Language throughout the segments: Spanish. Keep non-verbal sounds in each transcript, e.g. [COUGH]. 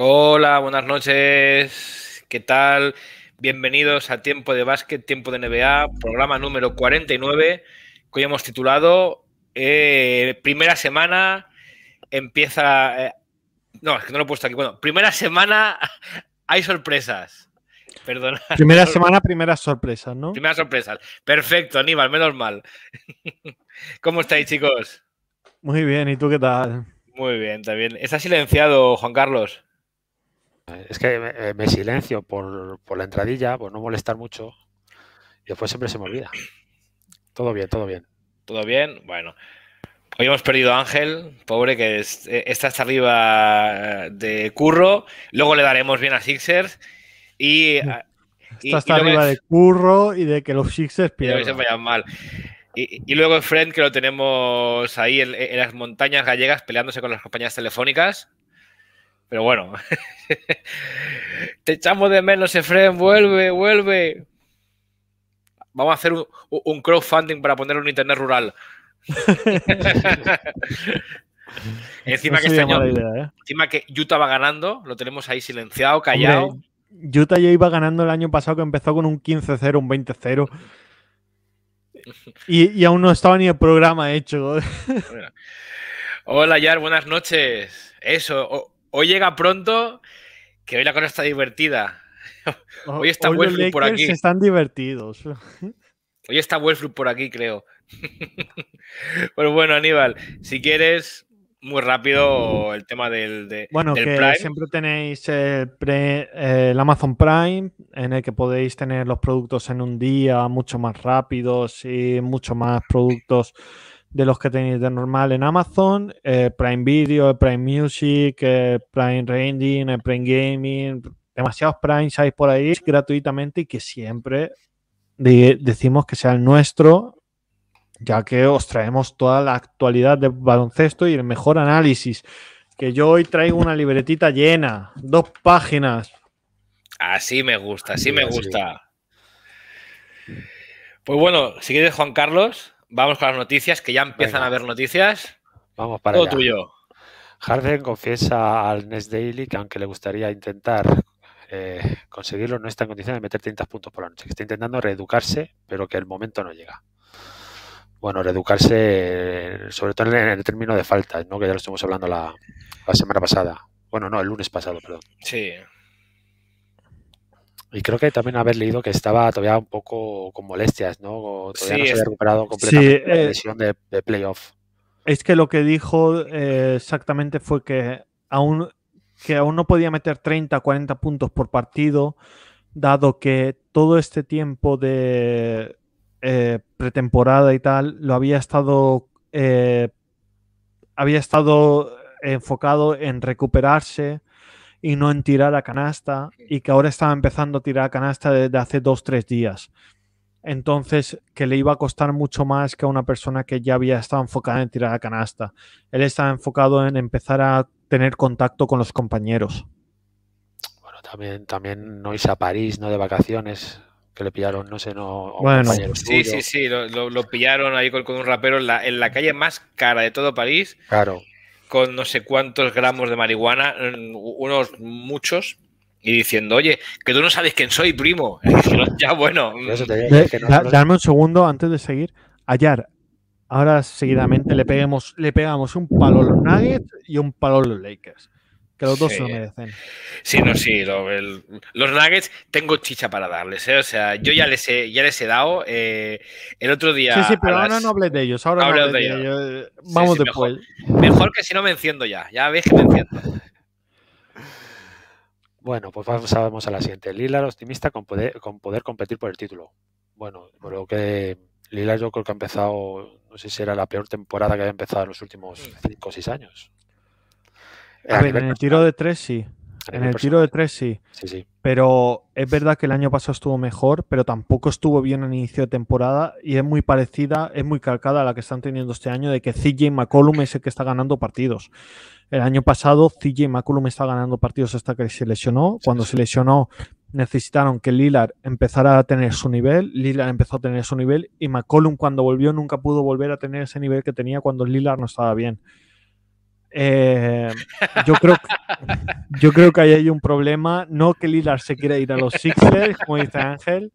Hola, buenas noches. ¿Qué tal? Bienvenidos a Tiempo de Básquet, Tiempo de NBA, programa número 49, que hoy hemos titulado eh, Primera semana empieza... Eh, no, es que no lo he puesto aquí. Bueno, primera semana [LAUGHS] hay sorpresas. Perdona. Primera [LAUGHS] semana, primeras sorpresas, ¿no? Primeras sorpresas. Perfecto, Aníbal, menos mal. [LAUGHS] ¿Cómo estáis, chicos? Muy bien, ¿y tú qué tal? Muy bien, también. ¿Está silenciado, Juan Carlos? Es que me, eh, silencio por, la entradilla, por no molestar mucho. Y después siempre se me olvida. Todo bien, todo bien. Todo bien, bueno. Hoy hemos perdido a Ángel, pobre, que eh, está hasta arriba eh, de curro. Luego le daremos bien a Sixers. Y. Ah, está hasta arriba de curro y de que los Sixers pierdan. se vayan mal. Y, luego luego friend que lo tenemos ahí en, las montañas gallegas peleándose con las compañías telefónicas. Pero bueno, [LAUGHS] te echamos de menos, Efren, vuelve, vuelve. Vamos a hacer un, crowdfunding para poner un internet rural. [LAUGHS] encima, que este año, ¿eh? encima que Utah va ganando, lo tenemos ahí silenciado, callado. Hombre, Utah ya iba ganando el año pasado que empezó con un 15-0, un 20-0. [LAUGHS] Y, y, aún no estaba ni el programa hecho. Hola, Yar, buenas noches. Eso, hoy llega pronto, que hoy la cosa está divertida. Hoy está hoy por aquí. Están divertidos. Hoy está Westbrook por aquí, creo. [LAUGHS] Pero bueno, Aníbal, si quieres, muy rápido el tema del, bueno, que siempre tenéis el, Amazon Prime en el que podéis tener los productos en un día mucho más rápidos y mucho más productos de los que tenéis de normal en Amazon, eh, Prime Video, Prime Music, eh, Prime Rending, eh, Prime Gaming, demasiados Prime hay por ahí gratuitamente y que siempre decimos que sea el nuestro, ya que os traemos toda la actualidad de baloncesto y el mejor análisis. Que yo hoy traigo una libretita llena, dos páginas. Así me gusta, así me gusta. Pues bueno, si quieres, Juan Carlos, Vamos con las noticias, que ya empiezan a haber noticias. Vamos para Todo allá. tuyo. Harden confiesa al Nest Daily que aunque le gustaría intentar eh, conseguirlo, no está en condiciones de meter 30 puntos por la noche, que está intentando reeducarse, pero que el momento no llega. Bueno, reeducarse, eh, sobre todo en el término de faltas, ¿no? que ya lo estuvimos hablando la, la semana pasada. Bueno, no, el lunes pasado, perdón. Sí, y creo que también haber leído que estaba todavía un poco con molestias, ¿no? Todavía no se había recuperado completamente la eh, lesión de, playoff. Es que lo que dijo eh, exactamente fue que aún, que aún no podía meter 30, 40 puntos por partido, dado que todo este tiempo de eh, pretemporada y tal lo había estado. había estado enfocado en recuperarse, y no en tirar a canasta y que ahora estaba empezando a tirar a canasta desde hace dos, tres días. Entonces, que le iba a costar mucho más que a una persona que ya había estado enfocada en tirar a canasta. Él estaba enfocado en empezar a tener contacto con los compañeros. Bueno, también, también no irse a París, ¿no? De vacaciones que le pillaron, no sé, no. sí, sí, sí, lo, pillaron ahí con, un rapero en la, en la, calle más cara de todo París. Claro con no sé cuántos gramos de marihuana, mm, unos muchos, y diciendo, oye, que tú no sabes quién soy, primo. [LAUGHS] ya bueno. Mm". dame un segundo antes de seguir. Ayar, ahora seguidamente le, le pegamos un palo a los Nuggets y un palo a los Lakers que los dos se lo merecen. Sí, no, sí, los Nuggets tengo chicha para darles, ¿eh? o sea, yo ya les he, ya les he dado eh, el otro día. Sí, sí, pero ahora no hables de ellos, ahora, no de ellos. Eh, vamos después. Mejor, que si no me enciendo ya, ya ves que me enciendo. Bueno, pues vamos, a la siguiente. el optimista con poder, con poder competir por el título. Bueno, creo que Lila yo creo que ha empezado, no sé si era la peor temporada que había empezado en los últimos 5 o 6 años en el tiro de tres sí. En el tiro de tres sí. Sí, sí. Pero es verdad que el año pasado estuvo mejor, pero tampoco estuvo bien al inicio de temporada y es muy parecida, es muy calcada a la que están teniendo este año de que CJ McCollum es el que está ganando partidos. El año pasado CJ McCollum está ganando partidos hasta que se lesionó. Cuando se lesionó necesitaron que Lillard empezara a tener su nivel, Lillard empezó a tener su nivel y McCollum cuando volvió nunca pudo volver a tener ese nivel que tenía cuando Lillard no estaba bien. Eh, yo, creo que, yo creo que ahí hay un problema. No que Lillard se quiera ir a los Sixers, como dice Ángel,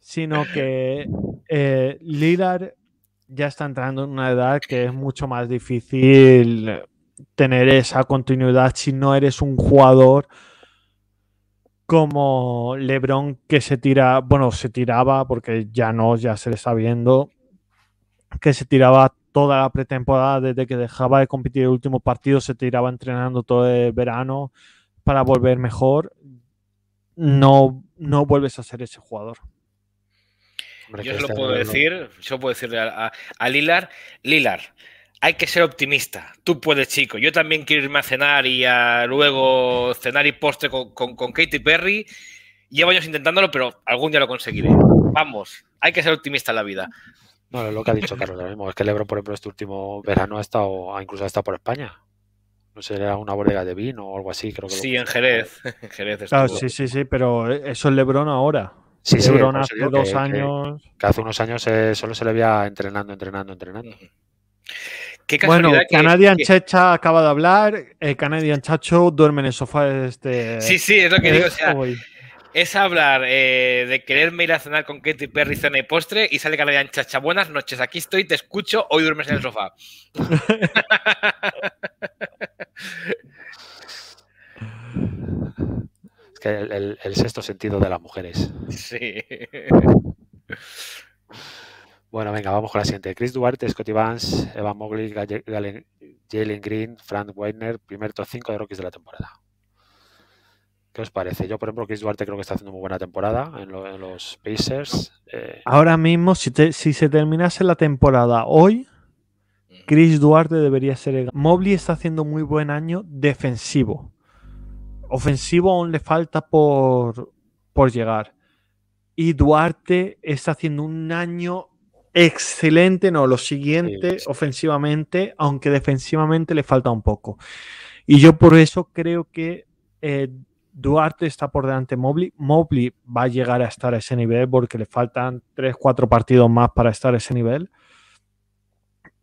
sino que eh, Lillard ya está entrando en una edad que es mucho más difícil tener esa continuidad si no eres un jugador como LeBron que se tira, bueno, se tiraba porque ya no, ya se le está viendo que se tiraba toda la pretemporada, desde que dejaba de competir el último partido, se tiraba entrenando todo el verano para volver mejor. No, no vuelves a ser ese jugador. yo se lo este puedo decir, yo puedo decirle a, Lilar, Lilar, hay que ser optimista. Tú puedes, chico. Yo también quiero irme a cenar y luego cenar y postre con, con Katy Perry. Llevo años intentándolo, pero algún día lo conseguiré. Vamos, hay que ser optimista en la vida. No, lo que ha dicho Carlos ahora mismo. Es que Lebron, por ejemplo, este último verano ha estado, incluso ha estado por España. No sé, era una bodega de vino o algo así, creo que. Sí, en Jerez. [LAUGHS] Jerez sí, sí, sí, pero eso es Lebron ahora. Sí, Lebron hace dos años. Que, hace unos años solo se le veía entrenando, entrenando, entrenando. Qué bueno, que, Canadian Checha acaba de hablar. El eh, Canadian Chacho duerme en el sofá. Este, sí, sí, es lo que digo. O sea, es hablar eh, de quererme ir a cenar con Katy Perry, cena y postre, y sale que le Chacha. Buenas noches, aquí estoy, te escucho, hoy duermes en el sofá. [LAUGHS] es que el, sexto sentido de las mujeres. Sí. Bueno, venga, vamos con la siguiente. Chris Duarte, Scott Vance, Evan Mogley, Jalen Green, Frank Weiner, primer top 5 de rookies de la temporada. ¿Qué os parece? Yo, por ejemplo, Chris Duarte creo que está haciendo muy buena temporada en, los Pacers. Eh. Ahora mismo, si, se terminase la temporada hoy, Chris Duarte debería ser el... Mobley está haciendo muy buen año defensivo. Ofensivo aún le falta por, por llegar. Y Duarte está haciendo un año excelente, no, lo siguiente ofensivamente, aunque defensivamente le falta un poco. Y yo por eso creo que eh, Duarte está por delante de Mobley. Mobley va a llegar a estar a ese nivel porque le faltan 3-4 partidos más para estar a ese nivel.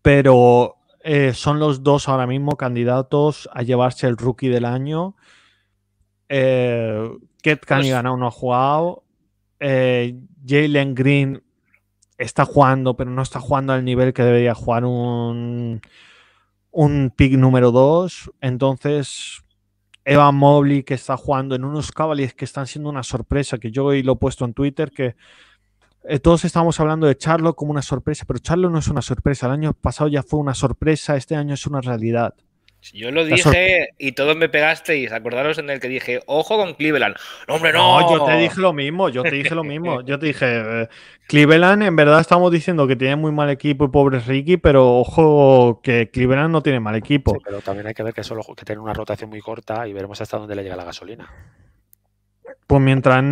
Pero eh, son los dos ahora mismo candidatos a llevarse el rookie del año. Eh, Ket Cunningham aún no ha jugado. Eh, Jalen Green está jugando, pero no está jugando al nivel que debería jugar un, un pick número 2. Entonces, Eva Mobley que está jugando en unos Cavaliers que están siendo una sorpresa, que yo hoy lo he puesto en Twitter, que eh, todos estamos hablando de Charlo como una sorpresa, pero Charlo no es una sorpresa, el año pasado ya fue una sorpresa, este año es una realidad. Yo lo dije y todos me pegasteis. Acordaros en el que dije, ojo con Cleveland. hombre, no. yo te dije lo mismo, yo te dije lo mismo. [LAUGHS] Yo te dije, eh, Cleveland, en verdad estamos diciendo que tiene muy mal equipo y pobre Ricky, pero ojo que Cleveland no tiene mal equipo. Sí, pero también hay que ver que solo que tiene una rotación muy corta y veremos hasta dónde le llega la gasolina. Pues mientras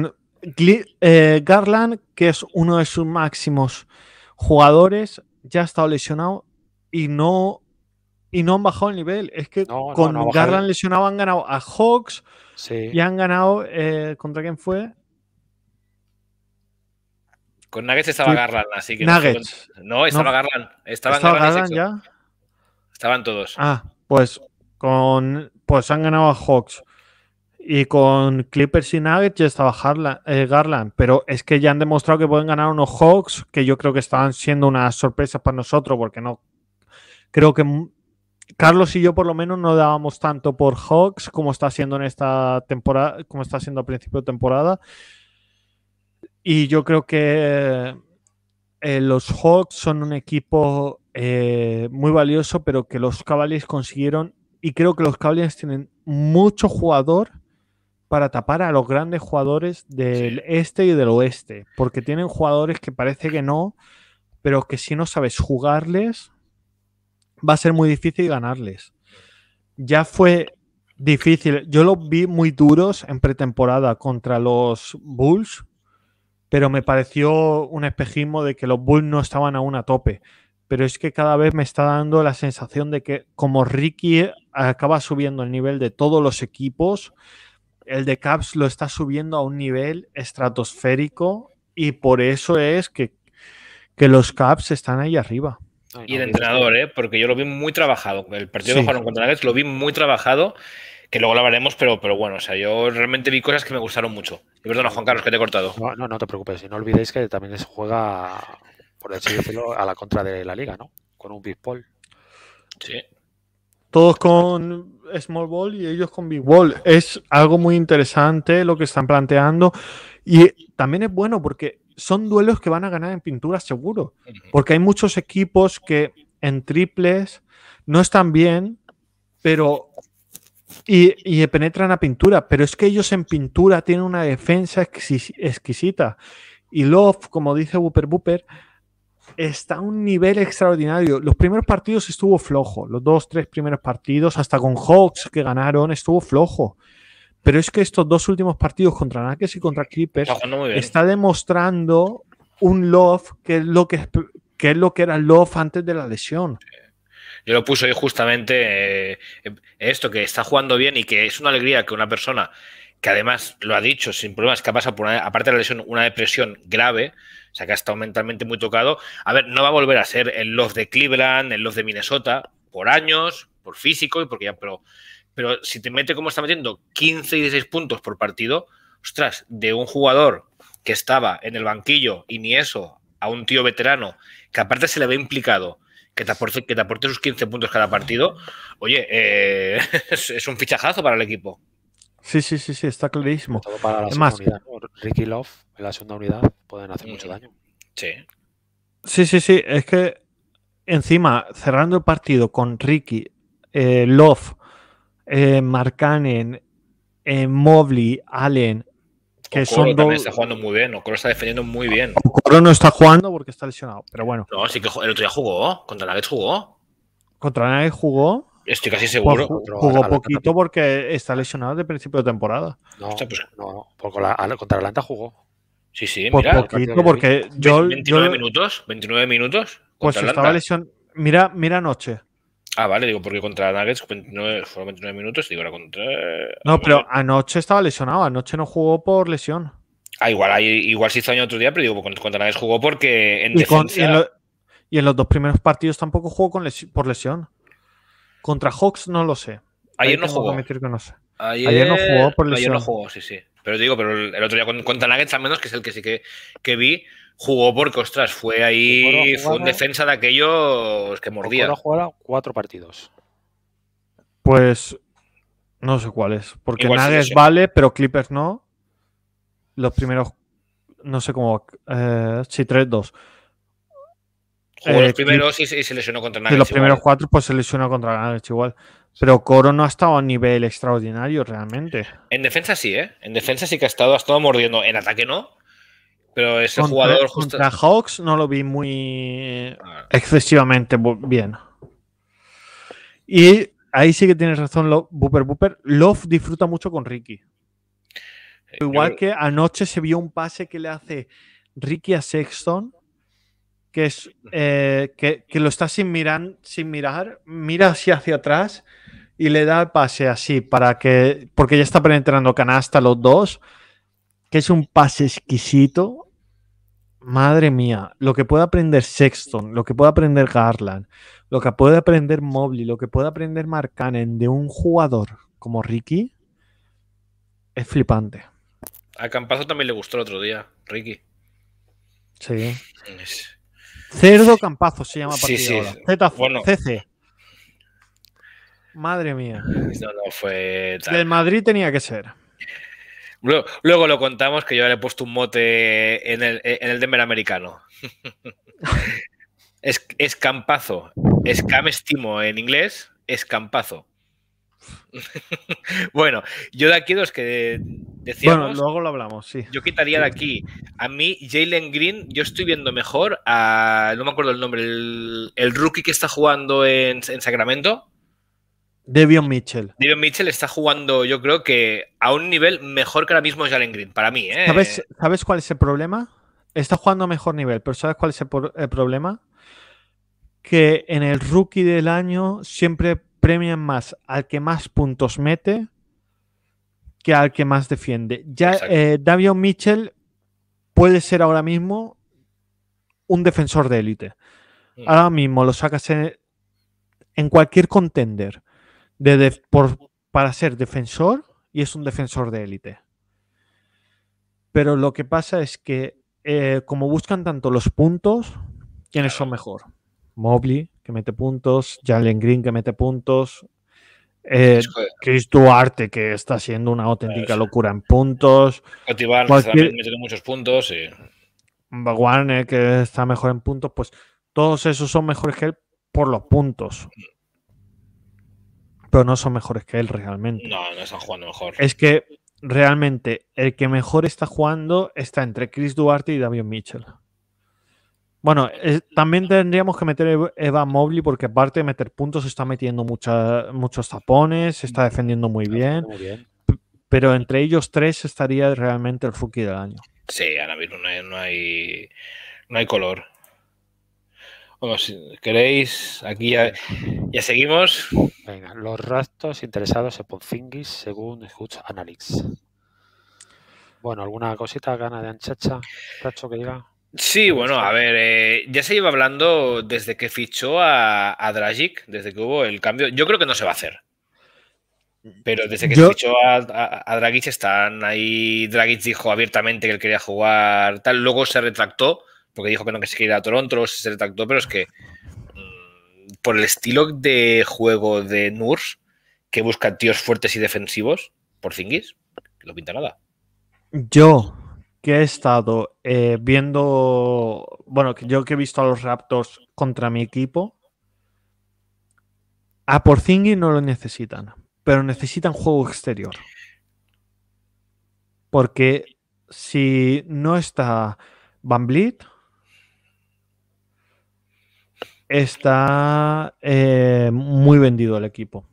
eh, Garland, que es uno de sus máximos jugadores, ya ha estado lesionado y no y no han bajado el nivel. Es que con Garland lesionado han ganado a Hawks y han ganado. Eh, ¿Contra quién fue? Con Nuggets estaba Garland, así que. Nuggets. No, estaba Garland. Estaban Garland, ya. Estaban todos. Ah, pues con. Pues han ganado a Hawks. Y con Clippers y Nuggets ya estaba Garland, eh, Garland, pero es que ya han demostrado que pueden ganar unos Hawks que yo creo que estaban siendo una sorpresa para nosotros porque no creo que Carlos y yo por lo menos no dábamos tanto por Hawks como está siendo en esta temporada, como está siendo a principio de temporada. Y yo creo que eh, los Hawks son un equipo eh, muy valioso, pero que los Cavaliers consiguieron. Y creo que los Cavaliers tienen mucho jugador para tapar a los grandes jugadores del este y del oeste. Porque tienen jugadores que parece que no, pero que si no sabes jugarles, va a ser muy difícil ganarles. Ya fue difícil. Yo los vi muy duros en pretemporada contra los Bulls, pero me pareció un espejismo de que los Bulls no estaban aún a tope. Pero es que cada vez me está dando la sensación de que como Ricky acaba subiendo el nivel de todos los equipos, el de Caps lo está subiendo a un nivel estratosférico y por eso es que, que los Caps están ahí arriba y el entrenador, ¿eh? porque yo lo vi muy trabajado. El partido de que jugaron contra Nuggets lo vi muy trabajado, que luego lo hablaremos, pero, pero bueno, o sea, yo realmente vi cosas que me gustaron mucho. Y perdona, Juan Carlos, que te he cortado. No, no, te preocupes, y no olvidéis que también se juega, por a la contra de la liga, ¿no? Con un Big Ball. Sí. Todos con Small Ball y ellos con Big Ball. Es algo muy interesante lo que están planteando. Y también es bueno porque son duelos que van a ganar en pintura seguro, porque hay muchos equipos que en triples no están bien, pero y, penetran a pintura, pero es que ellos en pintura tienen una defensa exquisita. Y Love, como dice Wooper Wupper, está a un nivel extraordinario. Los primeros partidos estuvo flojo, los dos, tres primeros partidos, hasta con Hawks que ganaron, estuvo flojo. Pero es que estos dos últimos partidos contra Nuggets y contra Clippers está, demostrando un Love que es lo que, era es lo que era Love antes de la lesión. Yo lo puse ahí justamente eh, esto, que está jugando bien y que es una alegría que una persona que además lo ha dicho sin problemas, que ha pasado por una, aparte de la lesión, una depresión grave, o sea que ha estado mentalmente muy tocado. A ver, no va a volver a ser el Love de Cleveland, el Love de Minnesota, por años, por físico y porque ya, pero pero si te mete como está metiendo 15 y 16 puntos por partido, ostras, de un jugador que estaba en el banquillo y ni eso, a un tío veterano, que aparte se le ve implicado, que te aporte, que te aporte sus 15 puntos cada partido, oye, eh, [LAUGHS] es, un fichajazo para el equipo. Sí, sí, sí, sí, está clarísimo. para Ricky Love en la segunda unidad pueden hacer mucho mm. daño. Sí. Sí, sí, sí. Es que encima, cerrando el partido con Ricky, eh, Love, eh, Marcanen, eh, Mobley, Allen, que Ocoro son también está jugando muy bien. Ocoro está defendiendo muy bien. Ocoro no está jugando porque está lesionado, pero bueno. No, sí que el otro día jugó. Contra vez jugó. Contra vez jugó. Estoy casi seguro. Pues jugó, poquito porque está lesionado de principio de temporada. No, pues-, pues, no, no. contra la, contra Atlanta jugó. Sí, sí, pues mira. poquito, porque yo... 29 minutos, 29 minutos. Pues estaba lesionado. Mira, mira anoche. Ah, vale, digo, porque contra Nuggets fueron 29 minutos, digo, era contra. Eh, no, pero anoche estaba lesionado, anoche no jugó por lesión. Ah, igual, igual se hizo año otro día, pero digo, contra Nuggets jugó porque en y, defensa... y, en los dos primeros partidos tampoco jugó por lesión. Contra Hawks no lo sé. Ayer no jugó. ayer, no jugó por lesión. Ayer no jugó, sí, sí. Pero digo, pero el otro día contra Nuggets, al menos, que es el que sí que, que vi, jugó porque, ostras, fue ahí, fue un defensa de aquellos que mordía. jugó cuatro partidos. Pues no sé cuáles, porque Nuggets vale, pero Clippers no. Los primeros, no sé cómo, eh, sí, 3-2. Jugó eh, los primeros y, se lesionó contra Nuggets. los primeros cuatro, pues se lesionó contra Nuggets igual. Pero Coro no ha estado a nivel extraordinario realmente. En defensa sí, ¿eh? En defensa sí que ha estado, ha estado mordiendo. En ataque no, pero ese jugador Contra Hawks no lo vi muy ah. excesivamente bien. Y ahí sí que tienes razón, Booper Love disfruta mucho con Ricky. Eh, Igual que anoche se vio un pase que le hace Ricky a Sexton, que es eh, que, lo está sin mirar, sin mirar, mira así hacia atrás y le da el pase así para que. Porque ya está penetrando canasta los dos que es un pase exquisito. Madre mía, lo que puede aprender Sexton, lo que puede aprender Garland, lo que puede aprender Mobley, lo que puede aprender Marcanen de un jugador como Ricky, es flipante. A Campazo también le gustó el otro día, Ricky. Sí. Cerdo Campazo se llama partido sí, sí. Ahora. CC. Madre mía. El Madrid tenía que ser. Luego, lo contamos que yo le he puesto un mote en el, en Denver americano. [LAUGHS] escampazo. Scam estimo en inglés, escampazo. [LAUGHS] bueno, yo de aquí los que decíamos. Bueno, luego lo hablamos, sí. Yo quitaría de aquí. A mí, Jalen Green, yo estoy viendo mejor a. No me acuerdo el nombre, el, rookie que está jugando en, en Sacramento. Devion Mitchell. Devion Mitchell está jugando, yo creo que a un nivel mejor que ahora mismo Jalen Green, para mí. ¿eh? ¿Sabes, cuál es el problema? Está jugando a mejor nivel, pero ¿sabes cuál es el, problema? Que en el rookie del año siempre premian más al que más puntos mete que al que más defiende. Ya eh, Davion Mitchell puede ser ahora mismo un defensor de élite. Mm. Ahora mismo lo sacas en cualquier contender de, por, para ser defensor y es un defensor de élite. Pero lo que pasa es que eh, como buscan tanto los puntos, ¿quiénes son mejor? Mobley, que mete puntos, Jalen Green, que mete puntos, eh, Chris Duarte, que está haciendo una auténtica ah, locura en puntos. Cotibar, muchos puntos. Y... que está mejor en puntos, pues todos esos son mejores que él por los puntos pero no son mejores que él realmente. No, no están jugando mejor. Es que realmente el que mejor está jugando está entre Chris Duarte y David Mitchell. Bueno, también tendríamos que meter eva Mobley porque aparte de meter puntos está metiendo muchas muchos tapones, se está defendiendo muy bien, Pero entre ellos tres estaría realmente el fuki del año. Sí, ahora mismo no hay, no hay color. Bueno, si queréis, aquí ya, seguimos. Venga, los rastros interesados en Ponzingis según Hutch Analytics. Bueno, ¿alguna cosita gana de anchacha, que diga? Sí, bueno, a ver, eh, ya se iba hablando desde que fichó a, Dragic, desde que hubo el cambio. Yo creo que no se va a hacer. Pero desde que se fichó a, a, Dragic están ahí. Dragic dijo abiertamente que él quería jugar tal, luego se retractó porque dijo que no que se a Toronto, se pero es que mm, por el estilo de juego de Nurs, que busca tíos fuertes y defensivos, por no pinta nada. Yo, que he estado eh, viendo, bueno, yo que he visto a los Raptors contra mi equipo, a por Porzingis no lo necesitan, pero necesitan juego exterior. Porque si no está Van está eh, muy vendido el equipo.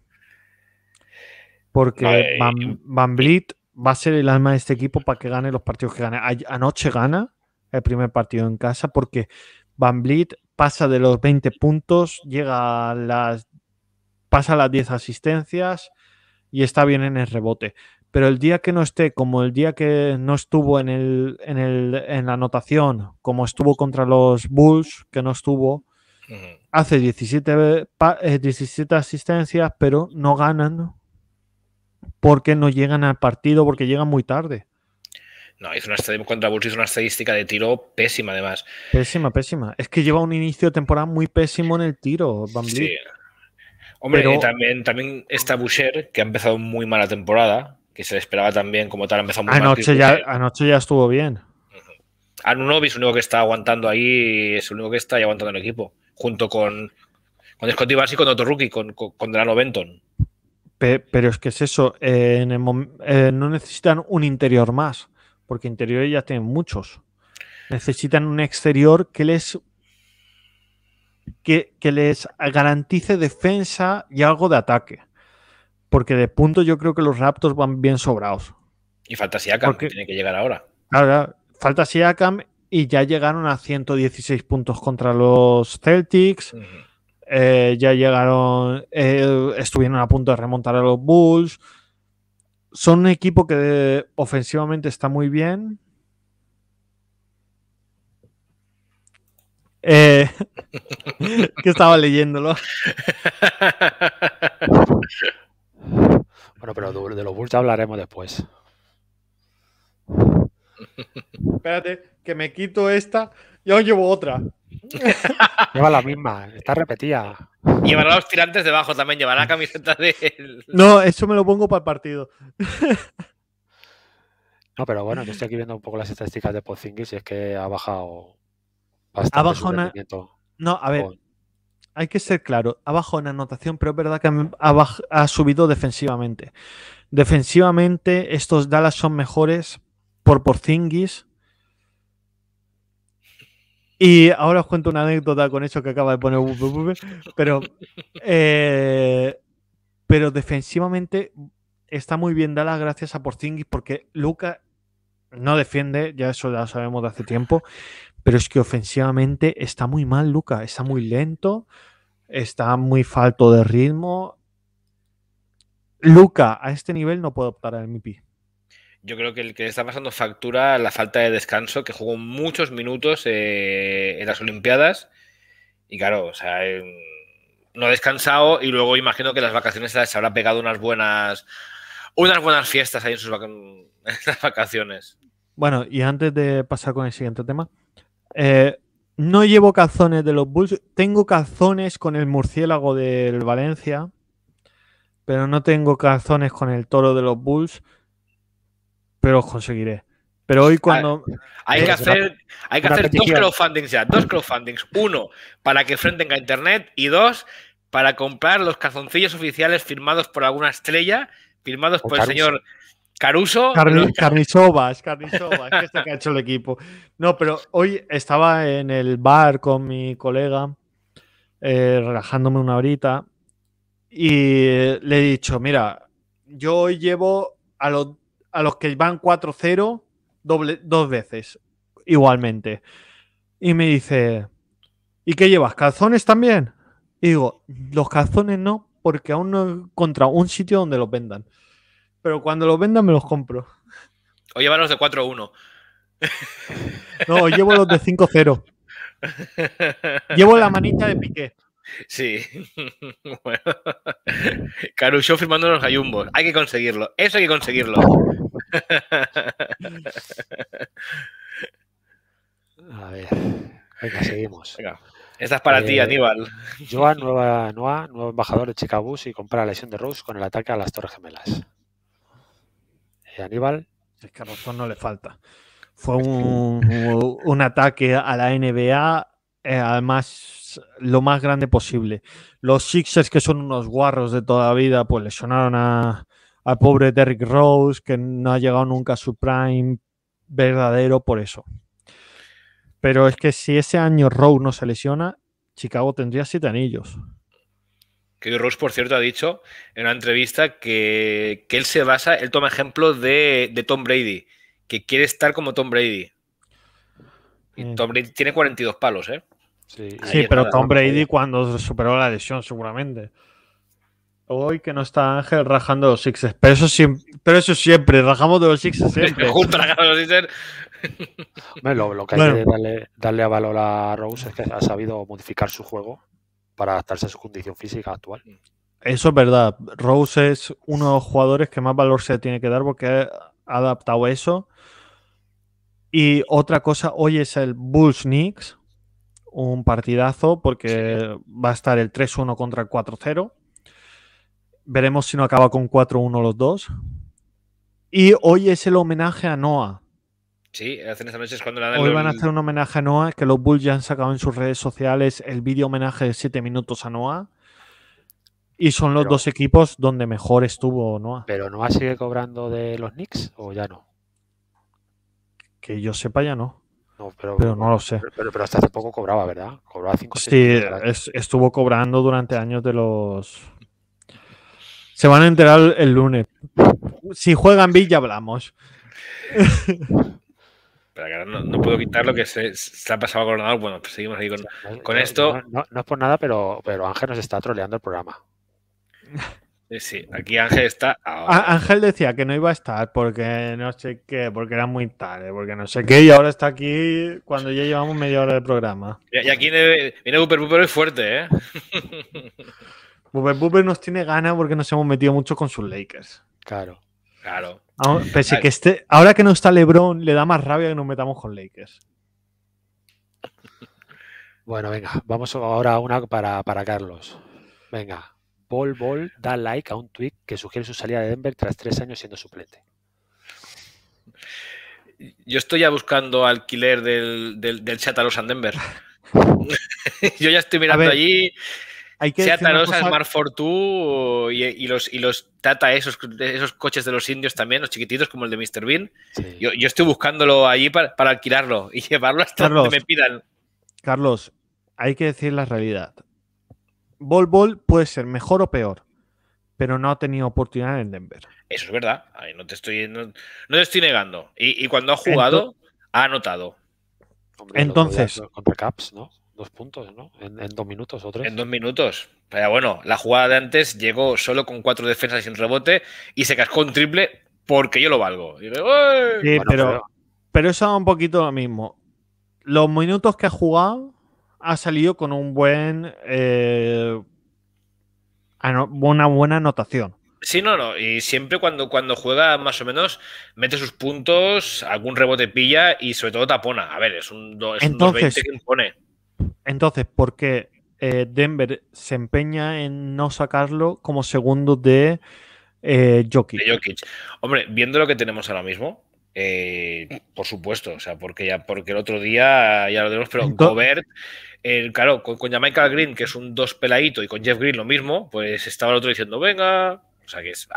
Porque Van, va a ser el alma de este equipo para que gane los partidos que gane. Anoche gana el primer partido en casa porque Van Blit pasa de los 20 puntos, llega a las pasa las 10 asistencias y está bien en el rebote. Pero el día que no esté, como el día que no estuvo en, en la anotación, como estuvo contra los Bulls, que no estuvo, hace 17, 17 eh, asistencias, pero no ganan porque no llegan al partido, porque llegan muy tarde. No, hizo una, contra Bulls hizo una estadística de tiro pésima, además. Pésima, pésima. Es que lleva un inicio de temporada muy pésimo en el tiro, Hombre, también, también está Boucher, que ha empezado muy mala temporada, que se le esperaba también como tal, ha empezado muy anoche anoche ya estuvo bien. Anunobi es el único que está aguantando ahí, es el único que está ahí aguantando el equipo, junto con, con Scotty y con otro rookie, con, con, Benton. pero es que es eso, eh, eh, no necesitan un interior más, porque interior ya tienen muchos. Necesitan un exterior que les que, les garantice defensa y algo de ataque. Porque de punto yo creo que los Raptors van bien sobrados. Y fantasía que tiene que llegar ahora. claro falta Siakam y ya llegaron a 116 puntos contra los Celtics. Eh, ya llegaron, eh, estuvieron a punto de remontar a los Bulls. Son un equipo que ofensivamente está muy bien. Eh, [LAUGHS] que estaba leyéndolo. [LAUGHS] bueno, pero de los Bulls hablaremos después. Espérate, que me quito esta y aún llevo otra. Lleva la misma, está repetida. Llevará los tirantes debajo también, llevará la camiseta de. No, eso me lo pongo para el partido. No, pero bueno, yo estoy aquí viendo un poco las estadísticas de Porzingis y es que ha bajado bastante. Ha bajado No, a ver, hay que ser claro, ha bajado en anotación, pero es verdad que ha, ha subido defensivamente. Defensivamente, estos Dallas son mejores por Porzingis. Y ahora os cuento una anécdota con eso que acaba de poner pero, eh, pero defensivamente está muy bien las gracias a Porzingis porque Luca no defiende, ya eso ya lo sabemos de hace tiempo, pero es que ofensivamente está muy mal Luca, está muy lento, está muy falto de ritmo. Luca a este nivel no puede optar al Mipi yo creo que el que le está pasando factura la falta de descanso, que jugó muchos minutos eh, en las Olimpiadas y claro, o sea, eh, no ha descansado y luego imagino que las vacaciones se habrá pegado unas buenas, unas buenas fiestas ahí en sus [LAUGHS] vacaciones. Bueno, y antes de pasar con el siguiente tema, eh, no llevo cazones de los Bulls, tengo cazones con el murciélago del Valencia, pero no tengo cazones con el toro de los Bulls pero conseguiré. Pero hoy cuando... Ah, hay que hacer, hay dos crowdfundings ya, dos crowdfundings. Uno, para que frenten a internet y dos, para comprar los calzoncillos oficiales firmados por alguna estrella, firmados por el señor Caruso. Carni, Carnichovas, que ha hecho el equipo. No, pero hoy estaba en el bar con mi colega, eh, relajándome una horita, y le he dicho, mira, yo hoy llevo a los a los que van 4-0 dos veces, igualmente. Y me dice, ¿y qué llevas? ¿Calzones también? Y digo, los calzones no, porque aún no he encontrado un sitio donde los vendan. Pero cuando los vendan me los compro. O los de 4-1. No, llevo los de 5-0. [LAUGHS] Llevo la manita de Piqué. Sí. [LAUGHS] bueno. Caruso firmando los hayumbos. Hay que conseguirlo. Eso hay que conseguirlo. [LAUGHS] A ver. Venga, seguimos. Esta es para ti, eh, Aníbal. Joan, [LAUGHS] nueva, Noah, nuevo embajador de Chicago y compra la lesión de Rose con el ataque a las Torres Gemelas. Eh, Aníbal. Es que a no le falta. Fue un, ataque a la NBA, eh, además lo más grande posible. Los Sixers, que son unos guarros de toda vida, pues lesionaron a, al pobre Derrick Rose, que no ha llegado nunca a su prime verdadero por eso. Pero es que si ese año Rose no se lesiona, Chicago tendría siete anillos. Que Rose, por cierto, ha dicho en una entrevista que, que él se basa, él toma ejemplo de, de, Tom Brady, que quiere estar como Tom Brady. Y eh. Tom Brady tiene 42 palos, ¿eh? Sí, pero Tom Brady cuando superó la lesión, seguramente. Hoy que no está Ángel rajando los sixes, pero eso, siempre, rajamos de los sixes [LAUGHS] siempre. [LAUGHS] Lo, que hay que darle, a valor a Rose es que ha sabido modificar su juego para adaptarse a su condición física actual. Eso es verdad. Rose es uno de los jugadores que más valor se tiene que dar porque ha adaptado eso. Y otra cosa, hoy es el Bulls Knicks un partidazo porque va a estar el 3-1 contra el 4-0. Veremos si no acaba con 4-1 los dos. Y hoy es el homenaje a Noah. Sí, hace esta noche es cuando dan Hoy van a hacer un homenaje a Noah, que los Bulls ya han sacado en sus redes sociales el vídeo homenaje de 7 minutos a Noah. Y son los dos equipos donde mejor estuvo Noah. ¿Pero Noah sigue cobrando de los Knicks o ya no? Que yo sepa, ya no pero, no lo sé. Pero, hasta hace poco cobraba, ¿verdad? Cobraba Sí, estuvo cobrando durante años de los. Se van a enterar el lunes. Si juegan Bill, ya hablamos. no, puedo quitar lo que se, ha pasado con Ronaldo. Bueno, pues seguimos ahí con, esto. No, es por nada, pero, pero Ángel nos está troleando el programa. [LAUGHS] Sí, aquí Ángel está Ángel decía que no iba a estar porque no sé qué, porque era muy tarde, porque no sé qué, y ahora está aquí cuando ya llevamos media hora de programa. Y, aquí viene, Booper Booper es fuerte, ¿eh? [LAUGHS] Booper Booper nos tiene ganas porque nos hemos metido mucho con sus Lakers. Claro. Claro. Ahora, que este, ahora que no está LeBron, le da más rabia que nos metamos con Lakers. Bueno, venga, vamos ahora a una para Carlos. Venga. Bol Bol da like a un tweet que sugiere su salida de Denver tras tres años siendo suplente. Yo estoy ya buscando alquiler del, del, del en Denver. [LAUGHS] Yo ya estoy mirando allí. Hay que Chatarosa, Smart Fortwo y, y, los, y los Tata, esos, esos coches de los indios también, los chiquititos como el de Mr. Bean. Yo, estoy buscándolo allí para, para alquilarlo y [LAUGHS] llevarlo hasta donde me pidan. Carlos, hay que decir la realidad. Bol Bol puede ser mejor o peor, pero no ha tenido oportunidad en Denver. Eso es verdad. no, te estoy, no, estoy negando. Y, cuando ha jugado, ha anotado. entonces. Contra Caps, ¿no? Dos puntos, ¿no? En, dos minutos o tres. En dos minutos. Pero bueno, la jugada de antes llegó solo con cuatro defensas sin rebote y se cascó un triple porque yo lo valgo. pero, pero, pero eso es un poquito lo mismo. Los minutos que ha jugado ha salido con un buen eh, ah, una buena anotación. Sí, no, no. Y siempre cuando, cuando juega, más o menos, mete sus puntos, algún rebote pilla y sobre todo tapona. A ver, es un, 2 entonces, que impone. Entonces, ¿por qué eh, Denver se empeña en no sacarlo como segundo de eh, De Jokic. Hombre, viendo lo que tenemos ahora mismo, eh, eh. por supuesto, o sea, porque ya, porque el otro día ya lo tenemos, pero Gobert, eh, claro, con, Jamaica Green, que es un dos peladito, y con Jeff Green lo mismo, pues estaba el otro diciendo, venga, o sea que es.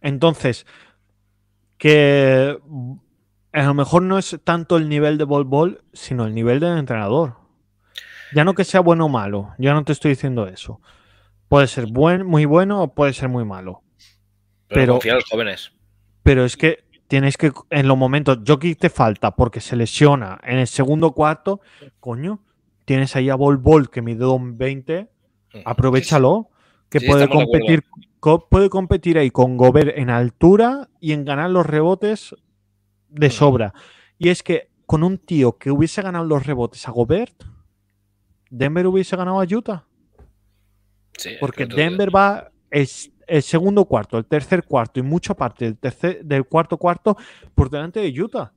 Entonces, que a lo mejor no es tanto el nivel de vol sino el nivel del entrenador. Ya no que sea bueno o malo, ya no te estoy diciendo eso. Puede ser buen, muy bueno o puede ser muy malo. Pero, los jóvenes. Pero es que tienes que, en los momentos, Jokic te falta porque se lesiona en el segundo cuarto, coño, tienes ahí a Bol Bol que mide 20. Mm. aprovechalo, que puede competir puede competir ahí con Gobert en altura y en ganar los rebotes de mm. sobra. Y es que con un tío que hubiese ganado los rebotes a Gobert, Denver hubiese ganado a Utah. Porque Denver va el segundo cuarto, el tercer cuarto y mucha parte del, cuarto cuarto por delante de Utah.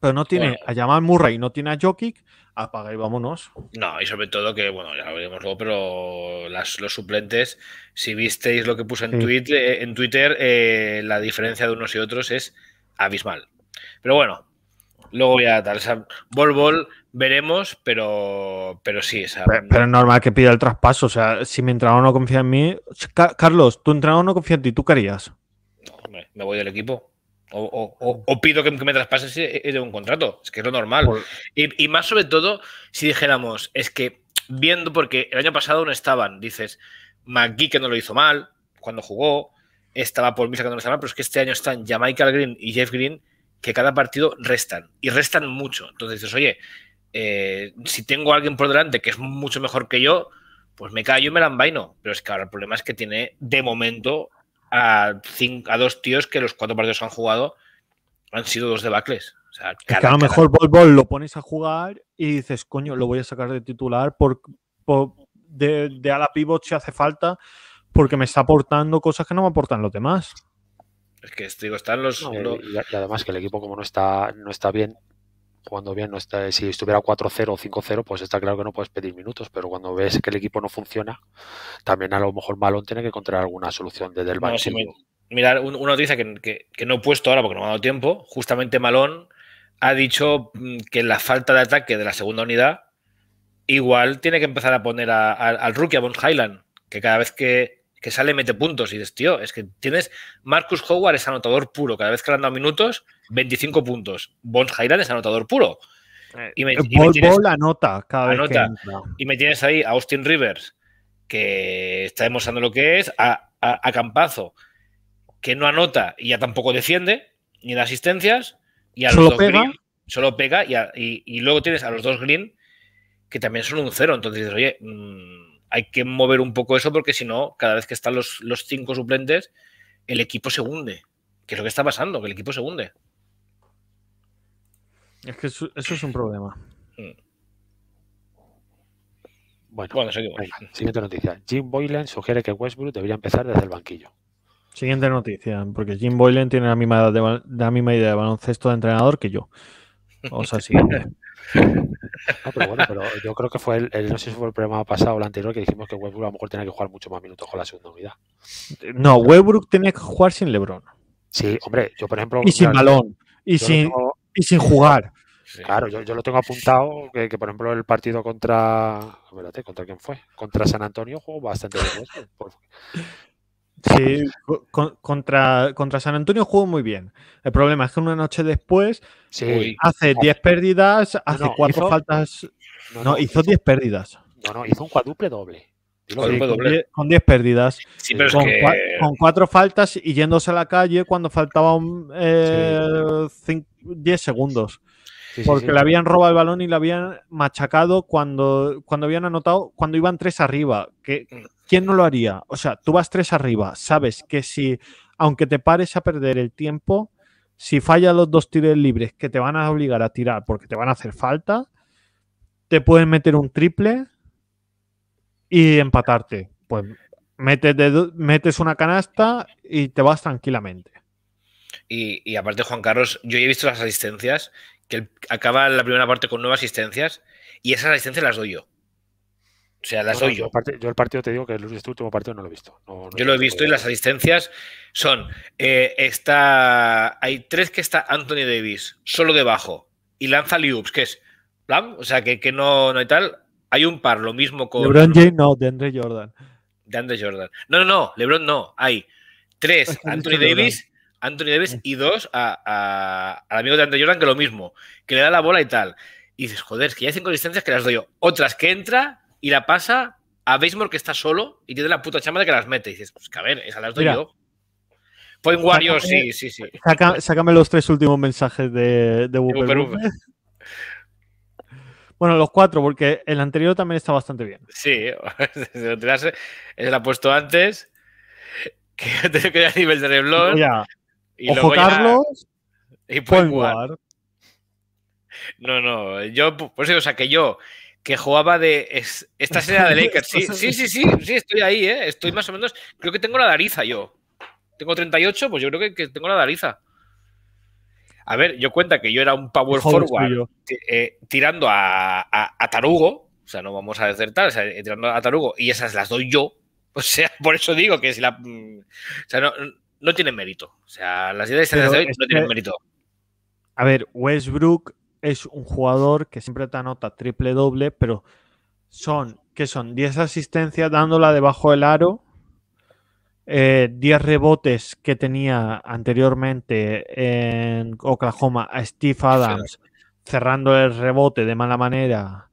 Pero no tiene a Jamal Murray, no tiene a Jokic, apaga y vámonos. No, y sobre todo que, bueno, ya lo veremos luego, pero las, los suplentes, si visteis lo que puse en, eh, en Twitter, eh, la diferencia de unos y otros es abismal. Pero bueno, luego voy a dar Bol Veremos, pero, pero sí. Pero, es normal que pida el traspaso. O sea, si mi entrenador no confía en mí. Carlos, tu entrenador no confía en ti. ¿Tú qué harías? me voy del equipo. O, pido que, me traspases de un contrato. Es que es lo normal. Y, más sobre todo, si dijéramos, es que viendo, porque el año pasado no estaban, dices, McGee que no lo hizo mal cuando jugó, estaba por Misa que no lo hizo mal, pero es que este año están Michael Green y Jeff Green que cada partido restan y restan mucho. Entonces dices, oye, eh, si tengo a alguien por delante que es mucho mejor que yo, pues me callo y me la Pero es que ahora el problema es que tiene de momento a, dos tíos que los cuatro partidos han jugado han sido dos debacles. O sea, que a lo mejor Bol Bol lo pones a jugar y dices, coño, lo voy a sacar de titular por, de, ala pivot si hace falta, porque me está aportando cosas que no me aportan los demás. Es que digo, están los. Y además que el equipo, como no está, no está bien, jugando bien, no está, si estuviera 4-0 o 5-0, pues está claro que no puedes pedir minutos, pero cuando ves que el equipo no funciona, también a lo mejor Malón tiene que encontrar alguna solución desde el mirar una noticia que, no he puesto ahora porque no me ha dado tiempo, justamente Malón ha dicho mm, que la falta de ataque de la segunda unidad igual tiene que empezar a poner al rookie, a Von Highland, que cada vez que que sale y mete puntos. Y dices, tío, es que tienes Marcus Howard es anotador puro. Cada vez que le han dado minutos, 25 puntos. Bon Highland es anotador puro. Eh, y me, tienes, cada vez Y me tienes ahí a Austin Rivers, que está demostrando lo que es, a, a, Campazo, que no anota y ya tampoco defiende, ni da asistencias, y a solo pega. solo pega, y, y, luego tienes a los dos Green, que también son un cero. Entonces dices, oye, mm, hay que mover un poco eso porque si no, cada vez que están los, cinco suplentes, el equipo se hunde. Que es lo que está pasando, que el equipo se hunde. Es que eso, es un problema. Mm. Bueno, siguiente noticia. Jim Boylan sugiere que Westbrook debería empezar desde el banquillo. Siguiente noticia, porque Jim Boylan tiene la misma, la misma idea de baloncesto de entrenador que yo. O sea, sí. No, ah, pero bueno, yo creo que fue el, no sé si fue el programa pasado o el anterior que dijimos que Westbrook a lo mejor tenía que jugar mucho más minutos con la segunda unidad. No, Westbrook tenía que jugar sin LeBron. Sí, hombre, yo por ejemplo. Y sin balón. Y sin, y sin jugar. Claro, yo, lo tengo apuntado que, por ejemplo el partido contra. Espérate, ¿contra quién fue? Contra San Antonio jugó bastante bien. Sí, contra, contra San Antonio jugó muy bien. El problema es que una noche después hace 10 pérdidas, hace 4 faltas. No, hizo 10 pérdidas. No, no, hizo un cuádruple doble. con 10 pérdidas. con, cuatro faltas y yéndose a la calle cuando faltaban 10 eh, segundos. porque le habían robado el balón y le habían machacado cuando, cuando habían anotado, cuando iban tres arriba. Que mm. ¿Quién no lo haría? O sea, tú vas tres arriba, sabes que si, aunque te pares a perder el tiempo, si falla los dos tiros libres que te van a obligar a tirar porque te van a hacer falta, te pueden meter un triple y empatarte. Pues metes, metes una canasta y te vas tranquilamente. Y, aparte, Juan Carlos, yo he visto las asistencias, que acaba la primera parte con nuevas asistencias y esas asistencias las doy yo. O sea, las soy yo. Yo. el partido te digo que este último partido no lo he visto. yo lo he visto y las asistencias son. Eh, está. Hay tres que está Anthony Davis solo debajo y lanza Liups, que es. Plan, o sea, que, que no, no hay tal. Hay un par, lo mismo con. LeBron James, no, de Andre Jordan. De Andre Jordan. No, no, no, LeBron no. Hay tres, Anthony Davis, Anthony Davis mm. y dos al amigo de Andre Jordan, que lo mismo, que le da la bola y tal. Y dices, joder, es que ya hay cinco asistencias que las doy yo. Otras que entra, y la pasa a Baseball que está solo y tiene la puta chamba de que las mete. Y dices, pues que a ver, esa las doy yo. Point guardar Wario, eh, sí, sí, sí. sácame los tres últimos mensajes de, de [LAUGHS] Bueno, los cuatro, porque el anterior también está bastante bien. Sí, [LAUGHS] se lo ha puesto antes. Que [LAUGHS] te ir a nivel de Reblon Ya. Y Ojo Carlos. Y Point No, no, yo, por eso, o sea, que yo que jugaba de. esta [LAUGHS] serie de Lakers. Sí, sí, sí, sí, estoy ahí, ¿eh? Estoy más o menos. Creo que tengo la dariza yo. Tengo 38, pues yo creo que, tengo la dariza. A ver, yo cuenta que yo era un power forward eh, tirando a, a, Tarugo. O sea, no vamos a desertar, o tirando a Tarugo. Y esas las doy yo. [LAUGHS] O sea, por eso digo que si la. Mm, o sea, no, no tiene mérito. O sea, las ideas de hoy no tienen mérito. A ver, Westbrook es un jugador que siempre te anota triple doble, pero son, que son 10 asistencias dándola debajo del aro, 10 eh, rebotes que tenía anteriormente en Oklahoma a Steve Adams, cerrando el rebote de mala manera,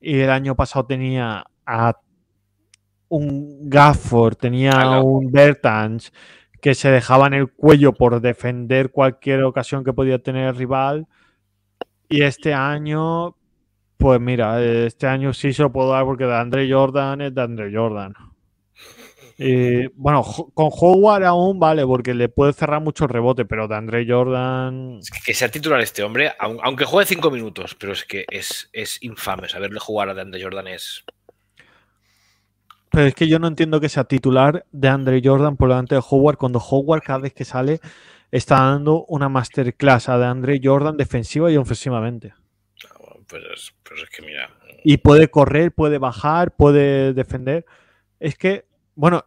y el año pasado tenía a un Gafford, tenía un Bertans, que se dejaba en el cuello por defender cualquier ocasión que podía tener el rival. Y este año, pues mira, este año sí se lo puedo dar porque de Andre Jordan es de Andre Jordan. bueno, con Howard aún vale, porque le puede cerrar mucho el rebote, pero de Andre Jordan. Es que, sea titular este hombre, aunque juegue cinco minutos, pero es que es, infame saberle jugar a de Jordan es. Pero es que yo no entiendo que sea titular de Andre Jordan por delante de Howard cuando Howard cada vez que sale está dando una masterclass a de Andre Jordan defensiva y ofensivamente. Ah, pues pues Y puede correr, puede bajar, puede defender. Es que, bueno,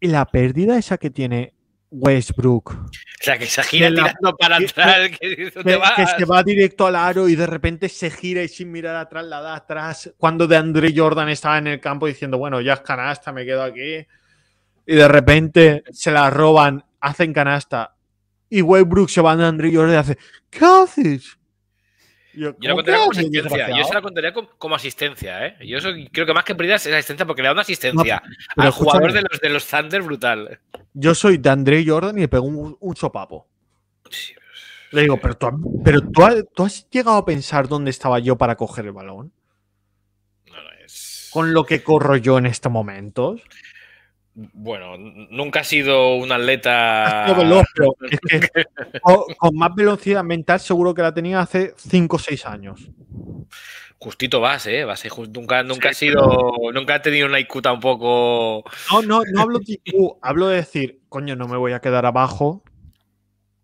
la pérdida esa que tiene Westbrook. O sea, que se gira tirando para atrás. Que, se va directo al aro y de repente se gira y sin mirar atrás la da atrás. Cuando de Andre Jordan estaba en el campo diciendo, bueno, ya es canasta, me quedo aquí. Y de repente se la roban, hacen canasta y Brooks se va a André Jordan y hace, ¿qué haces? Yo, yo se la contaría como, asistencia, ¿eh? Yo creo que más que pérdida es asistencia porque le da una asistencia al jugador de los, Thunder brutal. Yo soy de André Jordan y le pego un, chopapo. le digo, pero, tú, has, llegado a pensar dónde estaba yo para coger el balón. es... Con lo que corro yo en estos momentos bueno, nunca ha sido un atleta. [LAUGHS] con, más velocidad mental seguro que la tenía hace 5 o 6 años. Justito vas, eh. eh nunca, nunca ha sido. Nunca ha tenido una IQ tampoco. No, no, no hablo de IQ, hablo de decir, coño, no me voy a quedar abajo.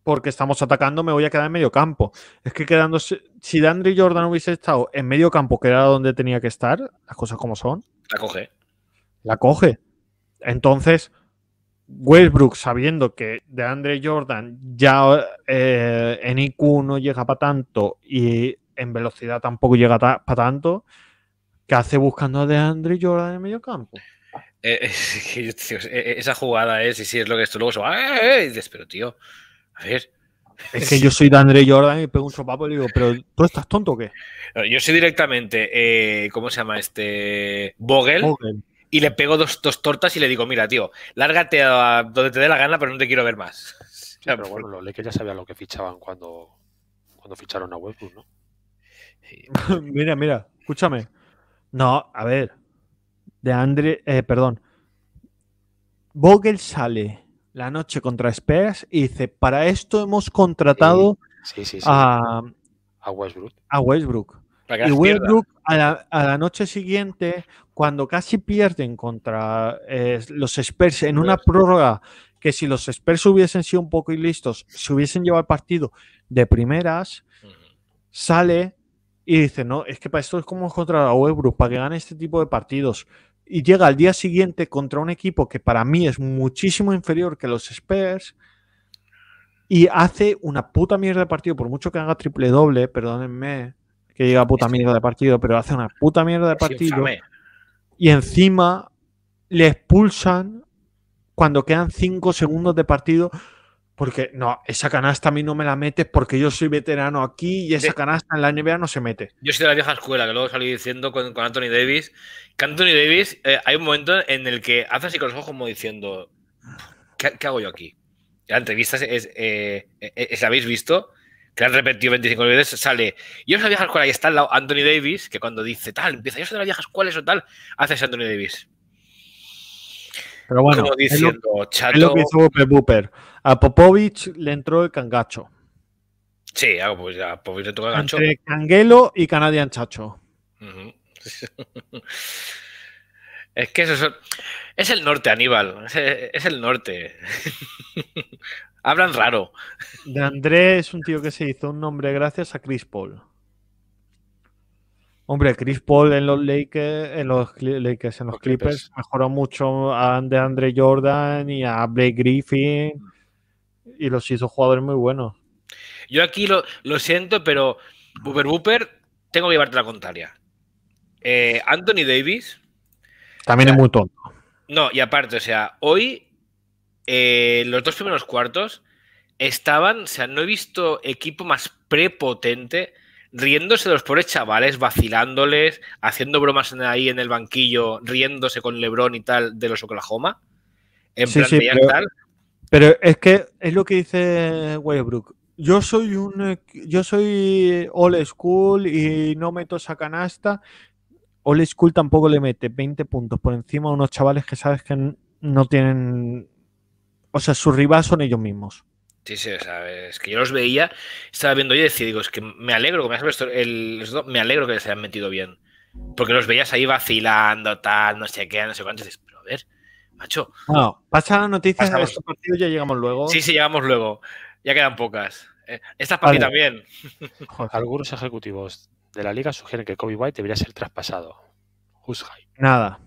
Porque estamos atacando, me voy a quedar en medio campo. Es que quedándose. Si Dandry Jordan hubiese estado en medio campo, que era donde tenía que estar, las cosas como son. La coge. La coge. Entonces, Westbrook, sabiendo que de Andre Jordan ya eh, en IQ no llega para tanto y en velocidad tampoco llega para tanto, ¿qué hace buscando a de Andre Jordan en medio campo? Eh, [LAUGHS] e, e, esa jugada es, y si es lo que esto luego se ¡eh, dices, pero tío, a ver. Es que yo soy de André Jordan y pego un sopapo y le digo, pero ¿tú estás tonto o qué? [LAUGHS] Yo soy directamente, ¿cómo se llama este? Vogel y le pego dos, tortas y le digo, mira, tío, lárgate a donde te dé la gana, pero no te quiero ver más. [LAUGHS] pero bueno, le que ya sabía lo que fichaban cuando, cuando ficharon a Westbrook, ¿no? [LAUGHS] mira, mira, escúchame. No, a ver. De Andre, eh, perdón. Vogel sale la noche contra Spears y dice, para esto hemos contratado a, a A Westbrook y Westbrook a la, noche siguiente, cuando casi pierden contra eh, los Spurs en una prórroga, que si los Spurs hubiesen sido un poco ilistos, se hubiesen llevado el partido de primeras, sale y dice, no, es que para esto es como contra Westbrook, para que gane este tipo de partidos. Y llega al día siguiente contra un equipo que para mí es muchísimo inferior que los Spurs y hace una puta mierda de partido, por mucho que haga triple doble, perdónenme, que a puta este mierda de partido, pero hace una puta mierda de partido. Y encima le expulsan cuando quedan cinco segundos de partido. Porque no, esa canasta a mí no me la metes porque yo soy veterano aquí y esa canasta en la NBA no se mete. Yo soy de la vieja escuela, que luego salí diciendo con, Anthony Davis, que Anthony Davis eh, hay un momento en el que hace así con los ojos como diciendo, ¿qué, hago yo aquí? La entrevista es, es, eh, eh, la habéis visto, que han repetido 25 veces, sale, yo soy de la vieja escuela, y está al lado Anthony Davis, que cuando dice tal, empieza, yo soy de la vieja escuela, eso tal, haces Anthony Davis. Pero bueno, es lo, que hizo Booper, A Popovich le entró el cangacho. Sí, ah, pues a Popovich, a le entró el cangacho. Entre Canguelo y Canadian Chacho. [LAUGHS] es que eso es es el norte, Aníbal. Es, el norte. [LAUGHS] Hablan raro. De André es un tío que se hizo un nombre gracias a Chris Paul. Hombre, Chris Paul en los Lakers, en los, Lakers, en los, Clippers. mejoró mucho a de Andre Jordan y a Blake Griffin y los hizo jugadores muy buenos. Yo aquí lo, siento, pero Booper Booper, tengo que llevarte la contraria. Eh, Anthony Davis. También es muy tonto. No, y aparte, o sea, hoy eh, los dos primeros cuartos estaban, o sea, no he visto equipo más prepotente riéndose de los pobres chavales, vacilándoles, haciendo bromas ahí en el banquillo, riéndose con Lebron y tal de los Oklahoma. En sí, sí, pero, tal. pero es que es lo que dice Westbrook. Yo soy un yo soy old school y no meto esa canasta. Old school tampoco le mete 20 puntos por encima a unos chavales que sabes que no tienen o sea, sus rival son ellos mismos. Sí, sí, o es que yo los veía, estaba viendo yo y decía, digo, es que me alegro que me, me alegro que les hayan metido bien. Porque los veías ahí vacilando, tal, no sé qué, no sé cuánto. Dices, pero a ver, macho. no pasa la noticia de este partido ya llegamos luego. Sí, sí, llegamos luego. Ya quedan pocas. Eh, estas para también. [LAUGHS] Algunos ejecutivos de la liga sugieren que Kobe White debería ser traspasado. Who's Nada.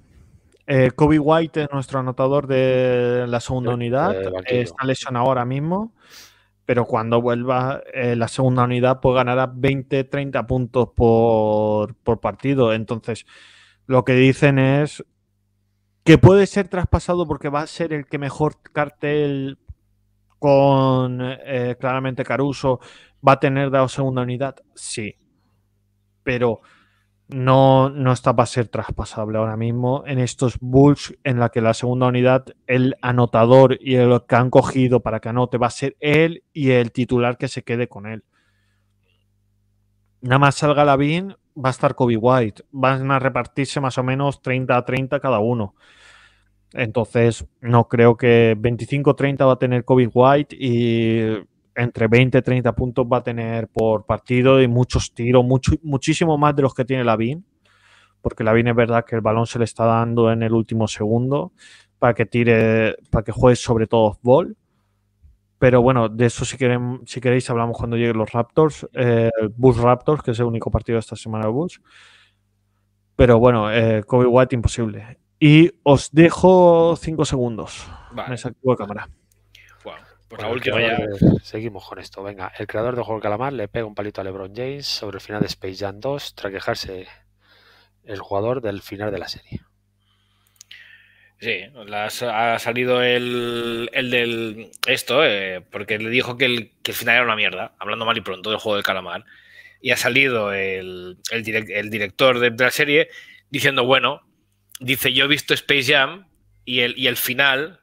Eh, Kobe White es nuestro anotador de la segunda unidad. está lesionado ahora mismo, pero cuando vuelva eh, la segunda unidad, pues ganará 20, 30 puntos por, partido. Entonces, lo que dicen es que puede ser traspasado porque va a ser el que mejor cartel con eh, claramente Caruso va a tener dado segunda unidad. Sí. Pero no, no está para ser traspasable ahora mismo en estos Bulls en la que la segunda unidad, el anotador y el que han cogido para que anote va a ser él y el titular que se quede con él. Nada más salga la bin, va a estar Kobe White. Van a repartirse más o menos 30 a 30 cada uno. Entonces, no creo que 25-30 va a tener Kobe White y entre 20 y 30 puntos va a tener por partido y muchos tiros, mucho, muchísimo más de los que tiene la Vin porque la Vin es verdad que el balón se le está dando en el último segundo para que tire, para que juegue sobre todo ball. Pero bueno, de eso si, si queréis hablamos cuando lleguen los Raptors, eh, Raptors, que es el único partido de esta semana de Bulls. Pero bueno, eh, Kobe White imposible. Y os dejo cinco segundos. Me saco de cámara. Por pues Seguimos con esto. Venga, el creador de Juego de Calamar le pega un palito a LeBron James sobre el final de Space Jam 2 tras quejarse el jugador del final de la serie. Sí, ha salido el, el del esto, eh, porque le dijo que el, final era una mierda, hablando mal y pronto del juego de calamar. Y ha salido el, el director de, la serie diciendo, bueno, dice, yo he visto Space Jam y el, y el final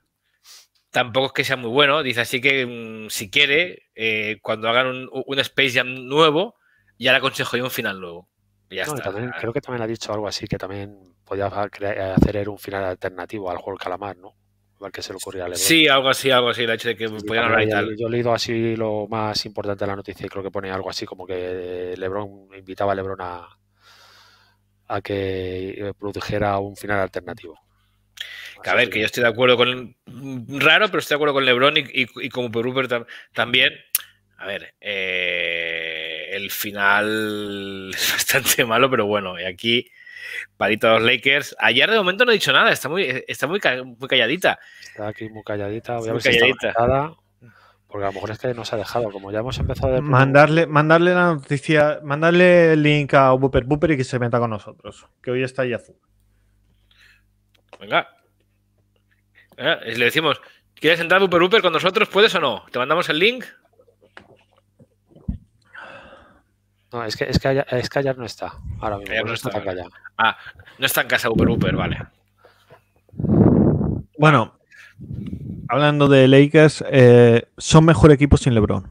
tampoco es que sea muy bueno. Dice así que mm, si quiere, eh, cuando hagan un, Space Jam nuevo, ya le aconsejo yo un final nuevo. creo que también ha dicho algo así, que también podía eh, hacer un final alternativo al juego calamar, ¿no? Igual que se le ocurría a Lebron. Sí, algo así, algo así, el hecho que me podían hablar y Yo he leído así lo más importante de la noticia y creo que pone algo así, como que Lebron invitaba a Lebron a, a que eh, produjera un final alternativo. Pues a ver, que yo estoy de acuerdo con. Raro, pero estoy de acuerdo con LeBron y, con como también. A ver, eh, el final [LAUGHS] es bastante malo, pero bueno, y aquí. Palito a los Lakers. Ayer de momento no he dicho nada, está muy, está muy, muy calladita. Está aquí muy calladita, voy a ver calladita. porque a lo mejor es que nos ha dejado, como ya hemos empezado de mandarle, mandarle la noticia, mandarle el link a Booper Booper y que se meta con nosotros, que hoy está ahí azul. Venga. Eh, le decimos, ¿quieres entrar Uper Uper con nosotros? ¿Puedes o no? ¿Te mandamos el link? No, es que, es que, ayer no está. no, está, ah, no está en casa Uper Uper, vale. Bueno, hablando de Lakers, eh, son mejor equipo sin LeBron.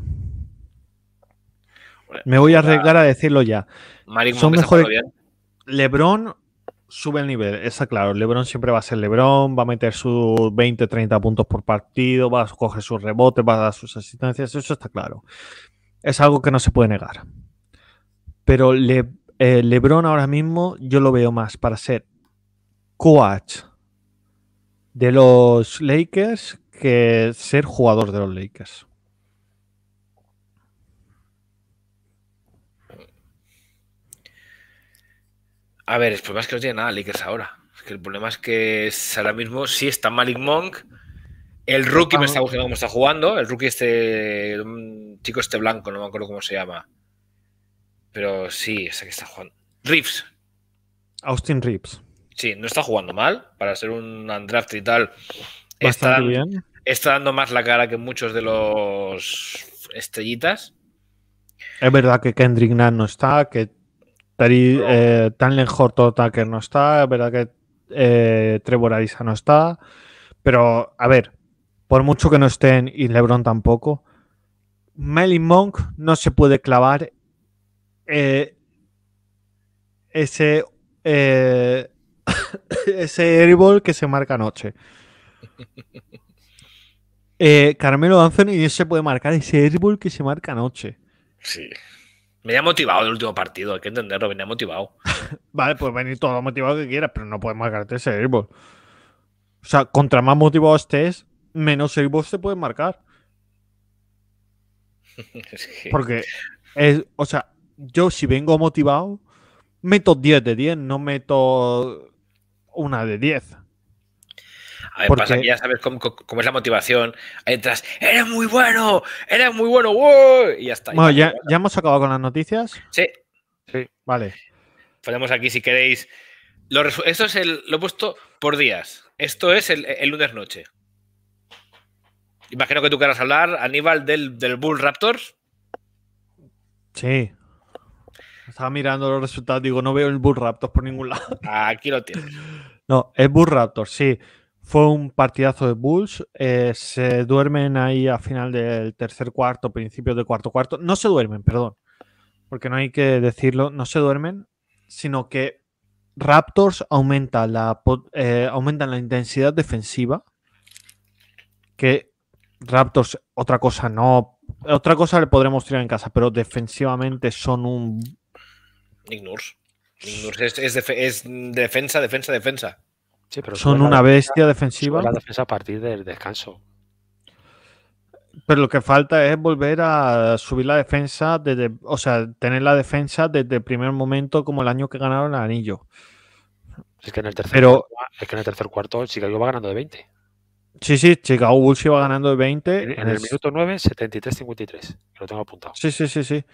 Me voy a arreglar a decirlo ya. son mejor e- LeBron sube el nivel, está claro. LeBron siempre va a ser LeBron, va a meter sus 20, 30 puntos por partido, va a coger sus rebotes, va a dar sus asistencias, eso está claro. Es algo que no se puede negar. Pero Le, eh, LeBron ahora mismo yo lo veo más para ser coach de los Lakers que ser jugador de los Lakers. A ver, el problema es que no tiene nada Lakers ahora. Es que el problema es que ahora mismo sí está Malik Monk. El rookie me está gustando cómo está jugando. El rookie este. chico este blanco, no me acuerdo cómo se llama. Pero sí, ese que está jugando. Reeves. Austin Reeves. Sí, no está jugando mal. Para ser un draft y tal. está, está dando más la cara que muchos de los estrellitas. Es verdad que Kendrick Nunn no está, que Tan eh, Tanlen Tucker no está, es verdad que eh, Trevor Ariza no está, pero a ver, por mucho que no estén y LeBron tampoco, Melly Monk no se puede clavar eh, ese eh, [COUGHS] ese airball que se marca anoche. [LAUGHS] Eh, Carmelo Anthony no se puede marcar ese airball que se marca anoche. Sí. Venía motivado el último partido, hay que entenderlo, venía motivado. [LAUGHS] vale, pues venir todo motivado que quieras, pero no puedes marcarte ese airball. O sea, contra más motivado estés, menos airball se puede marcar. [LAUGHS] Porque, es, o sea, yo si vengo motivado, meto 10 de 10, no meto una de 10 ya sabes cómo, es la motivación. entras, ¡eres muy bueno! ¡Eres muy bueno! Y ya está. Bueno, ya, hemos acabado con las noticias. Sí. Sí. Vale. Ponemos aquí, si queréis. Lo, esto es lo he puesto por días. Esto es el, lunes noche. Imagino que tú querrás hablar, Aníbal, del, del Bull Raptors. Sí. Estaba mirando los resultados, digo, no veo el Bull Raptors por ningún lado. Aquí lo tienes. No, es Bull Raptors, sí. Fue un partidazo de Bulls. Eh, se duermen ahí a final del tercer cuarto, principio del cuarto cuarto. No se duermen, perdón. Porque no hay que decirlo. No se duermen, sino que Raptors aumenta la, eh, aumentan la intensidad defensiva. Que Raptors, otra cosa no. Otra cosa le podremos tirar en casa, pero defensivamente son un. Ignores. es defensa, defensa, defensa son una bestia defensiva. La defensa a partir del descanso. Pero lo que falta es volver a subir la defensa, desde, o sea, tener la defensa desde el primer momento como el año que ganaron el anillo. Es que en el tercer, cuarto, es que en el tercer cuarto Chicago va ganando de 20. Sí, sí, Chicago Bulls iba ganando de 20. En, el minuto 9, 73-53. Lo tengo apuntado. Sí, sí, sí, sí.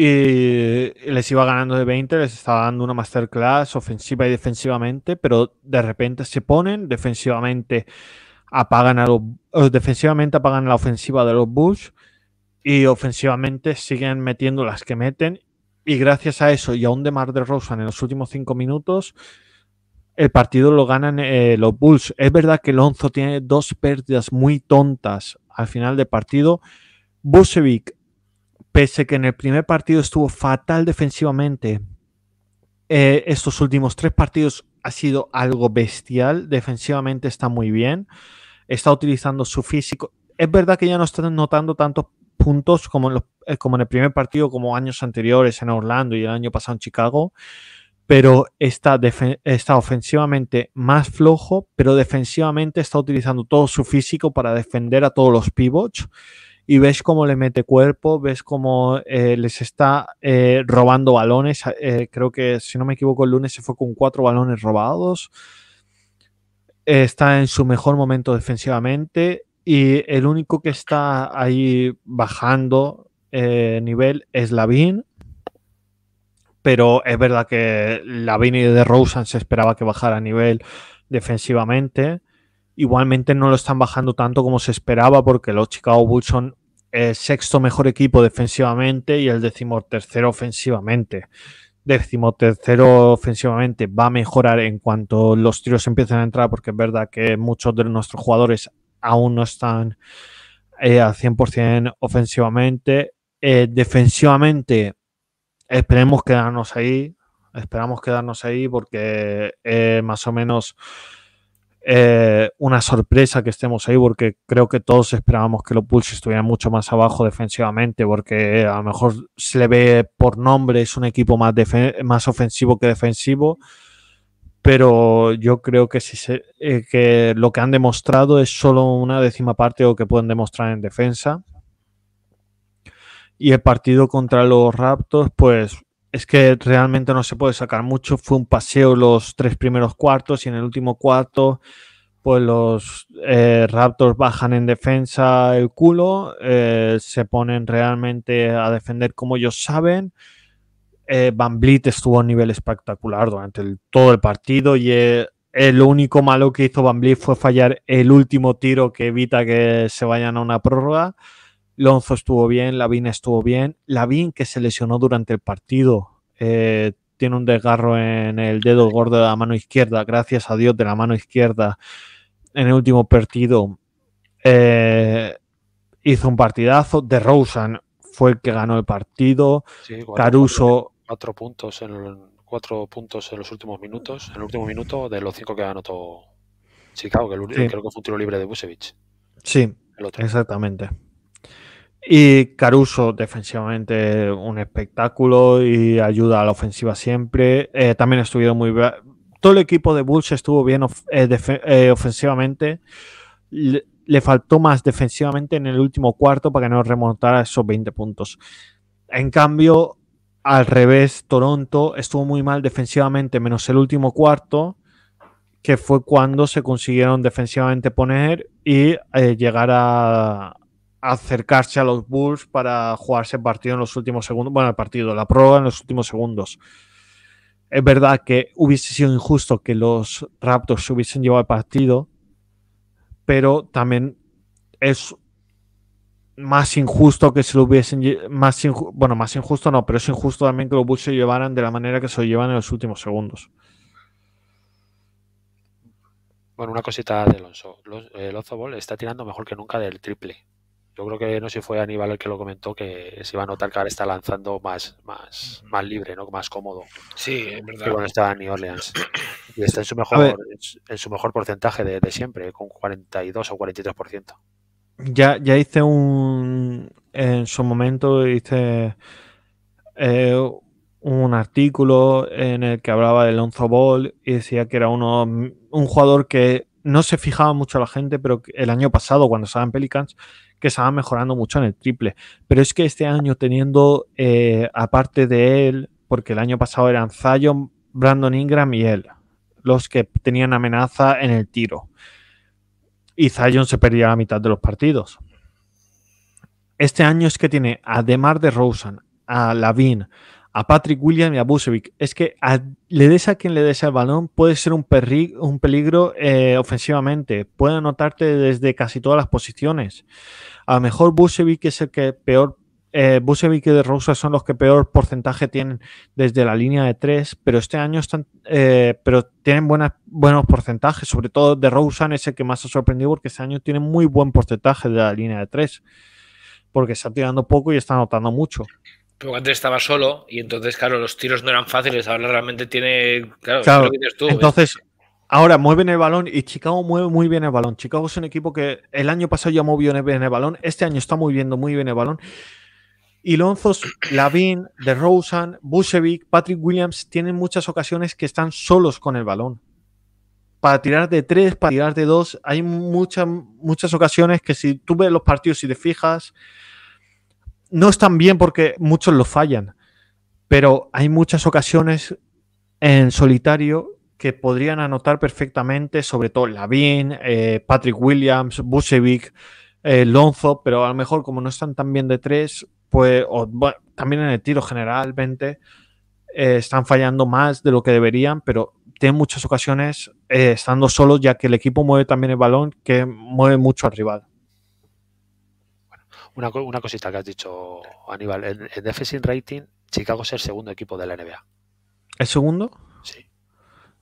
Y les iba ganando de 20, les estaba dando una masterclass ofensiva y defensivamente, pero de repente se ponen, defensivamente apagan a los defensivamente apagan la ofensiva de los Bulls y ofensivamente siguen metiendo las que meten. Y gracias a eso y a un Mar de Rosan en los últimos cinco minutos, el partido lo ganan eh, los Bulls. Es verdad que Lonzo tiene dos pérdidas muy tontas al final del partido. Busevic pese que en el primer partido estuvo fatal defensivamente, eh, estos últimos tres partidos ha sido algo bestial. Defensivamente está muy bien. Está utilizando su físico. Es verdad que ya no están notando tantos puntos como en, eh, como en el primer partido, como años anteriores en Orlando y el año pasado en Chicago. Pero está, está ofensivamente más flojo, pero defensivamente está utilizando todo su físico para defender a todos los pivots y ves cómo le mete cuerpo, ves cómo eh, les está eh, robando balones. Ah, eh, creo que, si no me equivoco, el lunes se fue con cuatro balones robados. está en su mejor momento defensivamente y el único que está ahí bajando nivel es Lavin. Pero es verdad que Lavin y de Rosen se esperaba que bajara nivel defensivamente. Igualmente no lo están bajando tanto como se esperaba porque los Chicago Bulls son el eh, sexto mejor equipo defensivamente y el decimotercero ofensivamente. Decimotercero ofensivamente va a mejorar en cuanto los tiros empiecen a entrar porque es verdad que muchos de nuestros jugadores aún no están eh, al 100% ofensivamente. Eh, defensivamente esperemos quedarnos ahí, esperamos quedarnos ahí porque más o menos eh, una sorpresa que estemos ahí, porque creo que todos esperábamos que los Bulls estuvieran mucho más abajo defensivamente, porque a lo mejor se le ve por nombre, es un equipo más, más ofensivo que defensivo, pero yo creo que, eh, que lo que han demostrado es solo una décima parte de lo que pueden demostrar en defensa. Y el partido contra los Raptors, pues es que realmente no se puede sacar mucho. Fue un paseo los tres primeros cuartos y en el último cuarto, pues los eh, Raptors bajan en defensa el culo, eh, se ponen realmente a defender como ellos saben. Eh, Van Blit estuvo a nivel espectacular durante todo el partido y lo único malo que hizo Van fue fallar el último tiro que evita que se vayan a una prórroga. Lonzo estuvo bien, Lavín estuvo bien. Lavín, que se lesionó durante el partido, eh, tiene un desgarro en el dedo gordo de la mano izquierda, gracias a Dios de la mano izquierda, en el último partido. Eh, hizo un partidazo. De Rosen fue el que ganó el partido. Caruso. Cuatro puntos, en cuatro puntos en los últimos minutos. En el último minuto de los cinco que anotó Chicago, que creo que fue un tiro libre de Busevich. Sí, exactamente. Y Caruso, defensivamente, un espectáculo y ayuda a la ofensiva siempre. Eh, también estuvo muy bien. Todo el equipo de Bulls estuvo bien eh, eh, ofensivamente. Le, le, faltó más defensivamente en el último cuarto para que no remontara esos 20 puntos. En cambio, al revés, Toronto estuvo muy mal defensivamente, menos el último cuarto, que fue cuando se consiguieron defensivamente poner y llegar a, acercarse a los Bulls para jugarse el partido en los últimos segundos, bueno, el partido, la prueba en los últimos segundos. Es verdad que hubiese sido injusto que los Raptors se hubiesen llevado el partido, pero también es más injusto que se lo hubiesen más bueno, más injusto no, pero es injusto también que los Bulls se llevaran de la manera que se lo llevan en los últimos segundos. Bueno, una cosita de Alonso. Eh, Lonzo Ball está tirando mejor que nunca del triple yo creo que no sé si fue Aníbal el que lo comentó, que se iba a notar que ahora está lanzando más, más, más libre, Más cómodo. Sí, verdad. Que cuando estaba en New Orleans. [COUGHS] Y está en su mejor, en su mejor porcentaje de, siempre, eh, con 42 o 43%. Ya, ya hice un. En su momento hice eh, un artículo en el que hablaba de Lonzo Ball y decía que era un jugador que no se fijaba mucho a la gente, pero el año pasado, cuando estaba en Pelicans, que estaba mejorando mucho en el triple. Pero es que este año teniendo, eh, aparte de él, porque el año pasado eran Zion, Brandon Ingram y él, los que tenían amenaza en el tiro. Y Zion se perdía la mitad de los partidos. Este año es que tiene, además de Rosen, a Lavin, a Patrick Williams y a Busevic. Es que le des a quien le des el balón, puede ser un, un peligro eh, ofensivamente. Puede anotarte desde casi todas las posiciones. A lo mejor Busevic es el que peor. Eh, y de Rousan son los que peor porcentaje tienen desde la línea de tres, pero este año están, eh, pero tienen buenos porcentajes, sobre todo de Rosa es el que más ha sorprendido porque este año tiene muy buen porcentaje de la línea de tres, porque está tirando poco y está anotando mucho. Porque antes estaba solo y entonces, claro, los tiros no eran fáciles. Ahora realmente tiene. Claro, Entonces, ahora mueven el balón y Chicago mueve muy bien el balón. Chicago es un equipo que el año pasado ya movió bien el balón. Este año está moviendo muy bien el balón. Y Lonzos, Lavin, DeRozan, Busevic, Patrick Williams tienen muchas ocasiones que están solos con el balón. Para tirar de tres, para tirar de dos, hay muchas, muchas ocasiones que si tú ves los partidos y te fijas, no están bien porque muchos lo fallan, pero hay muchas ocasiones en solitario que podrían anotar perfectamente, sobre todo Lavin, eh, Patrick Williams, Busevic, eh, Lonzo, pero a lo mejor como no están tan bien de tres, pues también en el tiro generalmente eh, están fallando más de lo que deberían, pero tienen muchas ocasiones estando solos, ya que el equipo mueve también el balón, que mueve mucho al rival una, una cosita que has dicho, Aníbal. En, defensive rating, Chicago es el segundo equipo de la NBA. ¿El segundo? Sí.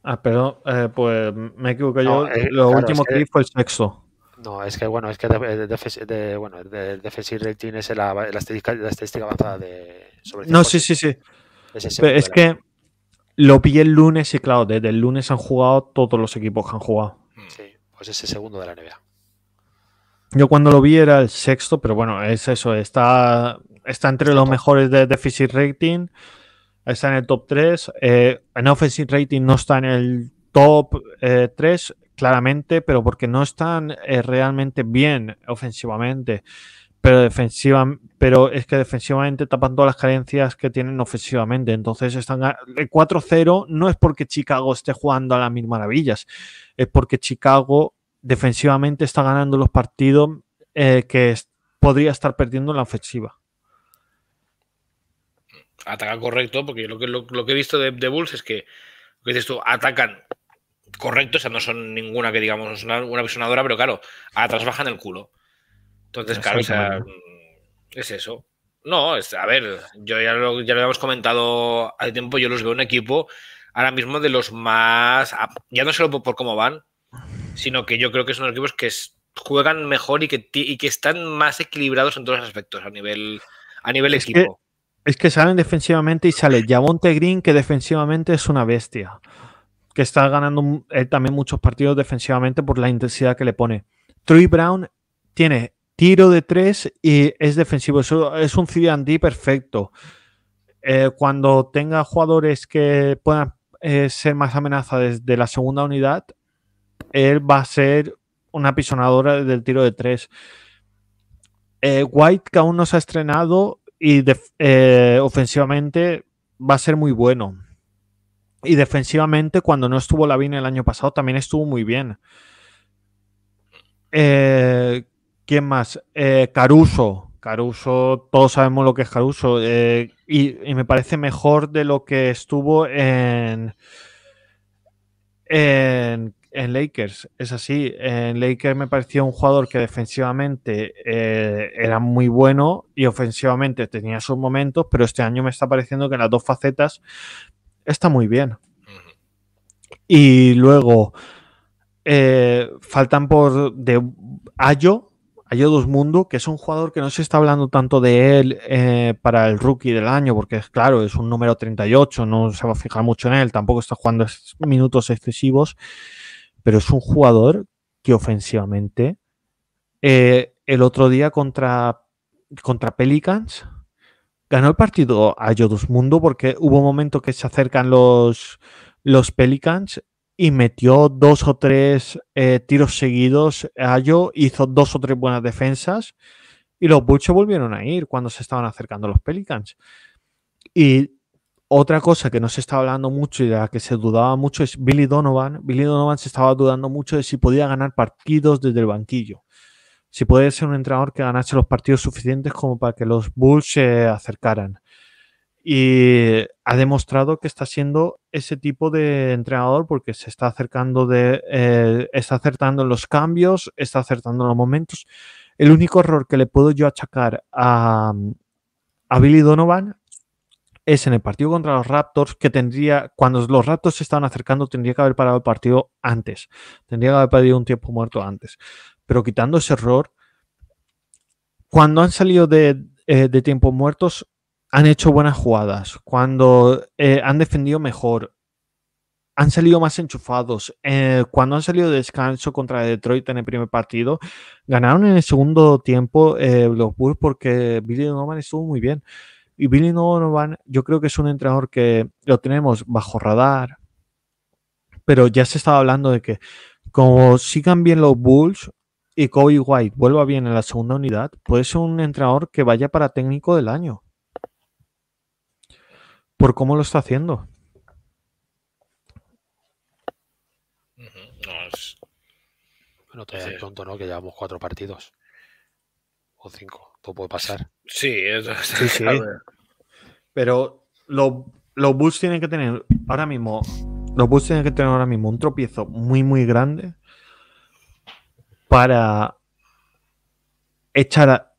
Ah, pero eh, pues me equivoco yo. Eh, lo último que, vi fue el sexto. No, es que bueno, es que bueno, el defensive rating es la, la, estadística, avanzada de sobre No, sí, sí, sí. Es, que lo pillé el lunes y claro, desde el lunes han jugado todos los equipos que han jugado. Sí, pues es el segundo de la NBA. Yo cuando lo vi era el sexto, pero bueno, es eso, está, está entre los mejores de Deficit Rating, está en el top 3. Eh, en Offensive Rating no está en el top 3, eh, claramente, pero porque no están eh, realmente bien ofensivamente. Pero, defensiva, pero es que defensivamente tapan todas las carencias que tienen ofensivamente. Entonces están el 4-0 no es porque Chicago esté jugando a las mil maravillas, es porque Chicago defensivamente está ganando los partidos eh, que podría estar perdiendo en la ofensiva. Ataca correcto, porque lo que, lo, que he visto de, de, Bulls es que, lo dices tú, atacan correcto, o sea, no son ninguna que digamos una, una visionadora, pero claro, atrás bajan el culo. Entonces, claro, mm, es eso. No, a ver, yo ya lo, ya habíamos comentado hace tiempo, yo los veo un equipo ahora mismo de los más, ya no sé por cómo van, sino que yo creo que son los equipos que juegan mejor y que, que están más equilibrados en todos los aspectos a nivel, a nivel equipo. es que salen defensivamente y sale Javonte Green, que defensivamente es una bestia, que está ganando eh, también muchos partidos defensivamente por la intensidad que le pone. Troy Brown tiene tiro de tres y es defensivo, es un CD&D perfecto. Eh, cuando tenga jugadores que puedan eh, ser más amenaza desde la segunda unidad, él va a ser una pisonadora del tiro de tres. Eh, White, que aún no se ha estrenado y eh, ofensivamente va a ser muy bueno. Y defensivamente, cuando no estuvo la Lavín el año pasado, también estuvo muy bien. Eh, ¿Quién más? Caruso. Caruso, todos sabemos lo que es Caruso. Y, me parece mejor de lo que estuvo en en Lakers es así. En Lakers me parecía un jugador que defensivamente eh, era muy bueno y ofensivamente tenía sus momentos, pero este año me está pareciendo que en las dos facetas está muy bien. Y luego eh, faltan por de Ayo, Ayo Dos Mundo, que es un jugador que no se está hablando tanto de él eh, para el rookie del año, porque claro, es un número 38, no se va a fijar mucho en él, tampoco está jugando minutos excesivos pero es un jugador que ofensivamente eh, el otro día contra, contra Pelicans ganó el partido a Mundo porque hubo un momento que se acercan los, los Pelicans y metió dos o tres eh, tiros seguidos. a yo hizo dos o tres buenas defensas y los Bulls volvieron a ir cuando se estaban acercando los Pelicans. Y otra cosa que no se estaba hablando mucho y de la que se dudaba mucho es Billy Donovan. Billy Donovan se estaba dudando mucho de si podía ganar partidos desde el banquillo. Si podía ser un entrenador que ganase los partidos suficientes como para que los Bulls se acercaran. Y ha demostrado que está siendo ese tipo de entrenador porque se está acercando de. Eh, está acertando en los cambios, está acertando en los momentos. El único error que le puedo yo achacar a, a Billy Donovan es en el partido contra los Raptors que tendría, cuando los Raptors se estaban acercando, tendría que haber parado el partido antes, tendría que haber perdido un tiempo muerto antes. Pero quitando ese error, cuando han salido de, eh, tiempos muertos, han hecho buenas jugadas, cuando eh, han defendido mejor, han salido más enchufados. Eh, cuando han salido de descanso contra Detroit en el primer partido, ganaron en el segundo tiempo los Bulls porque Billy Norman estuvo muy bien. Y Billy Donovan, yo creo que es un entrenador que lo tenemos bajo radar, pero ya se estaba hablando de que como sigan bien los Bulls y Kobe White vuelva bien en la segunda unidad, puede ser un entrenador que vaya para técnico del año. Por cómo lo está haciendo. No, es... Bueno, todavía es pronto, ¿no? Que llevamos cuatro partidos. O cinco puede pasar. Sí, sí, [LAUGHS] Pero los, los Bulls tienen que tener ahora mismo, los Bulls tienen que tener ahora mismo un tropiezo muy, muy grande para echar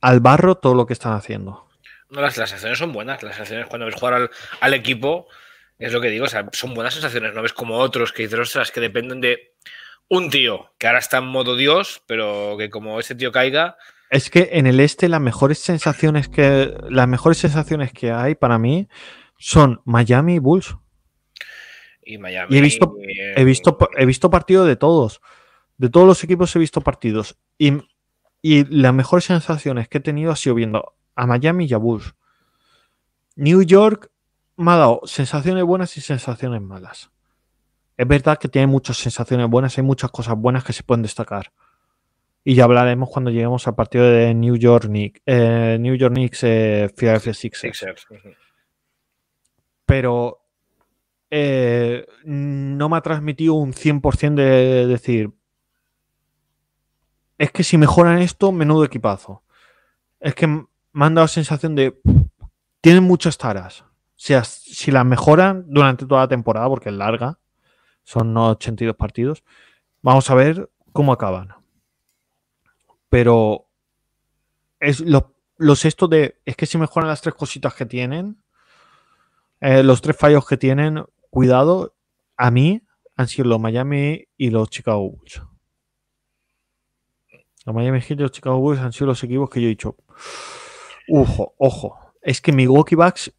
al barro todo lo que están haciendo. No, las, sensaciones son buenas. Las sensaciones cuando ves jugar al, equipo, es lo que digo, son buenas sensaciones. No ves como otros que dicen, que dependen de un tío que ahora está en modo Dios, pero que como ese tío caiga, es que en el este las mejores sensaciones que las mejores sensaciones que hay para mí son Miami Bulls. Y Miami. Y he visto, he eh, visto, partidos de todos. De todos los equipos he visto partidos. Y, y, las mejores sensaciones que he tenido ha sido viendo a Miami y a Bulls. New York me ha dado sensaciones buenas y sensaciones malas. Es verdad que tiene muchas sensaciones buenas, hay muchas cosas buenas que se pueden destacar y ya hablaremos cuando lleguemos al partido de New York Knicks, eh, New York Knicks eh, Sixers. Pero eh, no me ha transmitido un 100% de decir, es que si mejoran esto, menudo equipazo. Es que me han dado sensación de, tienen muchas taras. Si, si las mejoran durante toda la temporada, porque es larga, son 82 partidos, vamos a ver cómo acaban pero es los, estos de, es que si mejoran las tres cositas que tienen, eh, los tres fallos que tienen, cuidado, a mí han sido los Miami y los Chicago Bulls. Los Miami y los Chicago Bulls han sido los equipos que yo he dicho, ojo, ojo, es que mi walkie Bucks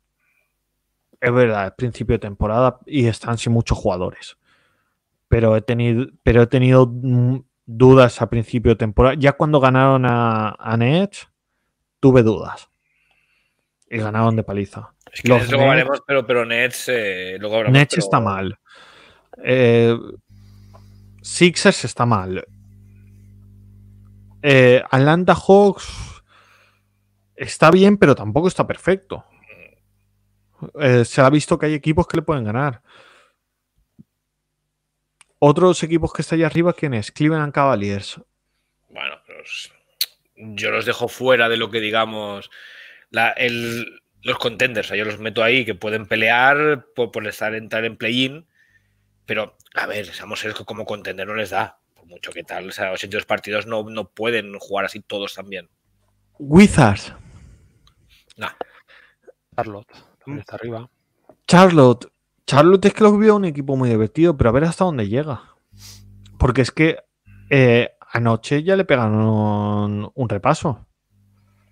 es verdad, es principio de temporada y están sin muchos jugadores. Pero he tenido, pero he tenido mm, dudas a principio de temporada. Ya cuando ganaron a, a Nets, tuve dudas. Y ganaron de paliza. Es que luego pero, pero Nets, eh, está mal. Eh, Sixers está mal. Eh, Atlanta Hawks está bien, pero tampoco está perfecto. se ha visto que hay equipos que le pueden ganar. Otros equipos que están ahí arriba, ¿quién es? Cleveland Cavaliers. Bueno, pues yo los dejo fuera de lo que digamos el, los contenders. yo los meto ahí que pueden pelear por, estar entrar en play-in. Pero, a ver, somos es que como contender no les da. Por mucho que tal. O sea, 82 partidos no, pueden jugar así todos también. Wizards. no Charlotte. También está arriba. Charlotte. Charlotte es que lo vio un equipo muy divertido, pero a ver hasta dónde llega. Porque es que eh, anoche ya le pegaron un, repaso.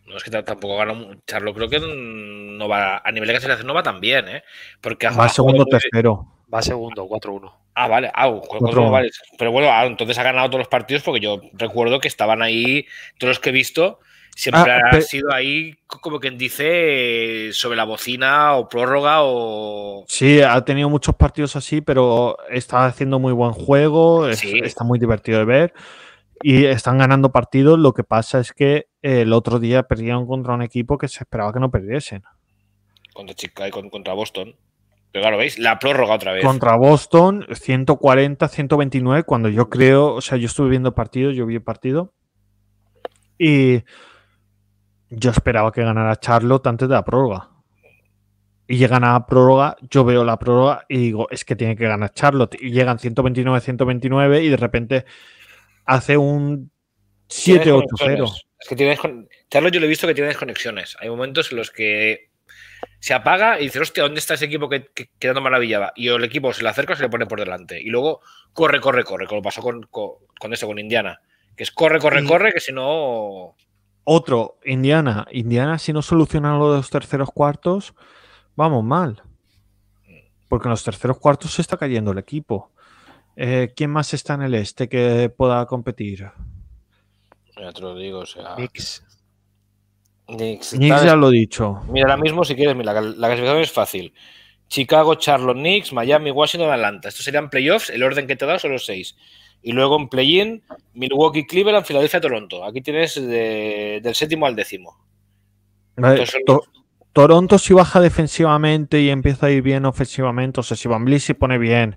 No, es que tampoco ganó. Charlo creo que no va. A nivel de clasificación no va tan bien, ¿eh? Porque va segundo, tercero. Va segundo, 4-1. Ah, vale. Ah, 4 vale. Pero bueno, ah, entonces ha ganado todos los partidos porque yo recuerdo que estaban ahí, todos los que he visto, Siempre ah, ha sido ahí, como quien dice, eh, sobre la bocina o prórroga o. Sí, ha tenido muchos partidos así, pero está haciendo muy buen juego, está muy divertido de ver y están ganando partidos. Lo que pasa es que eh, el otro día perdieron contra un equipo que se esperaba que no perdiesen. Contra Chicago y contra Boston. Pero claro, ¿veis? La prórroga otra vez. Contra Boston, 140, 129, cuando yo creo, o sea, yo estuve viendo partidos, yo vi el partido. Y yo esperaba que ganara Charlotte antes de la prórroga. Y llegan a la prórroga, yo veo la prórroga y digo, es que tiene que ganar Charlotte. Y llegan 129-129 y de repente hace un 7-8-0. Charlotte yo le he visto que tiene desconexiones. Hay momentos en los que se apaga y dices hostia, ¿dónde está ese equipo que, que, que Y el equipo se le acerca, se le pone por delante. Y luego corre, corre, corre, como pasó con, eso, con Indiana. Que es corre, corre, corre, que si no... Otro, Indiana. Indiana, si no solucionan lo de los terceros cuartos, vamos mal. Porque en los terceros cuartos se está cayendo el equipo. Eh, ¿Quién más está en el este que pueda competir? Ya te lo digo, o sea. Knicks. Knicks, ya lo he dicho. Mira, ahora mismo, si quieres, mira, la, clasificación es fácil. Chicago, Charlotte, Knicks, Miami, Washington, Atlanta. Estos serían playoffs. El orden que te da son los seis. Y luego en play-in, Milwaukee, Cleveland, Filadelfia, Toronto. Aquí tienes del séptimo al décimo. Toronto si baja defensivamente y empieza a ir bien ofensivamente, o sea, si Van Vliet se pone bien,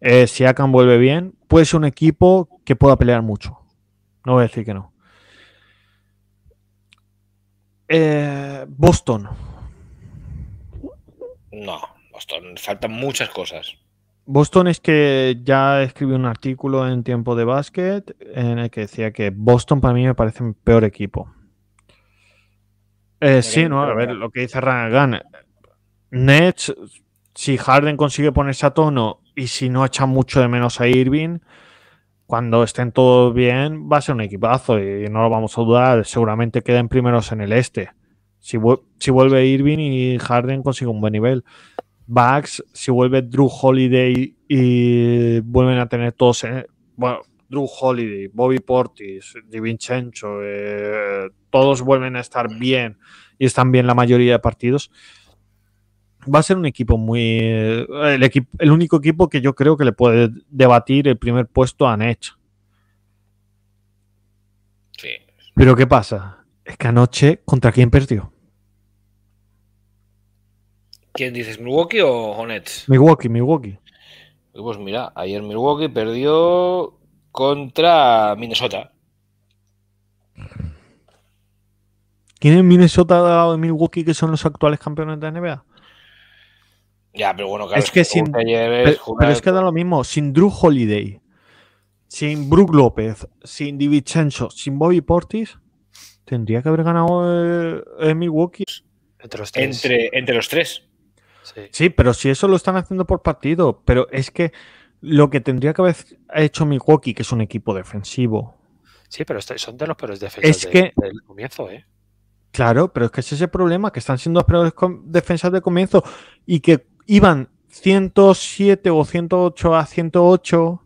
eh, si Akan vuelve bien, puede ser un equipo que pueda pelear mucho. No voy a decir que no. Eh, Boston. No, Boston. Faltan muchas cosas. Boston es que ya escribí un artículo en Tiempo de Básquet en el que decía que Boston para mí me parece un peor equipo. Eh, sí, no, a ver, lo que dice Rangan. Nets, si Harden consigue ponerse a tono y si no echa mucho de menos a Irving, cuando estén todos bien, va a ser un equipazo y no lo vamos a dudar. Seguramente queden primeros en el este. Si, si vuelve Irving y Harden consigue un buen nivel. Bugs, si vuelve Drew Holiday y vuelven a tener todos, eh, bueno, Drew Holiday, Bobby Portis, Di eh, todos vuelven a estar bien y están bien la mayoría de partidos. Va a ser un equipo muy. Eh, el, único equipo que yo creo que le puede debatir el primer puesto a Nech. Sí. Pero ¿qué pasa? Es que anoche, ¿contra quién perdió? ¿Quién dices, Milwaukee o Nets? Milwaukee, Milwaukee. Pues mira, ayer Milwaukee perdió contra Minnesota. ¿Quién es Minnesota o Milwaukee que son los actuales campeones de NBA? Ya, pero bueno, es que, sin, pero, es que da lo mismo, sin Drew Holiday, sin Brook López, sin DiVincenzo, sin Bobby Portis, tendría que haber ganado el, Milwaukee. Entre, entre los tres. Sí. pero si eso lo están haciendo por partido, pero es que lo que tendría que haber hecho Milwaukee, que es un equipo defensivo. Sí, pero son de los peores defensas es que, del comienzo, ¿eh? Claro, pero es que es ese problema, que están siendo los peores defensas de comienzo y que iban 107 o 108 a 108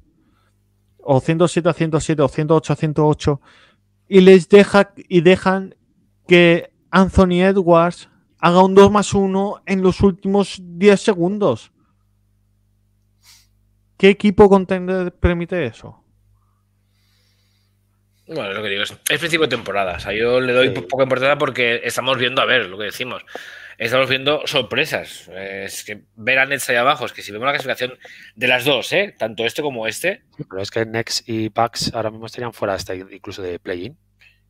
o 107 a 107 o 108 a 108 y les deja y dejan que Anthony Edwards haga un 2 más 1 en los últimos 10 segundos. ¿Qué equipo contender permite eso? Bueno, lo que digo es, principio de temporada. yo le doy poca importancia porque estamos viendo, a ver, lo que decimos, estamos viendo sorpresas. Es que ver a Nets ahí abajo, es que si vemos la clasificación de las dos, ¿eh? tanto este como este. Lo pero es que next y Pax ahora mismo estarían fuera hasta incluso de play-in.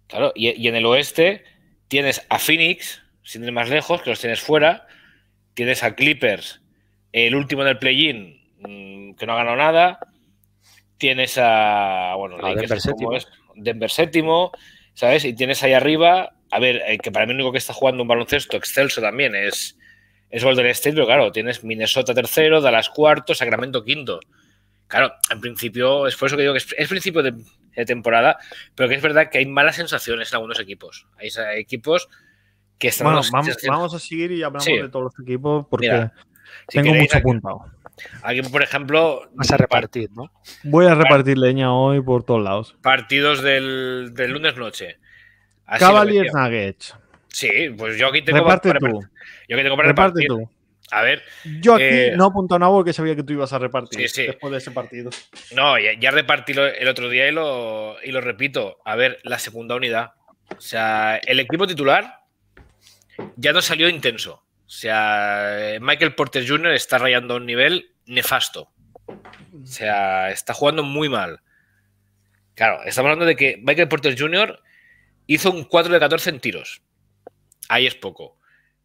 Claro, y en el oeste tienes a Phoenix, sin ir más lejos, que los tienes fuera. Tienes a Clippers, el último del play-in, mm, que no ha ganado nada. Tienes a, bueno, Denver, séptimo. ¿sabes? Y tienes ahí arriba, a ver, eh, que para mí el único que está jugando un baloncesto excelso también es, es Golden State, pero claro, tienes Minnesota tercero, Dallas cuarto, Sacramento quinto. Claro, en principio, es por eso que digo que es, principio de, de temporada, pero que es verdad que hay malas sensaciones en algunos equipos. Hay equipos bueno, vamos, a seguir y hablamos de todos los equipos porque tengo mucho apuntado. Aquí, por ejemplo. Vas a repartir, ¿no? Voy a repartir leña hoy por todos lados. Partidos del, del lunes noche. Así Cavaliers Nuggets. Sí, pues yo aquí tengo Reparte para, Yo aquí tengo para Reparte repartir. Tú. A ver. Yo aquí no eh, no apunto nada porque sabía que tú ibas a repartir después de ese partido. No, ya, ya, repartí el otro día y lo, y lo repito. A ver, la segunda unidad. O sea, el equipo titular ya no salió intenso. O sea, eh, Michael Porter Jr. está rayando a un nivel nefasto. O sea, está jugando muy mal. Claro, estamos hablando de que Michael Porter Jr. hizo un 4 de 14 en tiros. Ahí es poco.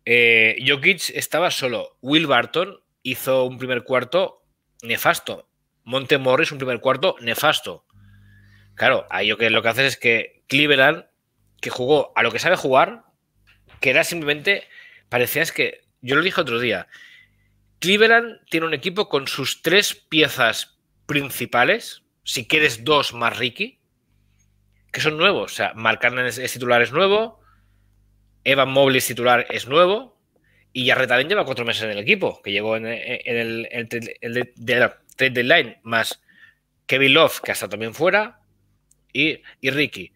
Eh, Jokic estaba solo. Will Barton hizo un primer cuarto nefasto. Monte Morris un primer cuarto nefasto. Claro, ahí lo que, lo que haces es que Cleveland, que jugó a lo que sabe jugar, que era simplemente, parecías que, yo lo dije otro día, Cleveland tiene un equipo con sus tres piezas principales, si quieres dos más Ricky, que son nuevos. O sea, Mark es, es, titular, es nuevo. Evan Mobley es titular, es nuevo. Y ya también lleva cuatro meses en el equipo, que llegó en, el, en deadline, más Kevin Love, que hasta también fuera, y Ricky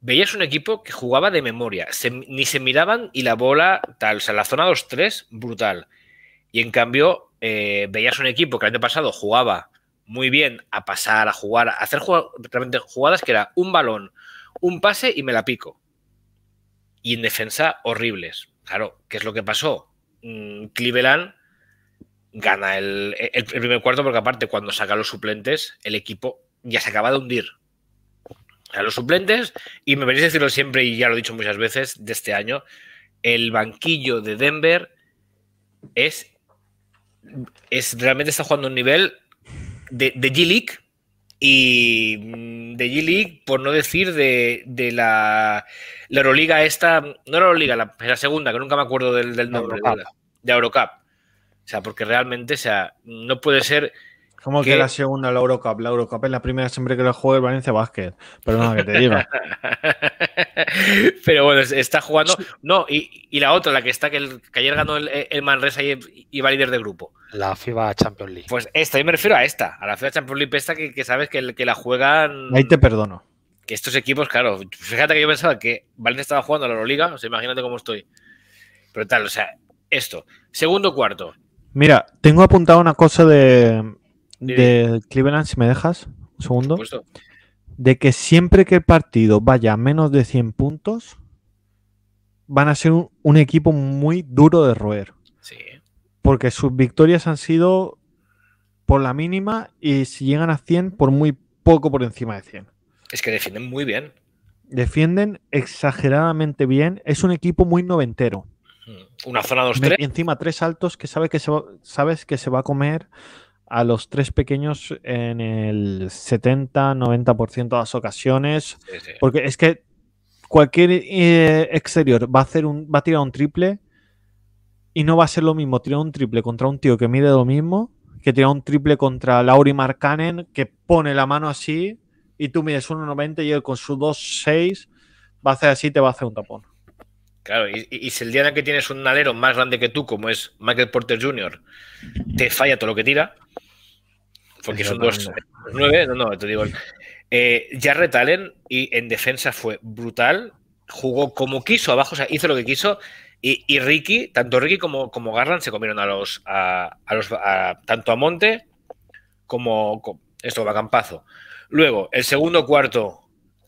veías un equipo que jugaba de memoria, ni se miraban y la bola tal, o sea, la zona 2-3, brutal. Y en cambio, eh, veías un equipo que el año pasado jugaba muy bien a pasar, a jugar, a hacer jugadas que era un balón, un pase y me la pico. Y en defensa, horribles. Claro, ¿qué es lo que pasó? Mm, Cleveland gana el primer cuarto porque aparte cuando saca los suplentes, el equipo ya se acaba de hundir a los suplentes, y me venís a decirlo siempre, y ya lo he dicho muchas veces de este año, el banquillo de Denver es, es realmente está jugando un nivel de, de G-League y mm, de G-League, por no decir de, la, la, Euroliga esta, no la Euroliga, la, segunda, que nunca me acuerdo del, nombre, de, Eurocup. O sea, porque realmente, o sea, no puede ser como que, la segunda, la Eurocup. La Eurocup es la primera siempre que la juega el Valencia vázquez Perdona que te diga. [LAUGHS] Pero bueno, está jugando. No, y, la otra, la que está, que, el, que ayer ganó el, el Manresa y, y, va líder de grupo. La FIBA Champions League. Pues esta, yo me refiero a esta, a la FIBA Champions League, esta que, sabes que, que la juegan. Ahí te perdono. Que estos equipos, claro. Fíjate que yo pensaba que Valencia estaba jugando a la Euroliga, o sea, imagínate cómo estoy. Pero tal, o sea, esto. Segundo cuarto. Mira, tengo apuntado una cosa de, de Cleveland, si me dejas un segundo, de que siempre que el partido vaya a menos de 100 puntos, van a ser un, equipo muy duro de roer. Sí. Porque sus victorias han sido por la mínima y si llegan a 100, por muy poco por encima de 100. Es que defienden muy bien. Defienden exageradamente bien. Es un equipo muy noventero. Una zona 2-3. Y encima tres altos que, sabe que se sabes que se va a comer a los tres pequeños en el 70-90% de las ocasiones. Porque es que cualquier eh, exterior va a, hacer un, a tirar un triple y no va a ser lo mismo tirar un triple contra un tío que mide lo mismo que tirar un triple contra Lauri Markkanen que pone la mano así y tú mides 1,90 y él con su 2,6 va a hacer así te va a hacer un tapón. Claro, y, si el día que tienes un alero más grande que tú, como es Michael Porter Jr., te falla todo lo que tira, porque son dos, nueve, no, no, te digo. ya eh, Jarrett y en defensa fue brutal, jugó como quiso abajo, o sea, hizo lo que quiso. Y, Ricky, tanto Ricky como, como Garland se comieron a los, a, los tanto a Monte como, esto, a Campazo. Luego, el segundo cuarto,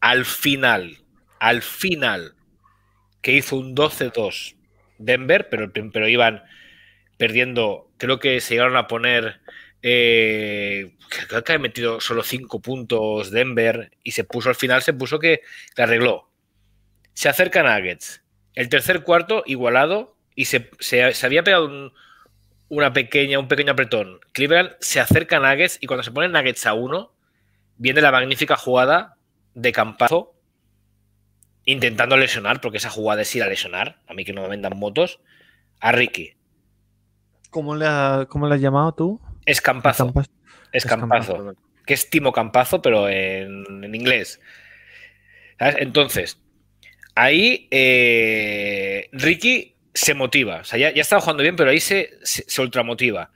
al final, al final, que hizo un 12-2 Denver, pero, pero iban perdiendo, creo que se llegaron a poner, eh, creo que ha metido solo 5 puntos Denver y se puso al final, se puso que la arregló. Se acerca Nuggets. El tercer cuarto igualado y se, había pegado un, una pequeña, un pequeño apretón. Cleveland se acerca Nuggets y cuando se pone Nuggets a uno, viene la magnífica jugada de Campazo intentando lesionar, porque esa jugada es ir a lesionar, a mí que no me vendan motos, a Ricky. ¿Cómo le, has llamado tú? Escampazo. Escampazo. Es Que es Timo Campazo, pero en, inglés. Entonces, ahí eh, Ricky se motiva. O sea, ya, ya estaba jugando bien, pero ahí se, se, ultramotiva.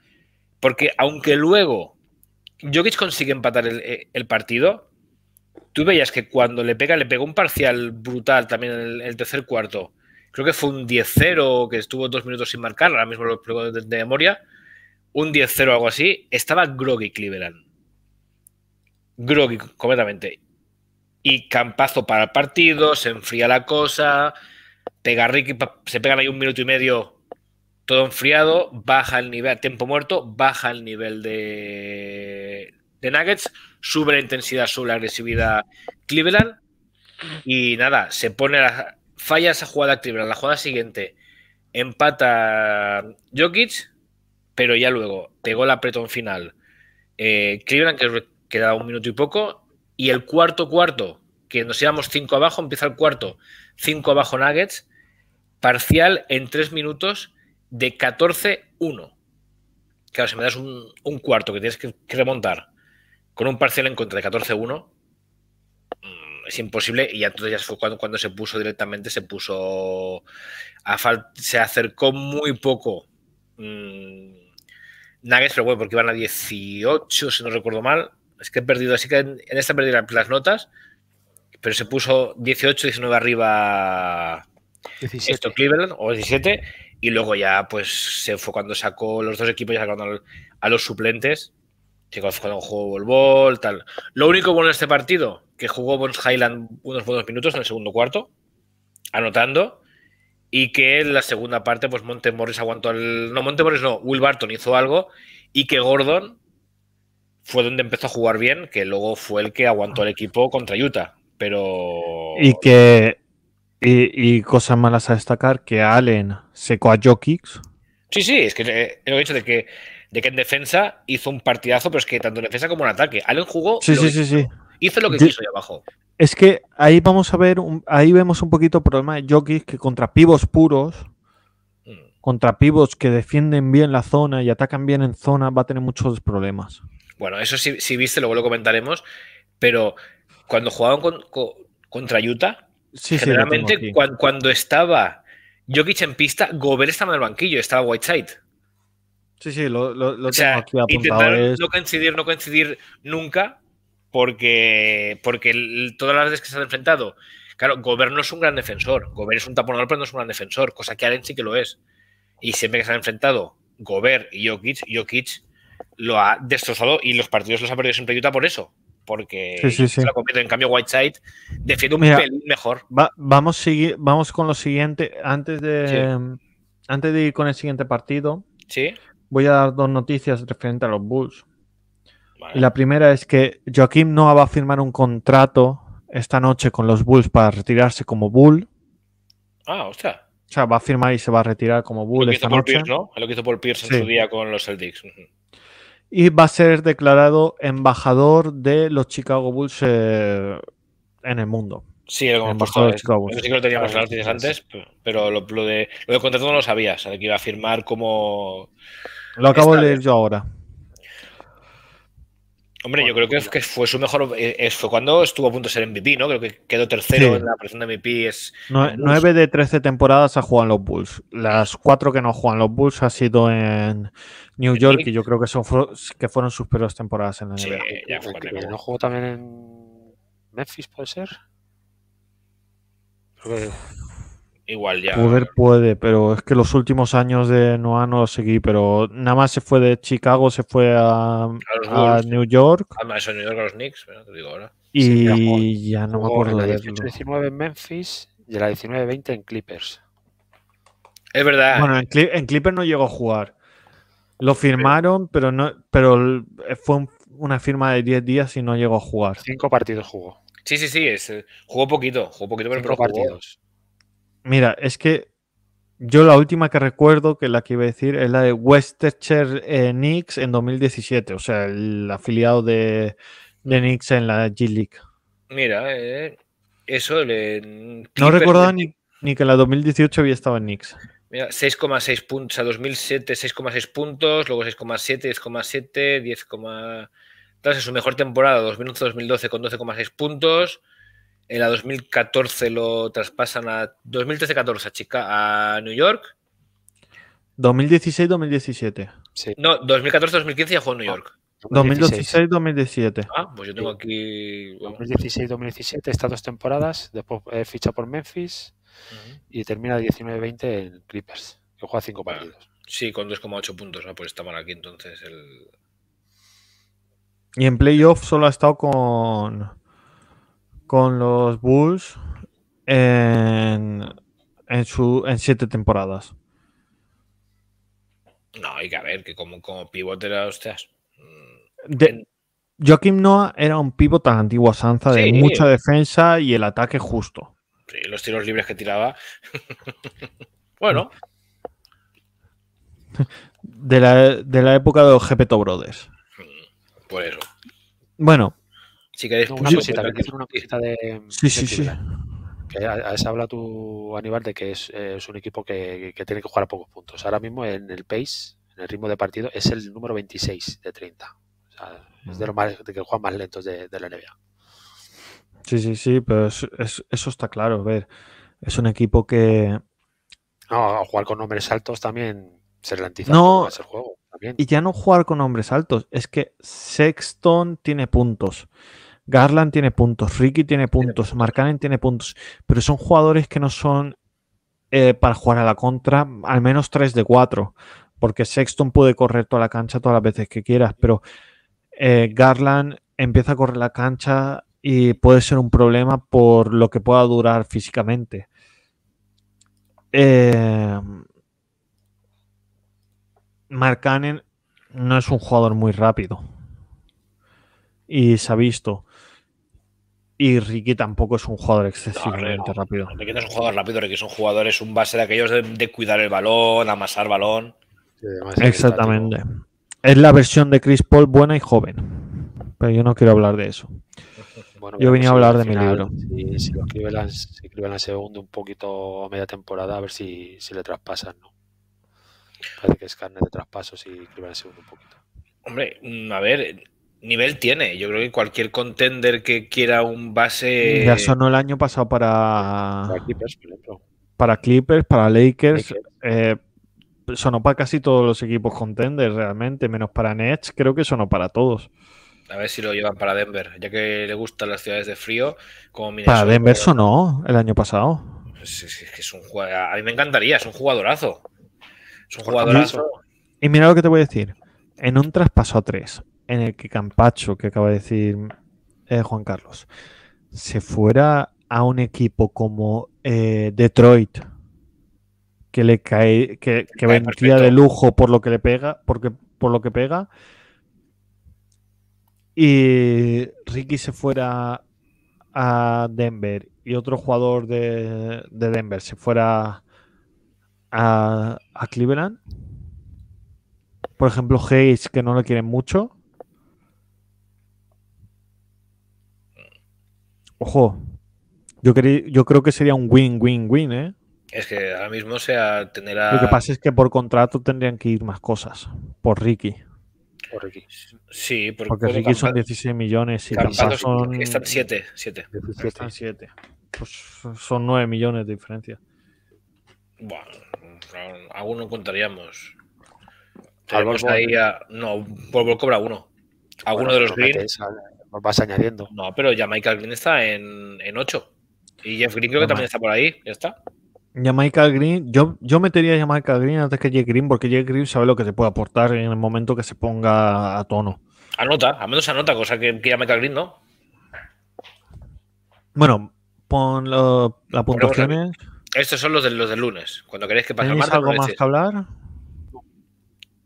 Porque aunque luego Jokic consigue empatar el, eh, el partido, tú veías que cuando le pega, le pegó un parcial brutal también en el, tercer cuarto. Creo que fue un 10-0 que estuvo dos minutos sin marcar, ahora mismo lo explico de, memoria. Un 10-0 algo así. Estaba groggy Cleveland. Groggy completamente. Y campazo para el partido, se enfría la cosa. Pega Ricky, se pegan ahí un minuto y medio todo enfriado, baja el nivel, tiempo muerto, baja el nivel de, de Nuggets, sube la intensidad, sube la agresividad Cleveland y nada, se pone la, falla esa jugada Cleveland, la jugada siguiente empata Jokic, pero ya luego pegó el apretón final eh, Cleveland que queda un minuto y poco y el cuarto cuarto, que nos llevamos cinco abajo, empieza el cuarto, cinco abajo Nuggets, parcial en tres minutos de 14-1. Claro, si me das un, cuarto que tienes que remontar con un parcial en contra de 14-1 mm, es imposible y entonces ya fue cuando, cuando se puso directamente, se puso a falta se acercó muy poco mmm, Nuggets, pero bueno, porque iban a 18, si no recuerdo mal, es que he perdido, así que en, esta perdida las notas, pero se puso 18, 19 arriba esto Cleveland o 17 y luego ya pues se fue cuando sacó los dos equipos ya sacaron a los suplentes fue no jugó vol tal. Lo único bueno de este partido, que jugó Bons Highland unos buenos minutos en el segundo cuarto, anotando, y que en la segunda parte, pues monte morris aguantó al No, monte morris no, Will Barton hizo algo, y que Gordon fue donde empezó a jugar bien, que luego fue el que aguantó el equipo contra Utah. Pero. Y que. Y, cosas malas a destacar, que Allen secó a Jokic. Sí, sí, es que eh, lo he dicho de que de que en defensa hizo un partidazo, pero es que tanto en defensa como en ataque. Allen jugó. Sí, sí, sí, Hizo lo que hizo ahí abajo. Es que ahí vamos a ver, ahí vemos un poquito el problema de Jokic que contra pivos puros, hmm. contra pivos que defienden bien la zona y atacan bien en zona, va a tener muchos problemas. Bueno, eso sí, viste, luego lo comentaremos, pero cuando jugaban contra Utah, generalmente cuando, estaba Jokic en pista, Gobert estaba en el banquillo, estaba Whiteside. Sí, sí, lo, tengo aquí apuntado. no coincidir, no coincidir nunca, porque, porque todas las veces que se han enfrentado. Claro, Gobert no es un gran defensor. Gobert es un taponador, pero no es un gran defensor, cosa que Allen sí que lo es. Y siempre que se han enfrentado Gobert y Jokic, Jokic lo ha destrozado y los partidos los ha perdido siempre Utah por eso. Porque se lo En cambio, Whiteside defiende un pelín mejor. vamos, vamos con lo siguiente. Antes de, antes de ir con el siguiente partido. Sí voy a dar dos noticias referente a los Bulls. La primera es que Joaquim Noah va a firmar un contrato esta noche con los Bulls para retirarse como Bull. Ah, hostia. O sea, va a firmar y se va a retirar como Bull. Lo esta Pierce, ¿no? Lo que hizo Pierce en su día con los Celtics. Y va a ser declarado embajador de los Chicago Bulls eh, en el mundo. Sí, era como que pues, teníamos antes, pero lo, de, lo de contrato no lo sabías, que iba a firmar como. Lo acabo de leer yo ahora. Hombre, yo creo que, fue su mejor. Eh, fue cuando estuvo a punto de ser MVP, ¿no? Creo que quedó tercero en la presión de MVP. Es, 9 de 13 temporadas ha jugado en los Bulls. Las cuatro que no juegan los Bulls ha sido en New York y yo creo que, son, que fueron sus peores temporadas en el NBA. Sí, no jugó también en Memphis, puede ser igual ya. Poder puede, pero es que los últimos años de Noah no lo seguí, pero nada más se fue de Chicago, se fue a, New York. Ah, New York a los Knicks, te digo ahora. Y ya no me acuerdo de 19 en Memphis y la 19-20 en Clippers. Es verdad. Bueno, en, Clippers no llegó a jugar. Lo firmaron, pero no, pero fue una firma de 10 días y no llegó a jugar. Cinco partidos jugó. Sí, sí, sí, es, eh, jugó poquito, jugó poquito, pero jugó. partidos. Mira, es que yo la última que recuerdo, que la que iba a decir, es la de Westchester eh, Knicks en 2017, o sea, el afiliado de, de Knicks en la G League. Mira, eh, eso le... No recordaba ni, que en la 2018 había estado en Knicks. 6,6 puntos, o sea, 2007 6,6 puntos, luego 6,7, 10,7, 10, en su mejor temporada 2011-2012 con 12,6 puntos, en la 2014 lo traspasan a 2013-14 a, Chica, a New York. 2016-2017. No, 2014-2015 ya jugó en New York. 2016-2017. Ah, pues yo tengo aquí. 2016-2017, estas dos temporadas. Después ficha por Memphis y termina 19-20 en Clippers. Que juega cinco partidos. Sí, con 2,8 puntos. pues está mal aquí entonces el, y en playoff solo ha estado con, con los Bulls en, en, su, en siete temporadas. No, hay que ver que como, como pivote era, hostias. Mm, Joaquim Noah era un pivote a antigua Sanza de mucha defensa y el ataque justo. Sí, los tiros libres que tiraba. [LAUGHS] bueno. [LAUGHS] De la, de la época de los Gepeto Brothers por eso. Bueno. Si queréis, una cosita, una pista de. Sí, sí, sí. Que tú, Aníbal, de que es, eh, un equipo que, tiene que jugar a pocos puntos. Ahora mismo en el pace, en el ritmo de partido, es el número 26 de 30. es de los más, de que juegan más lentos de, la NBA. Sí, sí, sí, pero eso está claro. A ver, es un equipo que. No, jugar con nombres altos también se ralentiza no, el juego. Y ya no jugar con hombres altos, es que Sexton tiene puntos. Garland tiene puntos, Ricky tiene puntos, Mark Marcanen tiene puntos, pero son jugadores que no son eh, para jugar a la contra, al menos 3 de 4, porque Sexton puede correr toda la cancha todas las veces que quieras, pero eh, Garland empieza a correr la cancha y puede ser un problema por lo que pueda durar físicamente. Eh, Mark Cannon no es un jugador muy rápido. Y se ha visto. Y Ricky tampoco es un jugador excesivamente rápido. Ricky no es un jugador rápido, Ricky es un jugador, es un base de aquellos de, cuidar el balón, amasar balón. Exactamente. Es la versión de Chris Paul buena y joven. Pero yo no quiero hablar de eso. [LAUGHS] yo venía a hablar de milagro. mi libro. Si, lo escribe la, segunda un poquito a media temporada, a ver si, si le traspasan, ¿no? Parece que es de traspasos y un poquito. Hombre, mm, a ver, nivel tiene. Yo creo que cualquier contender que quiera un base. Ya sonó el año pasado para. Para Clippers, Para Lakers. Eh, sonó para casi todos los equipos contenders realmente, menos para Nets, creo que sonó para todos. A ver si lo llevan para Denver, ya que le gustan las ciudades de frío. para Denver sonó el año pasado. a mí me encantaría, es un jugadorazo un Y mira lo que te voy a decir. En un traspaso a tres, en el que Campacho, que acaba de decir eh, Juan Carlos, se fuera a un equipo como eh, Detroit, que le cae, que, que de lujo por lo que le pega, porque por lo que pega, y Ricky se fuera a Denver y otro jugador de, de Denver se fuera a, Cleveland. Por ejemplo, Hayes, que no le quieren mucho. Ojo, yo, creo que sería un win-win-win, ¿eh? Es que ahora mismo sea tener Lo que pasa es que por contrato tendrían que ir más cosas. Por Ricky. Por Ricky. Sí, porque Ricky son 16 millones y Campa son... 7. Pues son 9 millones de diferencia. Bueno, alguno no encontraríamos. Tenemos ahí no, Volvo cobra uno. Alguno de los Green. vas añadiendo. No, pero ya Michael Green está en, en 8. Y Jeff Green creo que también está por ahí. Ya está. Green, yo, yo metería a Michael Green antes que Jeff Green, porque Jeff Green sabe lo que se puede aportar en el momento que se ponga a tono. Anota, al menos anota, cosa que, que Michael Green no. Bueno, pon la las puntuaciones. Estos son los, de, los del lunes. Cuando queréis que pase más? algo más que hablar?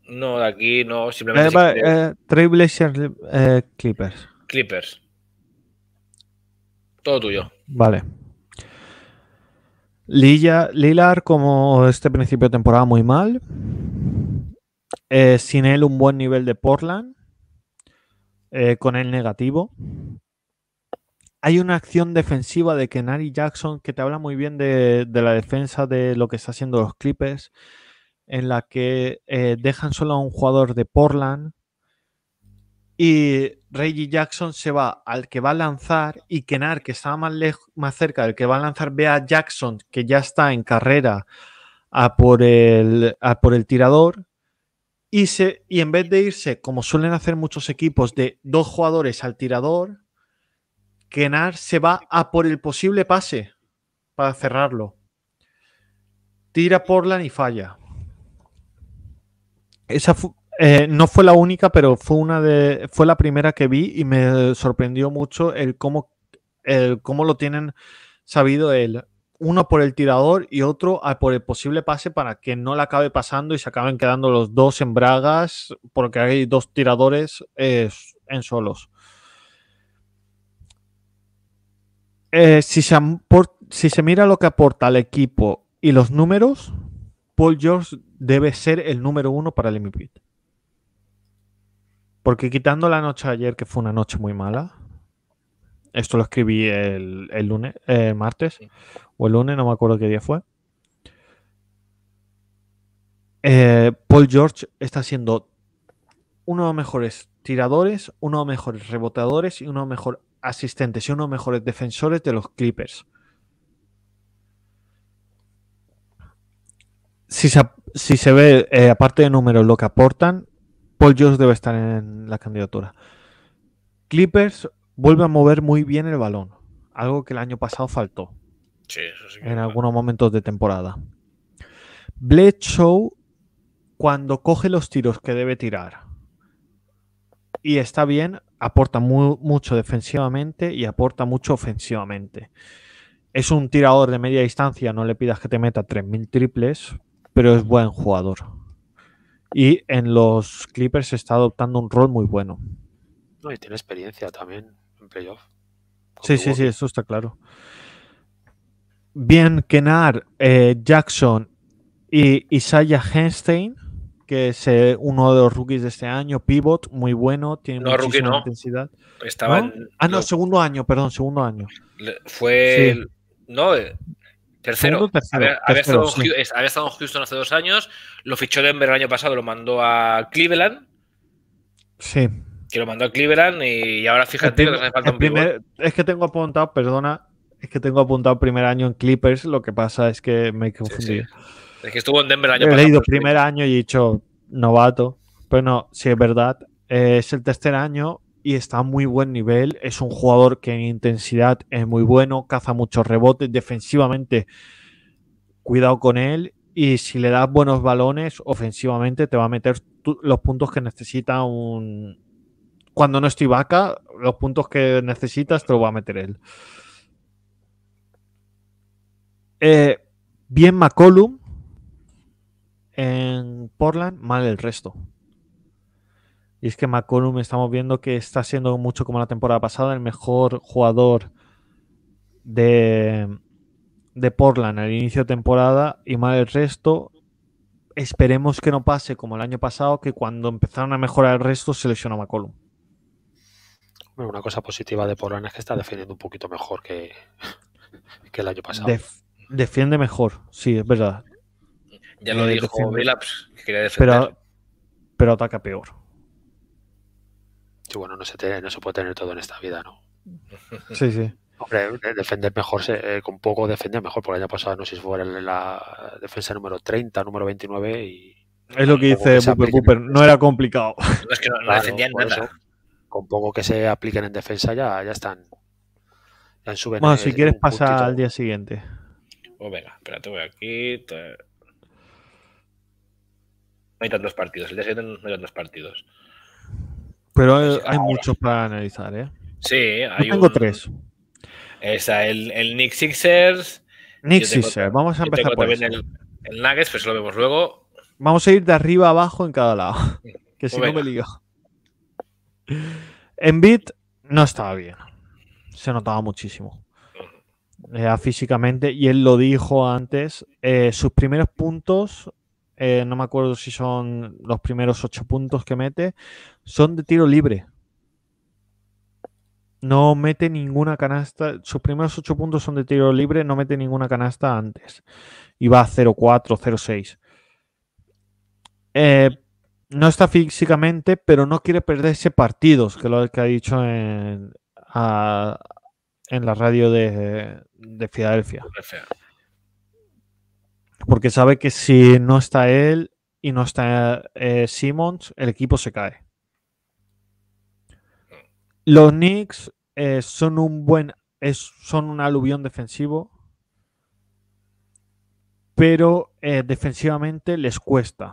No, de aquí no, simplemente. Eh, eh, Blazers eh, Clippers. Clippers. Todo tuyo. Vale. Lilla, Lilar, como este principio de temporada, muy mal. sin él, un buen nivel de Portland. con él, negativo hay una acción defensiva de y Jackson que te habla muy bien de, la defensa de lo que está haciendo los clipes en la que eh, dejan solo a un jugador de Portland y Reggie Jackson se va al que va a lanzar y Kenar, que estaba más, más cerca del que va a lanzar, ve a Jackson, que ya está en carrera a por el, por el tirador. Y, se, y en vez de irse, como suelen hacer muchos equipos, de dos jugadores al tirador, Kenar se va a por el posible pase para cerrarlo. Tira la y falla. Esa eh, no fue la única, pero fue una de. fue la primera que vi y me sorprendió mucho el cómo, el cómo lo tienen sabido él. uno por el tirador y otro por el posible pase para que no la acabe pasando y se acaben quedando los dos en bragas porque hay dos tiradores eh, en solos. Eh, si, se, mira lo que aporta al equipo y los números, Paul George debe ser el número uno para el MVP. Porque quitando la noche ayer, que fue una noche muy mala, esto lo escribí el, lunes, eh, martes o el lunes, no me acuerdo qué día fue. Eh, Paul George está siendo uno de los mejores tiradores, uno de los mejores rebotadores y uno de los mejores asistentes y unos mejores defensores de los Clippers. Si se, ve, eh, aparte de números, lo que aportan, Paul George debe estar en la candidatura. Clippers vuelve a mover muy bien el balón, algo que el año pasado faltó en algunos momentos de temporada. Show. cuando coge los tiros que debe tirar y está bien, aporta mucho defensivamente y aporta mucho ofensivamente. Es un tirador de media distancia, no le pidas que te meta 3.000 triples, pero es buen jugador. Y en los Clippers está adoptando un rol muy bueno. y tiene experiencia también en playoff. Sí, sí, sí, eso está claro. Bien, Kenar eh, Jackson y Isaiah Henstein que es eh, uno de los rookies de este año, pivot, muy bueno, tiene no, intensidad. Estaba ah, no, segundo año, perdón, segundo año. fue. No, tercero. había, estado, en, Houston hace dos años, lo fichó Denver el año pasado, lo mandó a Cleveland. Sí. Que lo mandó a Cleveland y, ahora fíjate Es que tengo apuntado, perdona, es que tengo apuntado primer año en Clippers, lo que pasa es que me he confundido. Es que estuvo en Denver el año He He leído primer año y he dicho novato. Pero pues no, sí es verdad. es el tercer año y está a muy buen nivel. Es un jugador que en intensidad es muy bueno, caza muchos rebotes defensivamente. Cuidado con él. Y si le das buenos balones, ofensivamente te va a meter los puntos que necesita un. Cuando no estoy vaca, los puntos que necesitas te lo va a meter él. Eh, bien McCollum, en Portland, mal el resto. Y es que McCollum estamos viendo que está siendo mucho como la temporada pasada, el mejor jugador de, de Portland al inicio de temporada y mal el resto. Esperemos que no pase como el año pasado, que cuando empezaron a mejorar el resto se lesionó McCollum. una cosa positiva de Portland es que está defendiendo un poquito mejor que, [LAUGHS] el año pasado. defiende mejor, sí, es verdad. Ya lo dijo Vilaps, que quería defender. Pero, ataca peor. Sí, bueno, no se, puede tener todo en esta vida, ¿no? [LAUGHS] Sí, sí. Hombre, eh, defender mejor, eh, con poco defender mejor, porque el año pasado no sé si fue la defensa número 30, número 29 y... Es lo que dice Booper, Cooper, no era complicado. [LAUGHS] es que no, defendían nada. con poco que se apliquen en defensa ya, ya están... Ya bueno, si quieres pasar al día siguiente. Pues venga, espérate, voy aquí hay tantos partidos. El día no hay tantos partidos. Pero hay, muchos para analizar, ¿eh? Sí, hay Yo tengo tres. Esa, el, el Nick Sixers. Nick Sixers, vamos a empezar por El, Nuggets, pues lo vemos luego. Vamos a ir de arriba a abajo en cada lado. [LAUGHS] Que si no me En BIT no estaba bien. Se notaba muchísimo. Eh, físicamente, y él lo dijo antes, eh, sus primeros puntos eh, no me acuerdo si son los primeros ocho puntos que mete, son de tiro libre. No mete ninguna canasta, sus primeros ocho puntos son de tiro libre, no mete ninguna canasta antes. Y va a 0-4, 0-6. no está físicamente, pero no quiere perderse partidos, que es lo que ha dicho en, la radio de, de Filadelfia porque sabe que si no está él y no está eh, Simmons, el equipo se cae. Los Knicks eh, son un buen, son un aluvión defensivo, pero eh, defensivamente les cuesta.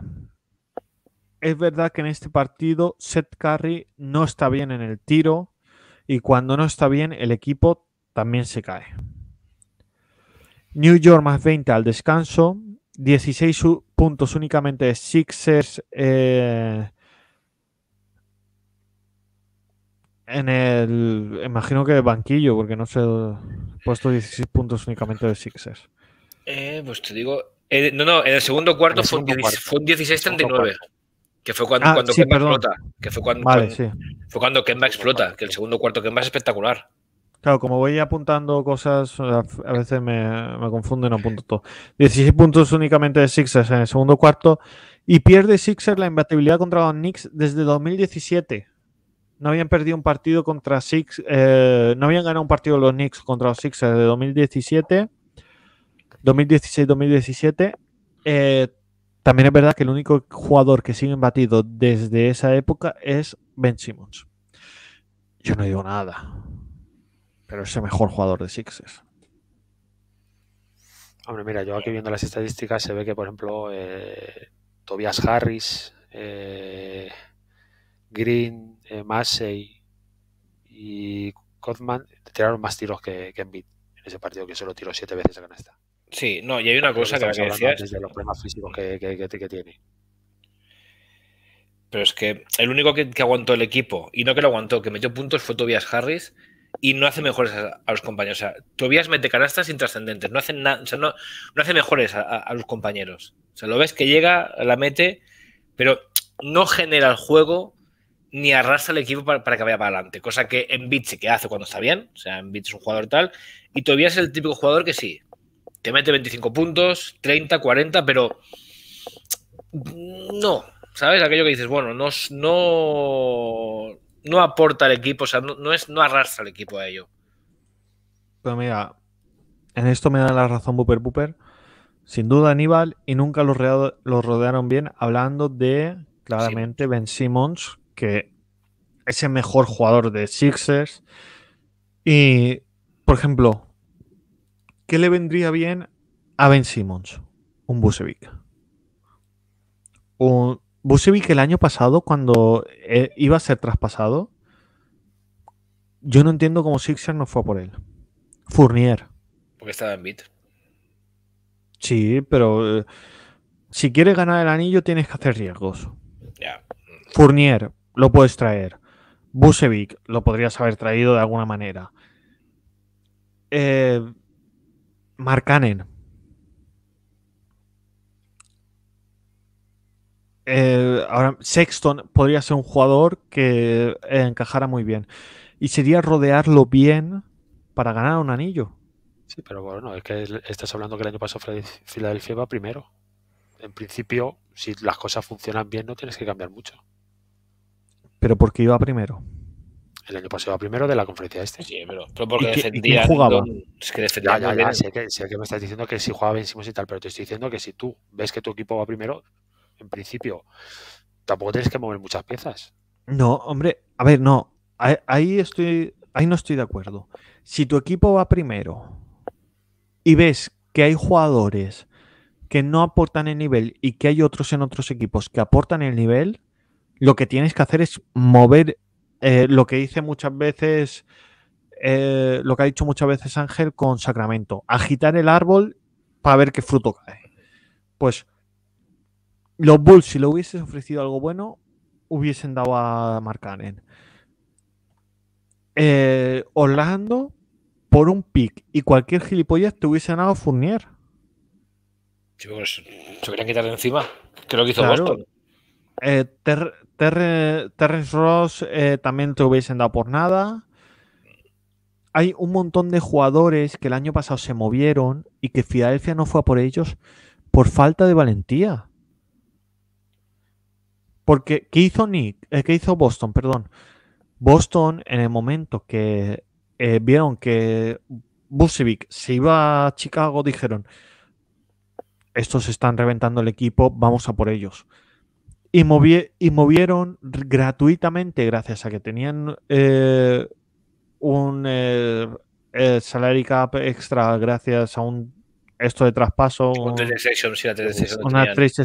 Es verdad que en este partido Seth Curry no está bien en el tiro y cuando no está bien el equipo también se cae. New York más 20 al descanso, 16 puntos únicamente de Sixers eh, en el, imagino que banquillo, porque no se he puesto 16 puntos únicamente de Sixers. Eh, pues te digo, eh, no, no, en el segundo cuarto, fue, un 16-39. Que fue cuando, ah, Kemba explota. Que fue cuando, fue cuando Kemba explota. Que el segundo cuarto Kemba es espectacular. Claro, como voy apuntando cosas, a veces me, me confunden, no apunto todo. 16 puntos únicamente de Sixers en el segundo cuarto. Y pierde Sixers la imbatibilidad contra los Knicks desde 2017. No habían perdido un partido contra Six, eh, no habían ganado un partido los Knicks contra los Sixers desde 2017. 2016-2017. también es verdad que el único jugador que sigue imbatido desde esa época es Ben Simmons. Yo no digo nada pero es el mejor jugador de Sixers. Hombre, mira, yo aquí viendo las estadísticas se ve que, por ejemplo, eh, Tobias Harris, eh, Green, eh, Massey y Kozman tiraron más tiros que, que Embiid en ese partido, que solo tiró siete veces a canasta. Sí, no, y hay una cosa que, que, los problemas físicos que, tiene. Pero es que el único que, que, aguantó el equipo, y no que lo aguantó, que metió puntos fue Tobias Harris, y no hace mejores a, los compañeros. O sea, Tobias mete canastas intrascendentes, no hace, no, no, hace mejores a, los compañeros. O sea, lo ves que llega, la mete, pero no genera el juego ni arrastra al equipo para, que vaya para adelante, cosa que en que hace cuando está bien, o sea, en es un jugador tal, y Tobias es el típico jugador que sí, te mete 25 puntos, 30, 40, pero no, ¿sabes? Aquello que dices, bueno, no, no, no aporta al equipo, o sea, no, es, no arrastra al equipo a ello. Pero mira, en esto me da la razón Booper Booper. Sin duda Aníbal y nunca los, rodearon bien, hablando de claramente Ben Simmons, que es el mejor jugador de Sixers. Y, por ejemplo, ¿qué le vendría bien a Ben Simmons? Un Busevic. Un, Busevic el año pasado, cuando eh, iba a ser traspasado, yo no entiendo cómo Sixer no fue por él. Fournier. Porque estaba en bit. Sí, pero eh, si quieres ganar el anillo tienes que hacer riesgos. Fournier, lo puedes traer. Busevic, lo podrías haber traído de alguna manera. Eh, Markanen, Eh, ahora Sexton podría ser un jugador que encajara muy bien. Y sería rodearlo bien para ganar un anillo. Sí, pero bueno, es que estás hablando que el año pasado Filadelfia iba primero. En principio, si las cosas funcionan bien, no tienes que cambiar mucho. ¿Pero por qué iba primero? El año pasado iba primero de la conferencia este. Sí, pero, qué, quién jugaba? defendía ya, ya, sé, que, me estás diciendo que si jugaba bien, y tal, pero te estoy diciendo que si tú ves que tu equipo va primero, en principio, tampoco tienes que mover muchas piezas. No, hombre, a ver, no. Ahí estoy, ahí no estoy de acuerdo. Si tu equipo va primero y ves que hay jugadores que no aportan el nivel y que hay otros en otros equipos que aportan el nivel, lo que tienes que hacer es mover eh, lo que dice muchas veces, eh, lo que ha dicho muchas veces Ángel con Sacramento, agitar el árbol para ver qué fruto cae. Pues los Bulls, si lo hubieses ofrecido algo bueno, hubiesen dado a Marcanen. Eh, Orlando, por un pick y cualquier gilipollas, te hubiesen dado Fournier. se hubieran quitar encima. Creo que hizo Boston. Eh, Terrence Ross eh, también te hubiesen dado por nada. Hay un montón de jugadores que el año pasado se movieron y que Filadelfia no fue a por ellos por falta de valentía. Porque, ¿qué hizo Nick? Eh, ¿Qué hizo Boston? Perdón. Boston, en el momento que eh, vieron que Busevic se iba a Chicago, dijeron: Estos están reventando el equipo, vamos a por ellos. Y, y movieron gratuitamente, gracias a que tenían eh, un salary cap extra, gracias a un esto de traspaso. una trade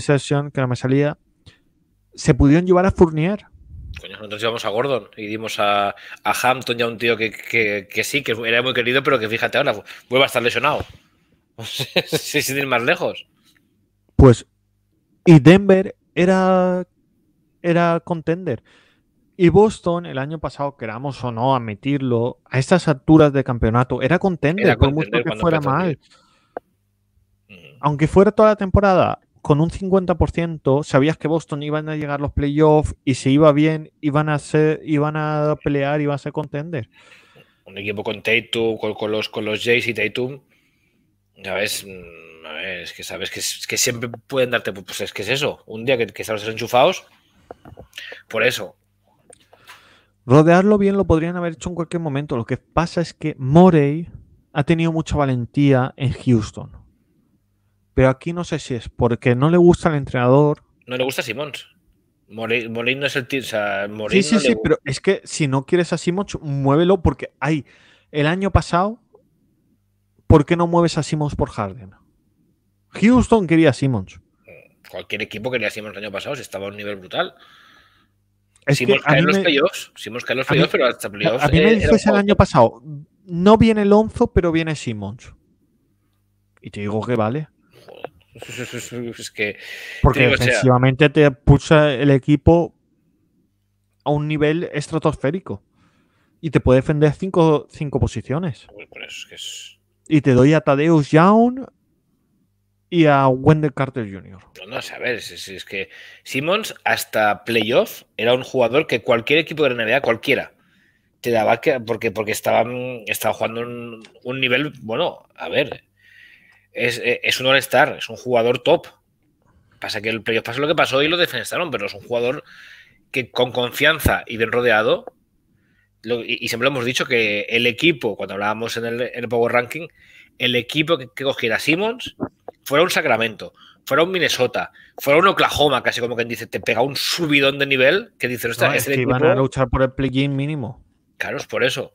session que no me salía se pudieron llevar a Fournier. Coño, nosotros llevamos a Gordon y dimos a, a Hampton ya un tío que, sí, que era muy querido, pero que fíjate ahora, vuelve a estar lesionado. [LAUGHS] Sin ir más lejos. Pues, y Denver era, era contender. Y Boston, el año pasado, queramos o no admitirlo, a estas alturas de campeonato, era contender, era contender por mucho que fuera mal. Mm. Aunque fuera toda la temporada con un 50% sabías que Boston iban a llegar a los playoffs y si iba bien iban a ser, iban a pelear, iban a ser contender. Un equipo con Tatum, con, los con los Jays y Tatum, ya ves, mm, es que sabes que, siempre pueden darte, pues es que es eso, un día que, que están enchufados, por eso. Rodearlo bien lo podrían haber hecho en cualquier momento. Lo que pasa es que Morey ha tenido mucha valentía en Houston pero aquí no sé si es porque no le gusta al entrenador. No le gusta a Simons. Molín, es el tío. sí, sí, sí, pero es que si no quieres a Simons, muévelo porque hay. El año pasado, ¿por qué no mueves a Simons por Harden? Houston quería a Simmons. Cualquier equipo quería a Simons el año pasado, estaba a un nivel brutal. Simons cae en los playoffs, Simons los playoffs, pero hasta playoffs. A mí me dices el año pasado, no viene Lonzo, pero viene Simons. Y te digo que vale. [LAUGHS] Porque defensivamente te pulsa el equipo a un nivel estratosférico y te puede defender cinco, cinco posiciones. Y te doy a Tadeusz Young y a Wendell Carter Jr. No, no, a ver, es, que Simmons hasta playoff era un jugador que cualquier equipo de la NBA, cualquiera, te daba que, porque, porque estaban, estaba jugando un nivel, bueno, a ver, eh, es, un All-Star, es un jugador top. Pasa que el playoff pasó lo que pasó y lo defensaron, pero es un jugador que con confianza y bien rodeado, y, siempre siempre hemos dicho que el equipo, cuando hablábamos en el, Power Ranking, el equipo que, cogiera Simmons fuera un Sacramento, fuera un Minnesota, fuera un Oklahoma, casi como quien dice, te pega un subidón de nivel que dice no, es que iban a luchar por el play-in mínimo. Claro, es por eso.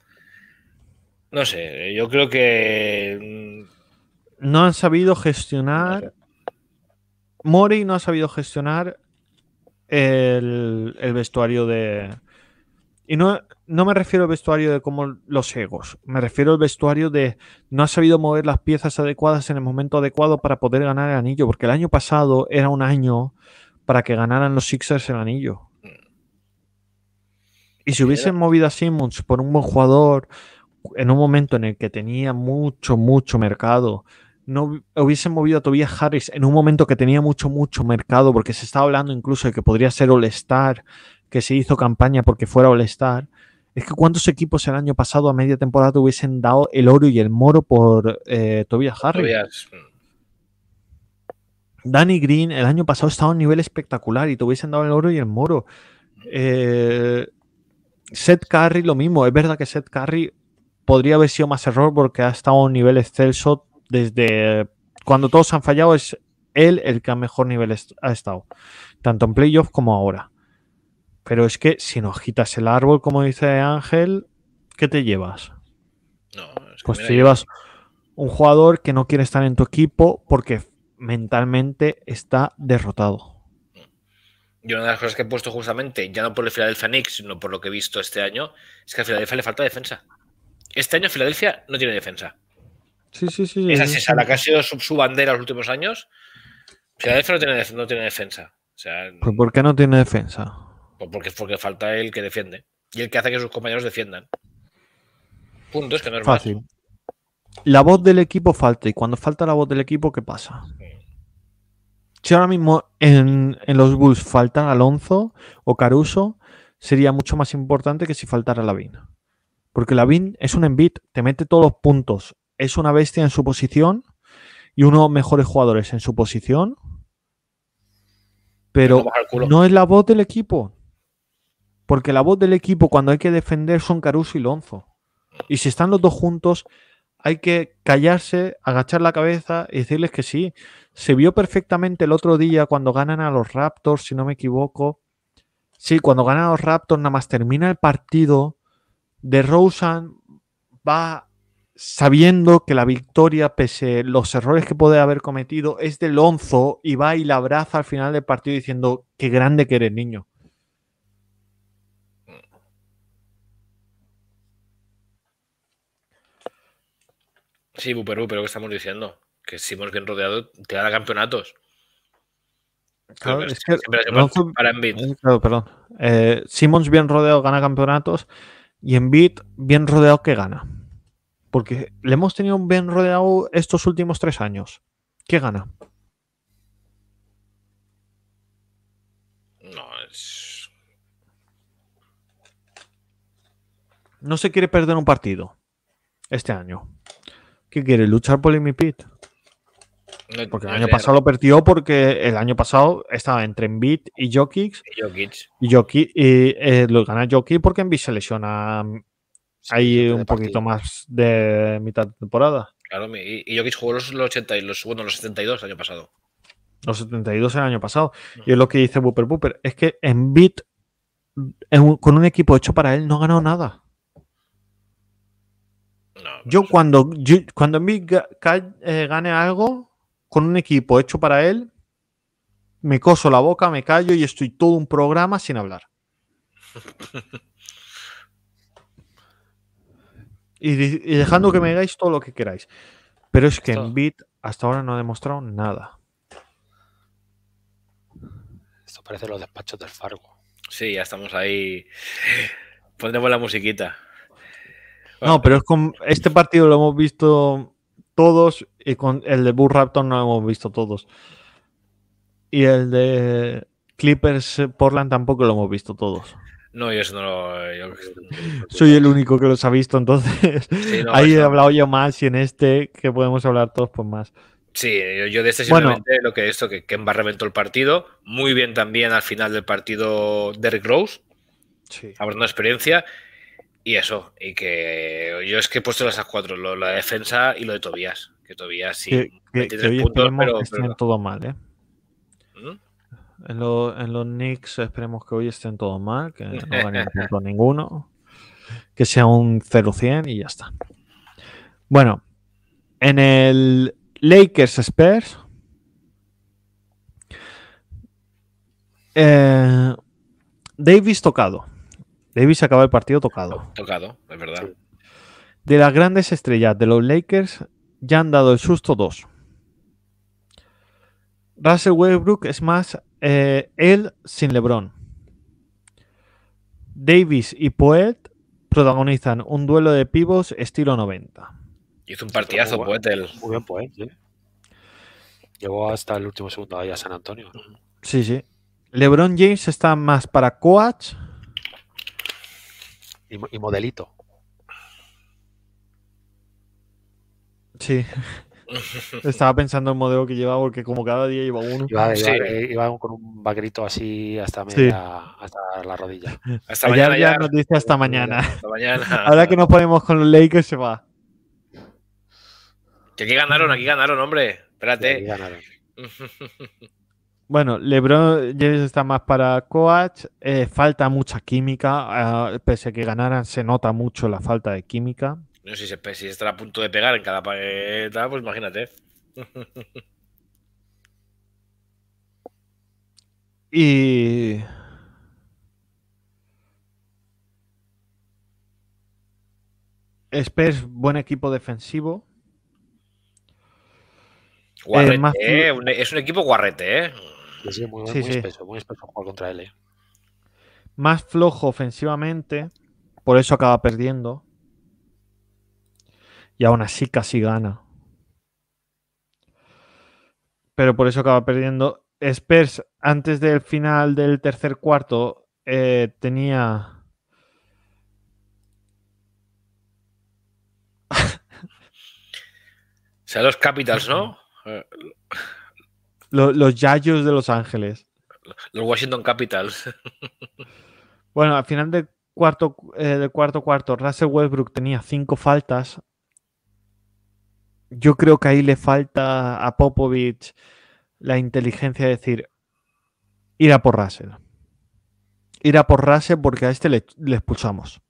No sé, yo creo que no han sabido gestionar. Mori no ha sabido gestionar el, el vestuario de. Y no, no, me refiero al vestuario de como los egos, me refiero al vestuario de no ha sabido mover las piezas adecuadas en el momento adecuado para poder ganar el anillo, porque el año pasado era un año para que ganaran los Sixers el anillo. Y si hubiesen movido a Simmons por un buen jugador en un momento en el que tenía mucho, mucho mercado, no hubiesen movido a Tobias Harris en un momento que tenía mucho, mucho mercado, porque se estaba hablando incluso de que podría ser All-Star, que se hizo campaña porque fuera All-Star, es que cuántos equipos el año pasado a media temporada hubiesen dado el oro y el moro por eh, Tobias Harris. Mm. Danny Green el año pasado estaba a un nivel espectacular y te hubiesen dado el oro y el moro. Eh, Seth Curry lo mismo. Es verdad que Seth Curry podría haber sido más error porque ha estado a un nivel excelso desde cuando todos han fallado, es él el que a mejor nivel ha estado, tanto en playoffs como ahora. Pero es que si no agitas el árbol, como dice Ángel, ¿qué te llevas? pues te llevas un jugador que no quiere estar en tu equipo porque mentalmente está derrotado. Yo una de las cosas que he puesto justamente, ya no por el Philadelphia Knicks, sino por lo que he visto este año, es que a Filadelfia le falta defensa. Este año Filadelfia no tiene defensa. Esa es la que ha sido su, bandera los últimos años. no tiene, no tiene defensa. O pues, ¿Por qué no tiene defensa? Pues porque, porque falta el que defiende y el que hace que sus compañeros defiendan. Punto, es que no es fácil. La voz del equipo falta y cuando falta la voz del equipo, ¿qué pasa? Si ahora mismo en, en los Bulls faltan Alonso o Caruso, sería mucho más importante que si faltara Lavín. Porque Lavín es un envite, te mete todos los puntos, es una bestia en su posición y uno los mejores jugadores en su posición. Pero no es la voz del equipo. Porque la voz del equipo cuando hay que defender son Caruso y Lonzo. Y si están los dos juntos, hay que callarse, agachar la cabeza y decirles que sí. Se vio perfectamente el otro día cuando ganan a los Raptors, si no me equivoco. Sí, cuando ganan a los Raptors, nada más termina el partido. De Rosen va sabiendo que la victoria, pese los errores que puede haber cometido, es de Lonzo y va y la abraza al final del partido diciendo, qué grande que eres, niño. Sí, Buperú, pero ¿qué estamos diciendo? Que si bien rodeado, te da campeonatos. Claro, eh, perdón. Eh, bien rodeado gana campeonatos y Embiid bien rodeado que gana. Porque le hemos tenido bien rodeado estos últimos tres años. ¿Qué gana? No, es... No se quiere perder un partido este año. ¿Qué quiere? ¿Luchar por el Pit? porque el año pasado lo perdió porque el año pasado estaba entre en y Jokic. Y Y, Jokic, y eh, lo gana Jokic porque Embiid se lesiona hay un poquito más de mitad de temporada. Claro, y, yo Jokic jugó los, y los, bueno, los 72 el año pasado. Los 72 el año pasado. Y es lo que dice Booper Booper. Es que en Bit, con un equipo hecho para él, no ha ganado nada. yo cuando, yo, cuando eh, gane algo con un equipo hecho para él, me coso la boca, me callo y estoy todo un programa sin hablar. [LAUGHS] Y, dejando que me digáis todo lo que queráis. Pero es que en Bit hasta ahora no ha demostrado nada. Esto parece los despachos del Fargo. Sí, ya estamos ahí. Pondremos la musiquita. No, pero es con este partido lo hemos visto todos y con el de Bull Raptor no lo hemos visto todos. Y el de Clippers eh, Portland tampoco lo hemos visto todos. No, yo eso no Soy el único que los ha visto, entonces. [LAUGHS] Ahí he hablado yo más y en este que podemos hablar todos por pues más. Sí, yo de este simplemente lo que esto, que Kemba reventó el partido. Muy bien también al final del partido Derek Rose. Sí. una experiencia. Y eso, y que yo es que he puesto las cuatro, lo, la defensa y lo de Tobías. Que Tobías sí, que, puntos, todo mal, ¿eh? En, los Knicks esperemos que hoy estén todos mal, que [LAUGHS] no ganen punto ninguno, que sea un 0-100 y ya está. Bueno, en el Lakers Spurs. Eh, Davis tocado. Davis acaba el partido tocado. Tocado, es verdad. De las grandes estrellas de los Lakers ya han dado el susto dos. Russell Westbrook es más eh, él sin LeBron. Davis y Poet protagonizan un duelo de pivos estilo 90. Hizo un partidazo, Poet. Muy bien, Poet, Llegó hasta el último segundo ahí a San Antonio. Sí, sí. LeBron James está más para coach. Y, y modelito. Sí. Estaba pensando en el modelo que llevaba, porque como cada día iba uno. Iba, eh, iba, con un vaquerito así hasta, hasta la rodilla. Hasta mañana. Ya, hasta mañana. [LAUGHS] [LAUGHS] Ahora que nos ponemos con los Lakers se va. Que aquí ganaron, aquí ganaron, hombre. Espérate. [LAUGHS] Bueno, LeBron James está más para coach. Eh, falta mucha química. Ah, pese a que ganaran, se nota mucho la falta de química. No sé si, si estará a punto de pegar en cada paqueta, pues imagínate. Y. Spurs, buen equipo defensivo. Guarrete, eh, eh, e, es un equipo guarrete, ¿eh? Sí, muy, sí, espeso, muy espeso jugar contra él. Eh. Más flojo ofensivamente, por eso acaba perdiendo y aún así casi gana. Pero por eso acaba perdiendo. Spurs, antes del final del tercer cuarto, eh, tenía. o sea, los Capitals, ¿no? [LAUGHS] los, Yayos de Los Ángeles. Los Washington Capitals. [LAUGHS] bueno, al final del cuarto, eh, del cuarto cuarto, Russell Westbrook tenía cinco faltas yo creo que ahí le falta a Popovich la inteligencia de decir ir a por Russell. Ir a por Russell porque a este le, expulsamos.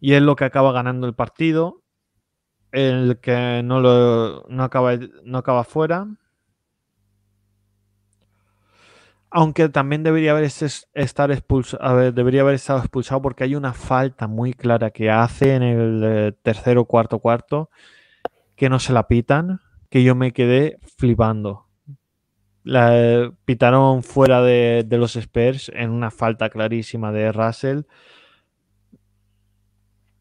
Y es lo que acaba ganando el partido. El que no, lo, no, acaba, no acaba fuera. Aunque también debería haber este estar debería haber estado expulsado porque hay una falta muy clara que hace en el eh, tercero, cuarto, cuarto, que no se la pitan, que yo me quedé flipando. La eh, pitaron fuera de, los Spurs en una falta clarísima de Russell.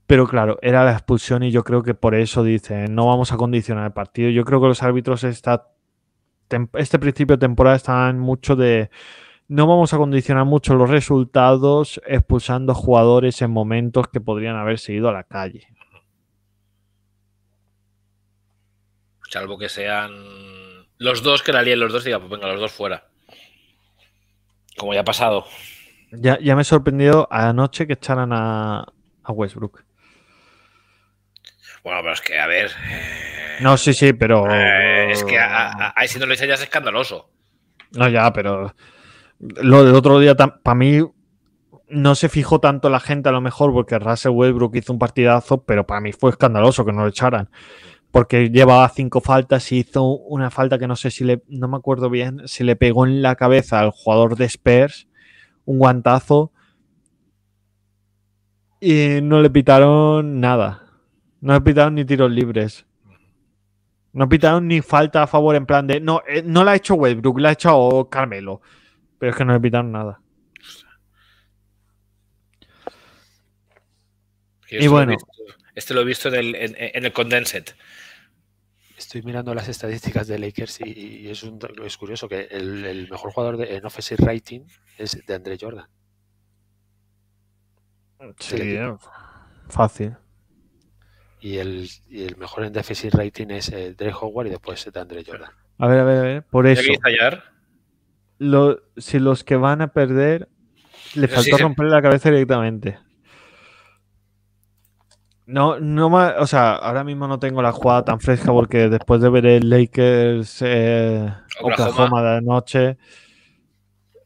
Pero claro, era la expulsión y yo creo que por eso dicen, no vamos a condicionar el partido. Yo creo que los árbitros están este principio de temporada estaban mucho de no vamos a condicionar mucho los resultados expulsando jugadores en momentos que podrían haberse ido a la calle. Salvo que sean los dos que la líen, los dos diga, pues venga, los dos fuera. Como ya ha pasado. Ya, ya me he sorprendido anoche que echaran a Westbrook. Bueno, pero es que, a ver. Eh, no, sí, sí, pero. Eh, es que ahí si no lo ya es escandaloso. No, ya, pero. Lo del otro día, para mí, no se fijó tanto la gente a lo mejor porque Russell Westbrook hizo un partidazo, pero para mí fue escandaloso que no lo echaran. Porque llevaba cinco faltas y hizo una falta que no sé si le, no me acuerdo bien, Se le pegó en la cabeza al jugador de Spurs, un guantazo, y no le pitaron nada. No he pitado ni tiros libres. No he pitado ni falta a favor en plan de. No, eh, no la ha hecho Westbrook, la ha hecho Carmelo. Pero es que no he pitado nada. y bueno. este lo he visto en el, en, el condensed estoy mirando las estadísticas de Lakers y, es, es, curioso que el, mejor jugador de, en offensive rating es de Andre Jordan. Sí, eh, fácil y el, mejor en déficit rating es el eh, Dre Howard y después de Andre Jordan. A ver, a ver, a ver. Por eso. si los que van a perder, le faltó romper la cabeza directamente. No, no o sea, ahora mismo no tengo la jugada tan fresca porque después de ver el Lakers eh, Oklahoma. de anoche,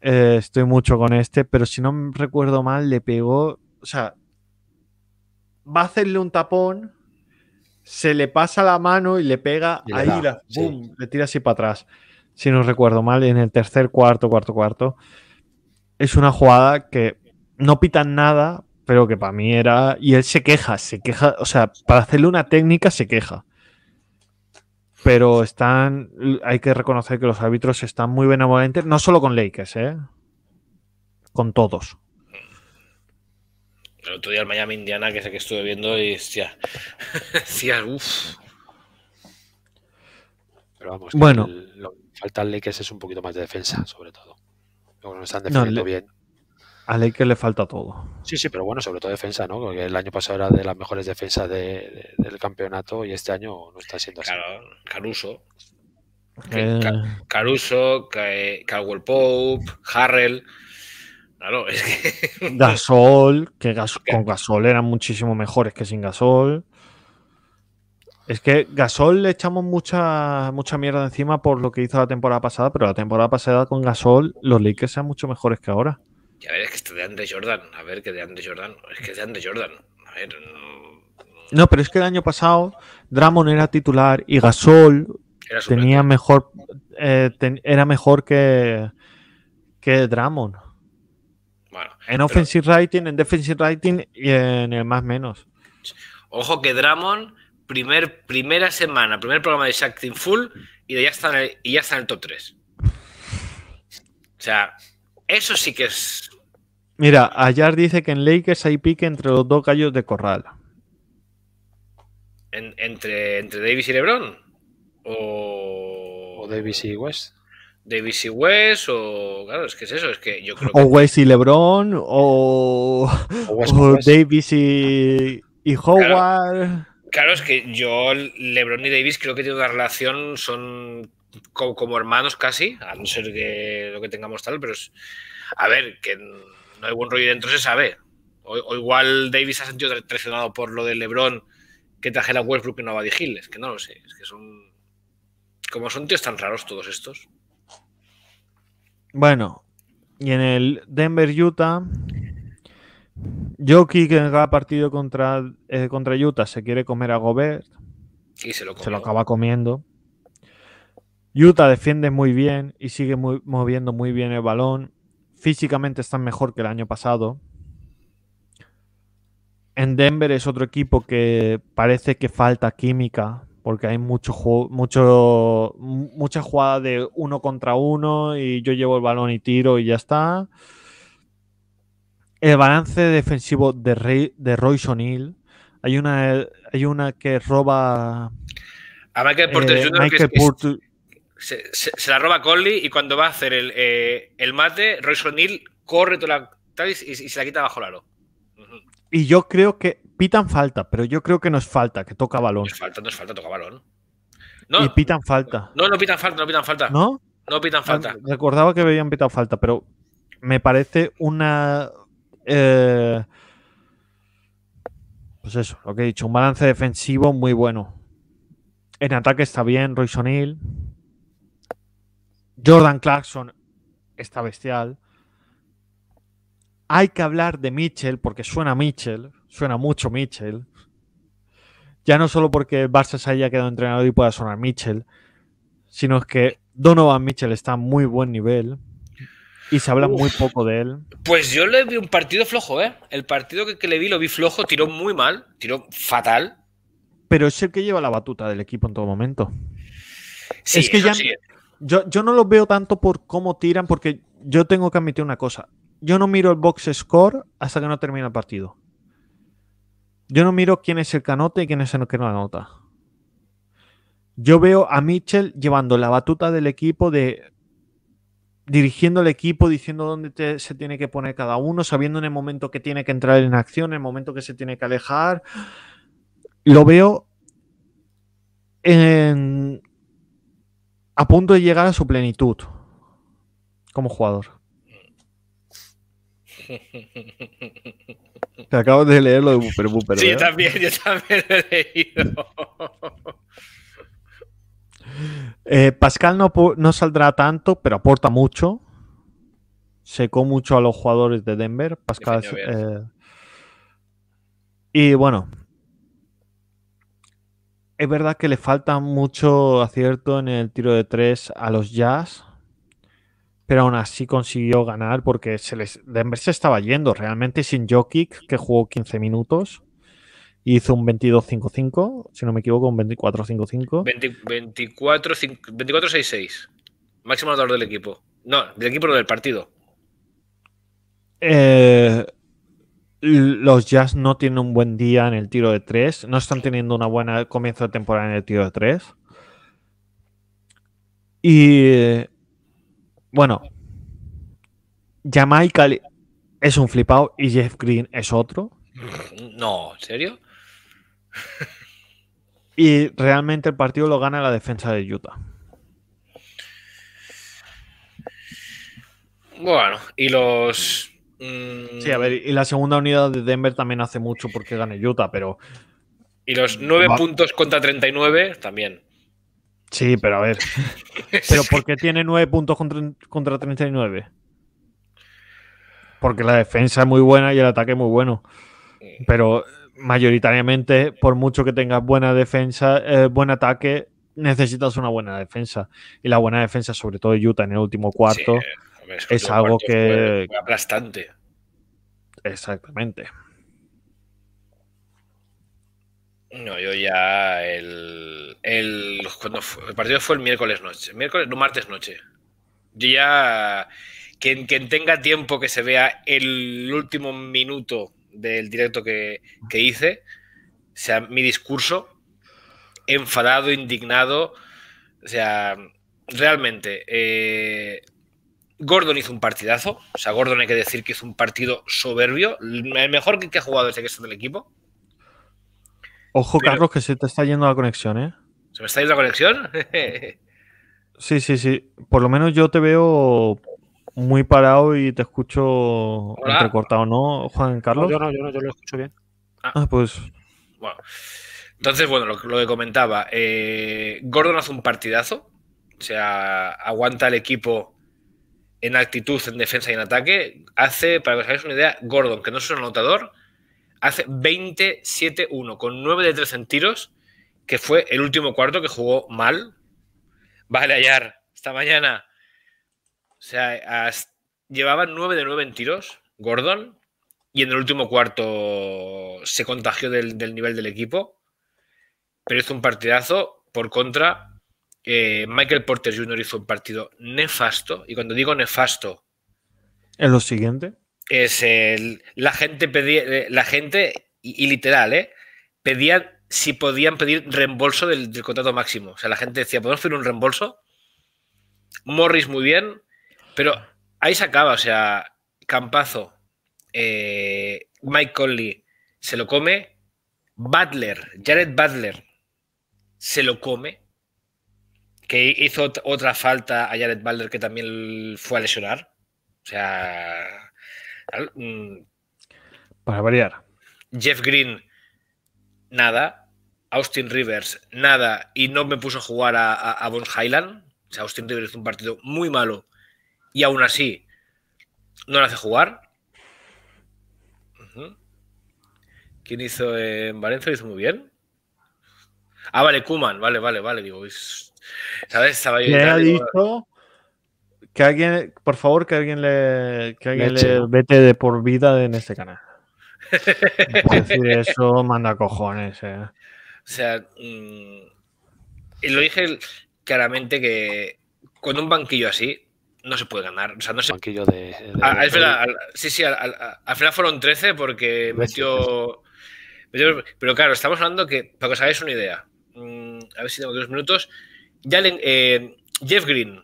eh, estoy mucho con este, pero si no recuerdo mal, le pegó, o sea, va a hacerle un tapón se le pasa la mano y le pega a le boom, le tira así para atrás. Si no recuerdo mal, en el tercer cuarto, cuarto, cuarto. Es una jugada que no pitan nada, pero que para mí era. Y él se queja, se queja. O sea, para hacerle una técnica se queja. Pero están. Hay que reconocer que los árbitros están muy benevolentes, no solo con Lakers, ¿eh? Con todos. El otro día el Miami Indiana, que es que estuve viendo, y hostia. [LAUGHS] hostia uff. Pero vamos, bueno. lo que falta al Lakers es un poquito más de defensa, sobre todo. no están defendiendo bien. A Lakers le falta todo. Sí, sí, pero bueno, sobre todo defensa, ¿no? Porque el año pasado era de las mejores defensas del campeonato y este año no está siendo así. Claro, Caruso. Eh. Caruso, eh, Caldwell Pope, Harrell. Claro, [LAUGHS] es que... [LAUGHS] Gasol, que con Gasol eran muchísimo mejores que sin Gasol. Es que Gasol le echamos mucha, mucha mierda encima por lo que hizo la temporada pasada, pero la temporada pasada con Gasol los Lakers eran mucho mejores que ahora. Y a ver, es que de Andre Jordan, a ver, que de Andre Jordan, es que de Andre Jordan, a ver... No, pero es que el año pasado Dramon era titular y Gasol era tenía mejor, eh, era mejor que, que Dramon. Bueno, en offensive Writing, en defensive Writing y en el más menos. Ojo que Dramon, primer, primera semana, primer programa de Team Full y ya, está en el, y ya top 3. O sea, eso sí que es. Mira, Ayar dice que en Lakers hay pique entre los dos gallos de corral. entre, entre Davis y LeBron? ¿O, o Davis y West? Davis y West, o claro, es que es eso, es que yo creo que... O West y LeBron, o, o, Davis y, Howard. Claro, es que yo, LeBron y Davis creo que tienen una relación, son como, hermanos casi, a no ser que lo que tengamos tal, pero es... A ver, que no hay buen rollo dentro, se sabe. O, igual Davis ha sentido traicionado por lo de LeBron que trajera Westbrook y no va a Hill, es que no lo sé, es que son... Como son tíos tan raros todos estos. Bueno, y en el Denver, Utah, Joki que en cada partido contra, eh, contra Utah se quiere comer a Gobert. Y se lo, lo acaba comiendo. Utah defiende muy bien y sigue muy, moviendo muy bien el balón. Físicamente están mejor que el año pasado. En Denver es otro equipo que parece que falta química porque hay mucho, mucho, mucha jugada de uno contra uno y yo llevo el balón y tiro y ya está. El balance defensivo de, de Royce O'Neill. Hay una, hay una que roba. A Michael Porter eh, que Se, la roba Conley y cuando va a hacer el, eh, mate, Royce O'Neill corre toda y, se la quita bajo el aro. Y yo creo que pitan falta, pero yo creo que no es falta, que toca balón. No es falta, no es falta, toca balón. No, y pitan falta. No, no pitan falta, no pitan falta. ¿No? No pitan falta. Ah, recordaba que habían pitado falta, pero me parece una. Eh, pues eso, lo que he dicho, un balance defensivo muy bueno. En ataque está bien, Royce O'Neill. Jordan Clarkson está bestial. Hay que hablar de Mitchell, porque suena Mitchell. Suena mucho Mitchell. Ya no solo porque Barça se haya quedado entrenado y pueda sonar Mitchell, sino es que Donovan Mitchell está a muy buen nivel y se habla muy poco de él. Pues yo le vi un partido flojo, ¿eh? El partido que, que, le vi lo vi flojo, tiró muy mal, tiró fatal. Pero es el que lleva la batuta del equipo en todo momento. es que Yo, yo no lo veo tanto por cómo tiran, porque yo tengo que admitir una cosa. Yo no miro el box score hasta que no termina el partido. Yo no miro quién es el canote y quién es el que no anota. Yo veo a Mitchell llevando la batuta del equipo, de dirigiendo el equipo, diciendo dónde se tiene que poner cada uno, sabiendo en el momento que tiene que entrar en acción, en el momento que se tiene que alejar. Lo veo a punto de llegar a su plenitud como jugador. [LAUGHS] [LAUGHS] Acabo de leer lo de Booper Booper. Sí, también, yo también lo he leído. [LAUGHS] Eh, Pascal no, no, saldrá tanto, pero aporta mucho. Secó mucho a los jugadores de Denver. Pascal. Eh, y bueno. Es verdad que le falta mucho acierto en el tiro de tres a los Jazz pero aún así consiguió ganar porque se les, Denver se estaba yendo realmente sin Jokic, que jugó 15 minutos. Hizo un 22-5-5, si no me equivoco, un 24-5-5. 24-6-6. Máximo valor del equipo. No, del equipo no del partido. Eh, los Jazz no tienen un buen día en el tiro de 3. No están teniendo una buena comienzo de temporada en el tiro de 3. Y bueno, Jamaica es un flipado y Jeff Green es otro. No, ¿en serio? y realmente el partido lo gana la defensa de Utah. Bueno, y los. Sí, a ver, y la segunda unidad de Denver también hace mucho porque gana Utah, pero. Y los nueve puntos contra 39 también. Sí, pero a ver. [LAUGHS] ¿Pero por qué tiene 9 puntos contra, 39? Porque la defensa es muy buena y el ataque es muy bueno. Eh. Pero mayoritariamente, por mucho que tengas buena defensa, eh, buen ataque, necesitas una buena defensa. Y la buena defensa, sobre todo de Utah en el último cuarto, es algo que. Es aplastante. Exactamente. No, yo ya el, el, cuando el partido fue el miércoles noche, miércoles, no, martes noche. Yo ya, quien, tenga tiempo que se vea el último minuto del directo que, que hice, o sea, mi discurso, enfadado, indignado, o sea, realmente, eh, Gordon hizo un partidazo, o sea, Gordon hay que decir que hizo un partido soberbio, el mejor que, que ha jugado desde que está en el equipo Ojo, Carlos, que se te está yendo la conexión, ¿eh? ¿Se me está yendo la conexión? [LAUGHS] sí, sí, sí. Por lo menos yo te veo muy parado y te escucho entrecortado, ¿no, Juan Carlos? yo no, yo no, yo lo escucho bien. Ah, ah pues. Bueno. Entonces, bueno, lo, que comentaba, eh, Gordon hace un partidazo, o sea, aguanta el equipo en actitud, en defensa y en ataque. Hace, para que os hagáis una idea, Gordon, que no es un anotador, hace 27-1 con 9 de 3 en tiros, que fue el último cuarto que jugó mal. Vale, Ayar esta mañana. O sea, llevaba 9 de 9 en tiros, Gordon, y en el último cuarto se contagió del, nivel del equipo, pero hizo un partidazo. Por contra, eh, Michael Porter Jr. hizo un partido nefasto, y cuando digo nefasto... ¿Es lo siguiente? la gente pedía, eh, la gente, y, literal, ¿eh? pedían si podían pedir reembolso del, contrato máximo. O sea, la gente decía, ¿podemos pedir un reembolso? Morris muy bien, pero ahí se acaba. O sea, Campazo, eh, Mike Conley se lo come, Butler, Jared Butler se lo come, que hizo otra falta a Jared Butler que también fue a lesionar. O sea, Mm, Para variar. Jeff Green, nada. Austin Rivers, nada. Y no me puso a jugar a, Von Highland. O sea, Austin Rivers hizo un partido muy malo. Y aún así, no lo hace jugar. ¿Quién hizo en Valencia? Lo hizo muy bien. Ah, vale, Kuman. Vale, vale, vale. Digo, ¿sabes? Estaba yo que alguien, por favor, que alguien le, alguien le vete de por vida en este canal. [LAUGHS] decir eso, manda cojones. Eh. O sea, mm, lo dije claramente que con un banquillo así no se puede ganar. O sea, no Banquillo de... a, ah, sí, sí, al, final fueron 13 porque metió, Pero claro, estamos hablando que, para que os hagáis una idea, mm, a ver si tengo dos minutos, ya eh, Jeff Green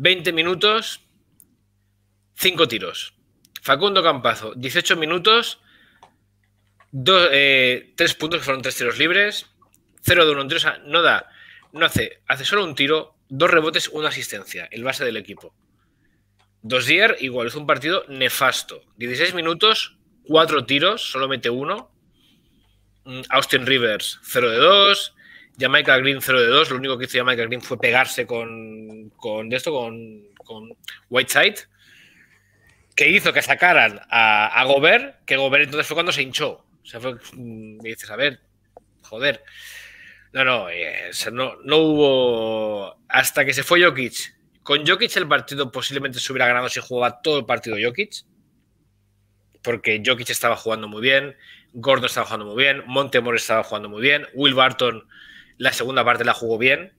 20 minutos, 5 tiros. Facundo Campazo, 18 minutos, 3 eh, puntos que fueron 3 tiros libres, 0 de 1 o sea, no da, no hace, hace solo un tiro, dos rebotes, una asistencia, el base del equipo. Dosier igual, es un partido nefasto. 16 minutos, 4 tiros, solo mete uno. Mm, Austin Rivers, 0 de 2 ya Green 0 de 2, lo único que hizo ya Green fue pegarse con, con esto, con, Whiteside, que hizo que sacaran a, Gobert, que Gobert entonces fue cuando se hinchó. O sea, fue, me mm, dices, a ver, joder. No, eh, no, no, hubo. Hasta que se fue Jokic. Con Jokic el partido posiblemente se hubiera ganado si jugaba todo el partido Jokic. Porque Jokic estaba jugando muy bien, Gordon estaba jugando muy bien, Montemore estaba jugando muy bien, Will Barton la segunda parte la jugó bien,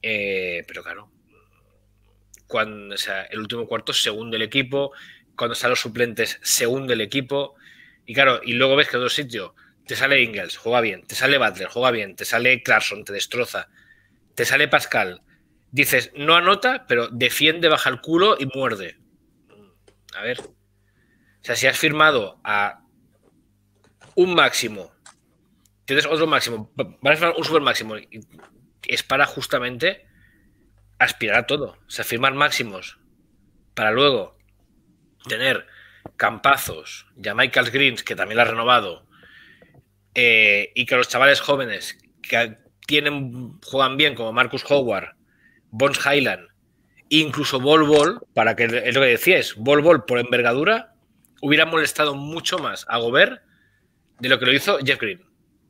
eh, pero claro, cuando, sea, el último cuarto segundo del el equipo, cuando están los suplentes segundo el equipo, y claro, y luego ves que en otro sitio te sale Ingles, juega bien, te sale Butler, juega bien, te sale Clarkson, te destroza, te sale Pascal, dices, no anota, pero defiende, baja el culo y muerde. A ver, o sea, si has firmado a un máximo tienes otro máximo, Van a un super máximo. Y es para justamente aspirar a todo. O sea, firmar máximos para luego tener campazos, Ya Michael Greens, que también la ha renovado, eh, y que los chavales jóvenes que tienen, juegan bien, como Marcus Howard, Bones Highland, incluso Bol para que es lo que decías, Bol Bol por envergadura, hubiera molestado mucho más a Gobert de lo que lo hizo Jeff Green.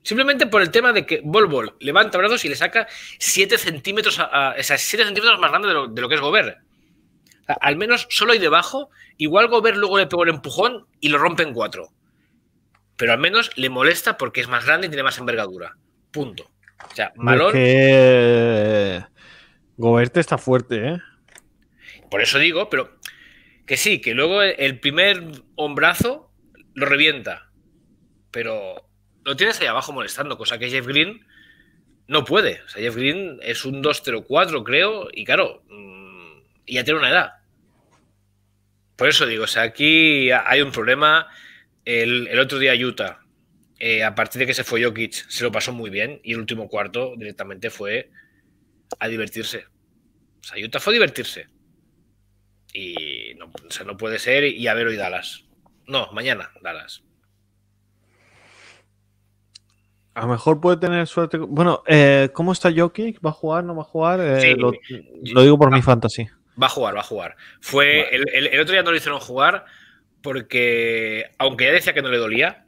Simplemente por el tema de que Bol levanta brazos y le saca 7 centímetros, a, centímetros más grande de lo, que es Gobert. al menos solo hay debajo, igual Gobert luego le pegó el empujón y lo rompe en cuatro. Pero al menos le molesta porque es más grande y tiene más envergadura. Punto. O sea, Malón. que... Gobert está fuerte, ¿eh? Por eso digo, pero que sí, que luego el primer hombrazo lo revienta. Pero lo tienes ahí abajo molestando, cosa que Jeff Green no puede. O sea, Jeff Green es un 2-0-4, creo, y claro, mm, y ya tiene una edad. Por eso digo, o sea, aquí hay un problema. El, otro día Utah, eh, a partir de que se fue Jokic, se lo pasó muy bien y el último cuarto directamente fue a divertirse. O sea, Utah fue a divertirse. Y no, no puede ser y a ver hoy Dallas. No, mañana Dallas. A lo mejor puede tener suerte. Bueno, eh, ¿cómo está Jokic? ¿Va a jugar? ¿No va a jugar? Eh, lo, digo por mi fantasy. Va a jugar, va a jugar. Fue. El, otro día no lo hicieron jugar porque, aunque ya decía que no le dolía,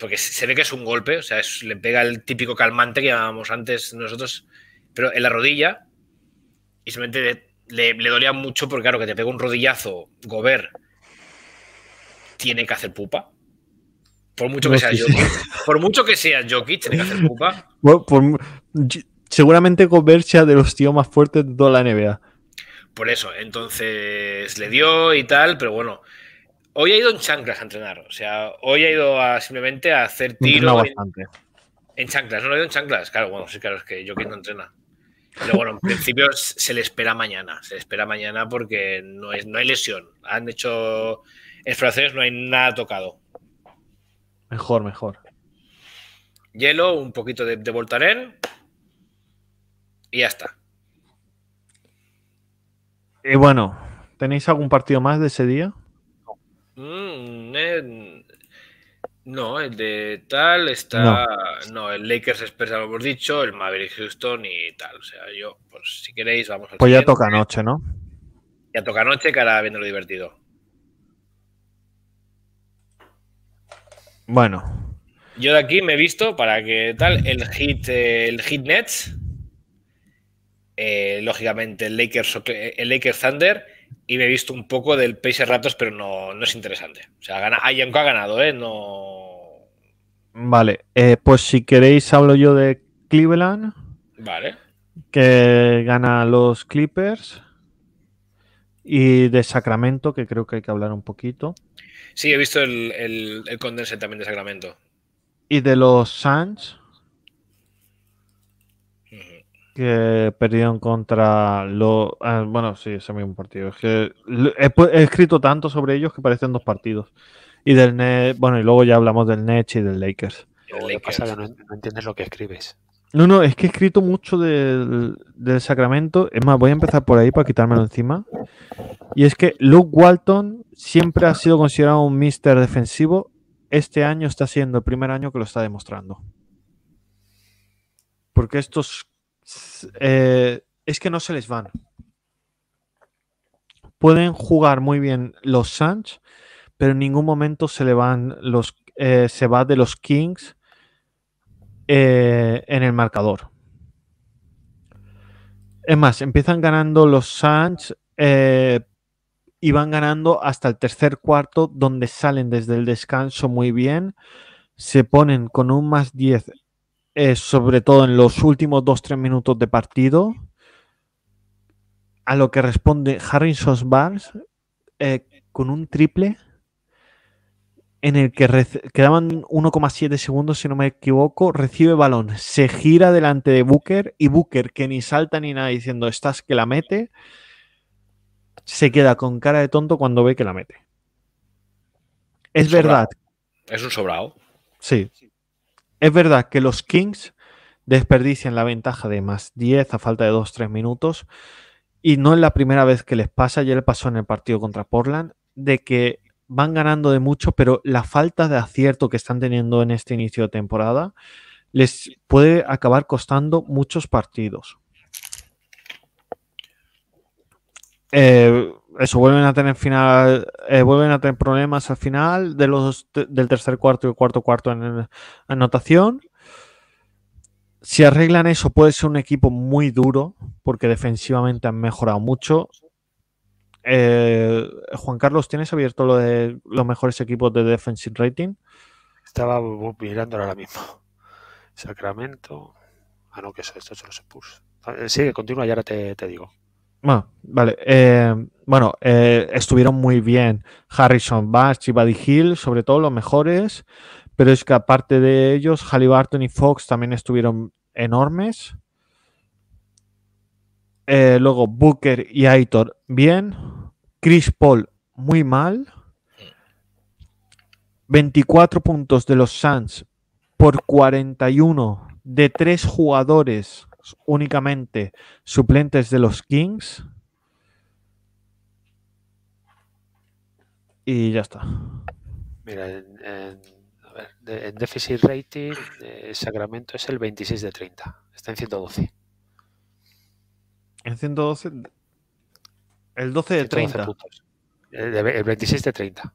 porque se ve que es un golpe, o sea, le pega el típico calmante que llamábamos antes nosotros, pero en la rodilla, y simplemente le, le dolía mucho porque, claro, que te pega un rodillazo, Gober tiene que hacer pupa por mucho que sea Por mucho que sea tiene que hacer pupa. seguramente Gobert sea de los tíos más fuertes de toda la NBA. Por eso, entonces le dio y tal, pero bueno. Hoy ha ido en chanclas a entrenar. O sea, hoy ha ido simplemente a hacer tiro. en, chanclas, no ha ido en chanclas. Claro, bueno, sí, claro, es que Jokic no entrena. Pero bueno, en principio se le espera mañana. Se le espera mañana porque no, es, no hay lesión. Han hecho exploraciones, no hay nada tocado. Mejor, mejor. Hielo, un poquito de, de Voltaren. Y ya está. Y eh, bueno, ¿tenéis algún partido más de ese día? Mm, eh, no, el de tal está. No. el Lakers Express, lo hemos dicho, el Maverick Houston y tal. O sea, yo, pues si queréis, vamos a. Pues ya toca noche, ¿no? Ya toca noche, cara, viendo lo divertido. Bueno. Yo de aquí me he visto para que tal el hit, eh, el hit Nets, eh, lógicamente el Lakers, eh, el Lakers Thunder y me he visto un poco del Pacers Raptors, pero no, es interesante. O sea, gana, Ayanko ha ganado, ¿eh? No. Vale, pues si queréis hablo yo de Cleveland. Vale. Que gana los Clippers. Y de Sacramento, que creo que hay que hablar un poquito. Sí, he visto el, el, condense también de Sacramento. Y de los Suns, que perdieron contra los... Ah, bueno, sí, ese mismo partido. Es que he, escrito tanto sobre ellos que parecen dos partidos. Y del bueno, y luego ya hablamos del Nets y del Lakers. no entiendes lo que escribes. No, no, es que he escrito mucho del, Sacramento. Es más, voy a empezar por ahí para quitármelo encima. Y es que Luke Walton siempre ha sido considerado un mister defensivo. Este año está siendo el primer año que lo está demostrando. Porque estos... Eh, es que no se les van. Pueden jugar muy bien los Suns, pero en ningún momento se le van los... Eh, se va de los Kings eh, en el marcador. Es más, empiezan ganando los Suns eh, y van ganando hasta el tercer cuarto, donde salen desde el descanso muy bien. Se ponen con un más 10, eh, sobre todo en los últimos 2-3 minutos de partido. A lo que responde Harrison Barnes con un triple en el que quedaban 1,7 segundos, si no me equivoco, recibe balón, se gira delante de Booker y Booker, que ni salta ni nada diciendo estás que la mete, se queda con cara de tonto cuando ve que la mete. Es verdad. Es un sobrado. Sí. Es verdad que los Kings desperdician la ventaja de más 10 a falta de 2-3 minutos. Y no es la primera vez que les pasa, ya le pasó en el partido contra Portland, de que van ganando de mucho, pero la falta de acierto que están teniendo en este inicio de temporada les puede acabar costando muchos partidos. Eh, eso, vuelven a tener final, eh, vuelven a tener problemas al final del tercer cuarto y cuarto cuarto en anotación. Si arreglan eso, puede ser un equipo muy duro, porque defensivamente han mejorado mucho. Eh, Juan Carlos, ¿tienes abierto lo de los mejores equipos de defensive rating? Estaba mirándolo ahora mismo. Sacramento. Ah, no, que eso, esto se los Sí, ah, eh, Sigue, continúa y ahora te, digo. Ah, vale. Eh, bueno, estuvieron muy bien Harrison Barnes y Buddy Hill, sobre todo los mejores, pero es que aparte de ellos, Halliburton y Fox también estuvieron enormes. Eh, luego Booker y Aitor bien. Chris Paul muy mal. 24 puntos de los Suns por 41 de tres jugadores únicamente suplentes de los Kings. Y ya está. Mira, en, déficit rating, el eh, Sacramento es el 26 de 30. Está en 112. En 112. El 12 de 30. El, 26 de 30.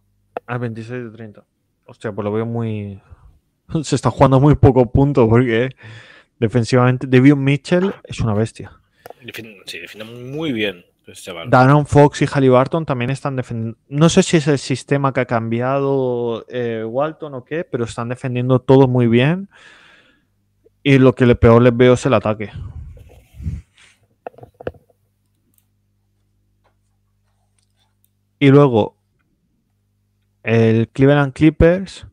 Ah, 26 de 30. Hostia, pues lo veo muy. [LAUGHS] Se está jugando muy poco puntos porque eh, defensivamente Devion Mitchell es una bestia. Sí, defiende muy bien. Este Danon Fox y Halliburton también están defendiendo. No sé si es el sistema que ha cambiado eh, Walton o qué, pero están defendiendo todo muy bien. Y lo que le peor les veo es el ataque. Y luego, el Cleveland Clippers.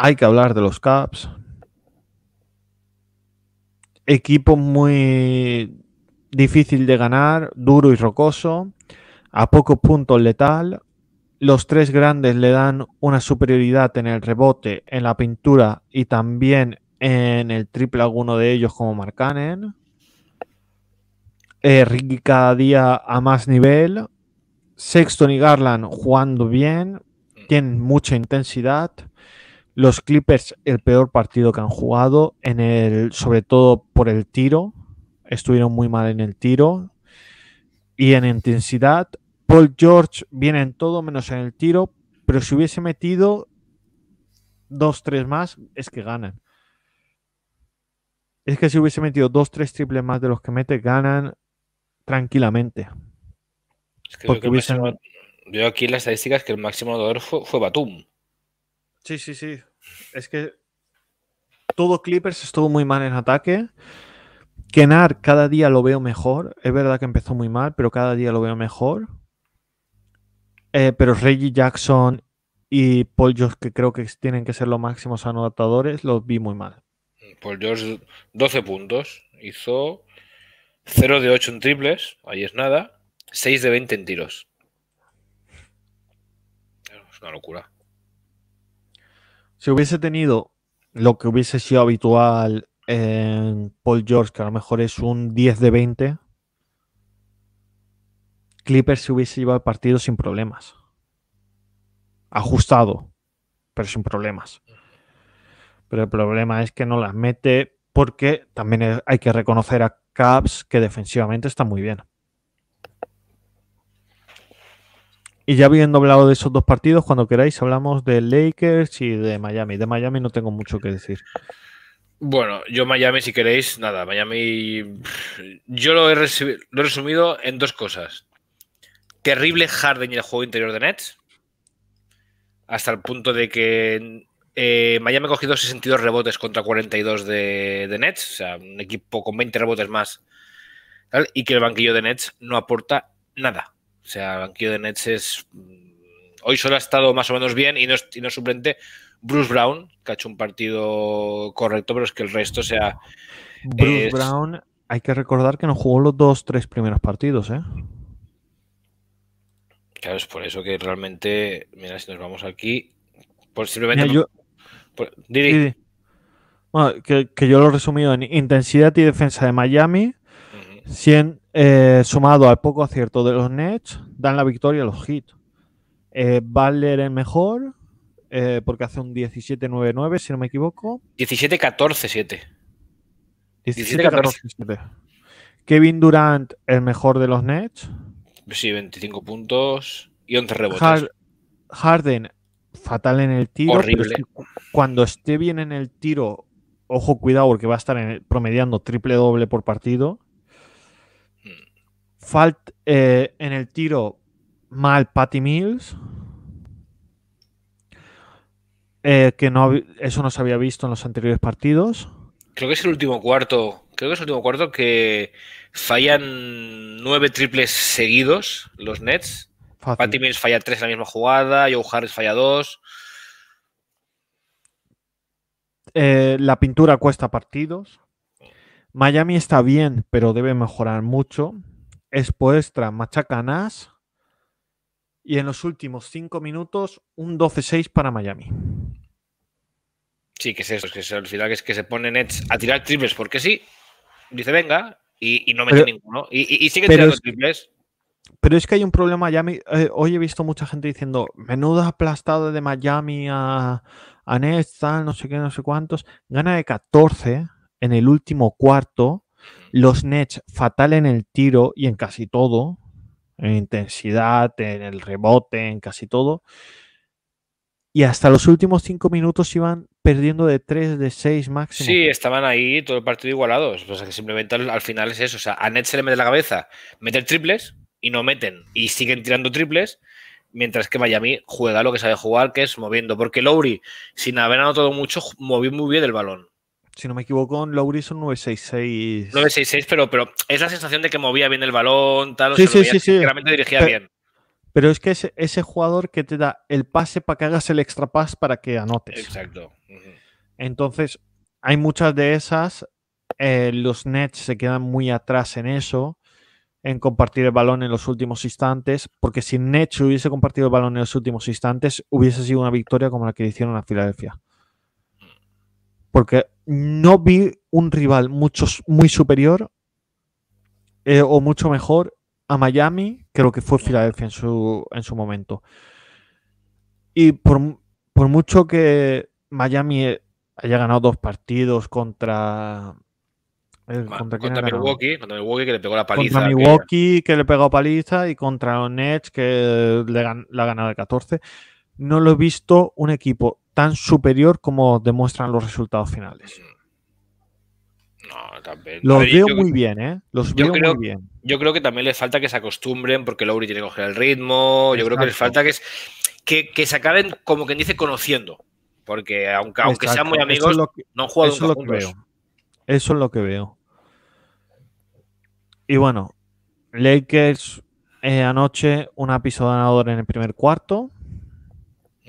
Hay que hablar de los Caps. Equipo muy difícil de ganar, duro y rocoso, a pocos puntos letal. Los tres grandes le dan una superioridad en el rebote, en la pintura y también en el triple alguno de ellos como Marcanen. Eh, Ricky cada día a más nivel Sexton y Garland jugando bien, tienen mucha intensidad. Los Clippers, el peor partido que han jugado, en el, sobre todo por el tiro. Estuvieron muy mal en el tiro y en intensidad. Paul George viene en todo menos en el tiro, pero si hubiese metido dos, tres más, es que ganan. Es que si hubiese metido dos, tres triples más de los que mete, ganan tranquilamente porque veo aquí en las estadísticas que el máximo anotador fue, Batum. Sí, sí, sí. Es que todo Clippers estuvo muy mal en ataque. Kenar cada día lo veo mejor. Es verdad que empezó muy mal, pero cada día lo veo mejor. Eh, pero Reggie Jackson y Paul George, que creo que tienen que ser los máximos anotadores, los vi muy mal. Paul George, 12 puntos. Hizo 0 de 8 en triples. Ahí es nada. 6 de 20 en tiros. Es una locura. Si hubiese tenido lo que hubiese sido habitual en Paul George, que a lo mejor es un 10 de 20, Clippers se hubiese llevado el partido sin problemas. Ajustado, pero sin problemas. Pero el problema es que no las mete porque también hay que reconocer a Caps que defensivamente está muy bien. Y ya habiendo hablado de esos dos partidos, cuando queráis hablamos de Lakers y de Miami. De Miami no tengo mucho que decir. Bueno, yo Miami, si queréis, nada, Miami. Yo lo he, resumido en dos cosas. Terrible Harden y el juego interior de Nets. Hasta el punto de que eh, Miami ha cogido 62 rebotes contra 42 de, de, Nets. O sea, un equipo con 20 rebotes más. Y que el banquillo de Nets no aporta nada. O sea, el banquillo de Nets es. Mm, hoy solo ha estado más o menos bien y no, es, suplente Bruce Brown, que ha hecho un partido correcto, pero es que el resto sea. Bruce Brown, hay que recordar que no jugó los dos, tres primeros partidos, ¿eh? Claro, es por eso que realmente, mira, si nos vamos aquí, Posiblemente... Pues yo... Pues, bueno, que, yo lo he resumido en intensidad y defensa de Miami, 100, eh, sumado al poco acierto de los Nets, dan la victoria a los Hits Eh, Butler es mejor, eh, porque hace un 17-9-9, si no me equivoco. 17-14-7. 17-14-7. Kevin Durant, el mejor de los Nets. Sí, 25 puntos y 11 rebotes. Harden, fatal en el tiro. cuando esté bien en el tiro, ojo, cuidado, porque va a estar promediando triple doble por partido. Falt eh, en el tiro mal Patty Mills. Eh, que no, eso no se había visto en los anteriores partidos. Creo que es el último cuarto. Creo que es el último cuarto que fallan nueve triples seguidos los Nets. Patty Mills falla tres en la misma jugada. Joe Harris falla dos. Eh, la pintura cuesta partidos. Miami está bien, pero debe mejorar mucho machaca Machacanas. Y en los últimos cinco minutos, un 12-6 para Miami. Sí, que es eso, que al final es que se pone Nets a tirar triples porque sí. Dice, venga, y, no mete ninguno. Y, sigue tirando triples. Pero es que hay un problema, Miami. Eh, hoy he visto mucha gente diciendo, menuda aplastado de Miami a, a Nets, no sé qué, no sé cuántos. Gana de 14 en el último cuarto los Nets fatal en el tiro y en casi todo, en intensidad, en el rebote, en casi todo. Y hasta los últimos cinco minutos iban perdiendo de tres, de seis, máximo. Sí, estaban ahí todo el partido igualados. O sea, que simplemente al, final es eso. O sea, a Nets se le mete la cabeza meter triples y no meten. Y siguen tirando triples mientras que Miami juega lo que sabe jugar, que es moviendo. Porque Lowry, sin haber anotado mucho, movió muy bien el balón si no me equivoco, en Lowry son 966. 966, pero, pero es la sensación de que movía bien el balón, tal, sí, o sea, sí, sí, Realmente dirigía bien. Pero es que es ese jugador que te da el pase para que hagas el extra pass para que anotes. Exacto. Entonces, hay muchas de esas. Eh, los Nets se quedan muy atrás en eso, en compartir el balón en los últimos instantes, porque si Nets hubiese compartido el balón en los últimos instantes, hubiese sido una victoria como la que hicieron a Filadelfia porque no vi un rival mucho, muy superior eh, o mucho mejor a Miami que lo que fue Filadelfia en su, en su momento. Y por, mucho que Miami eh, haya ganado dos partidos contra eh, Milwaukee, contra Milwaukee que le pegó la paliza. Contra Milwaukee que, le pegó paliza y contra los Nets que le, la ha ganado de 14. No lo he visto un equipo tan superior como demuestran los resultados finales. No, también. Los veo muy bien, ¿eh? Los veo creo, muy bien. Yo creo que también les falta que se acostumbren porque Lowry tiene que coger el ritmo. Yo creo que les falta que, es, que, se acaben, como quien dice, conociendo. Porque aunque, sean muy amigos, no han eso es lo que veo. Eso es lo que veo. Y bueno, Lakers eh, anoche un piso en el primer cuarto.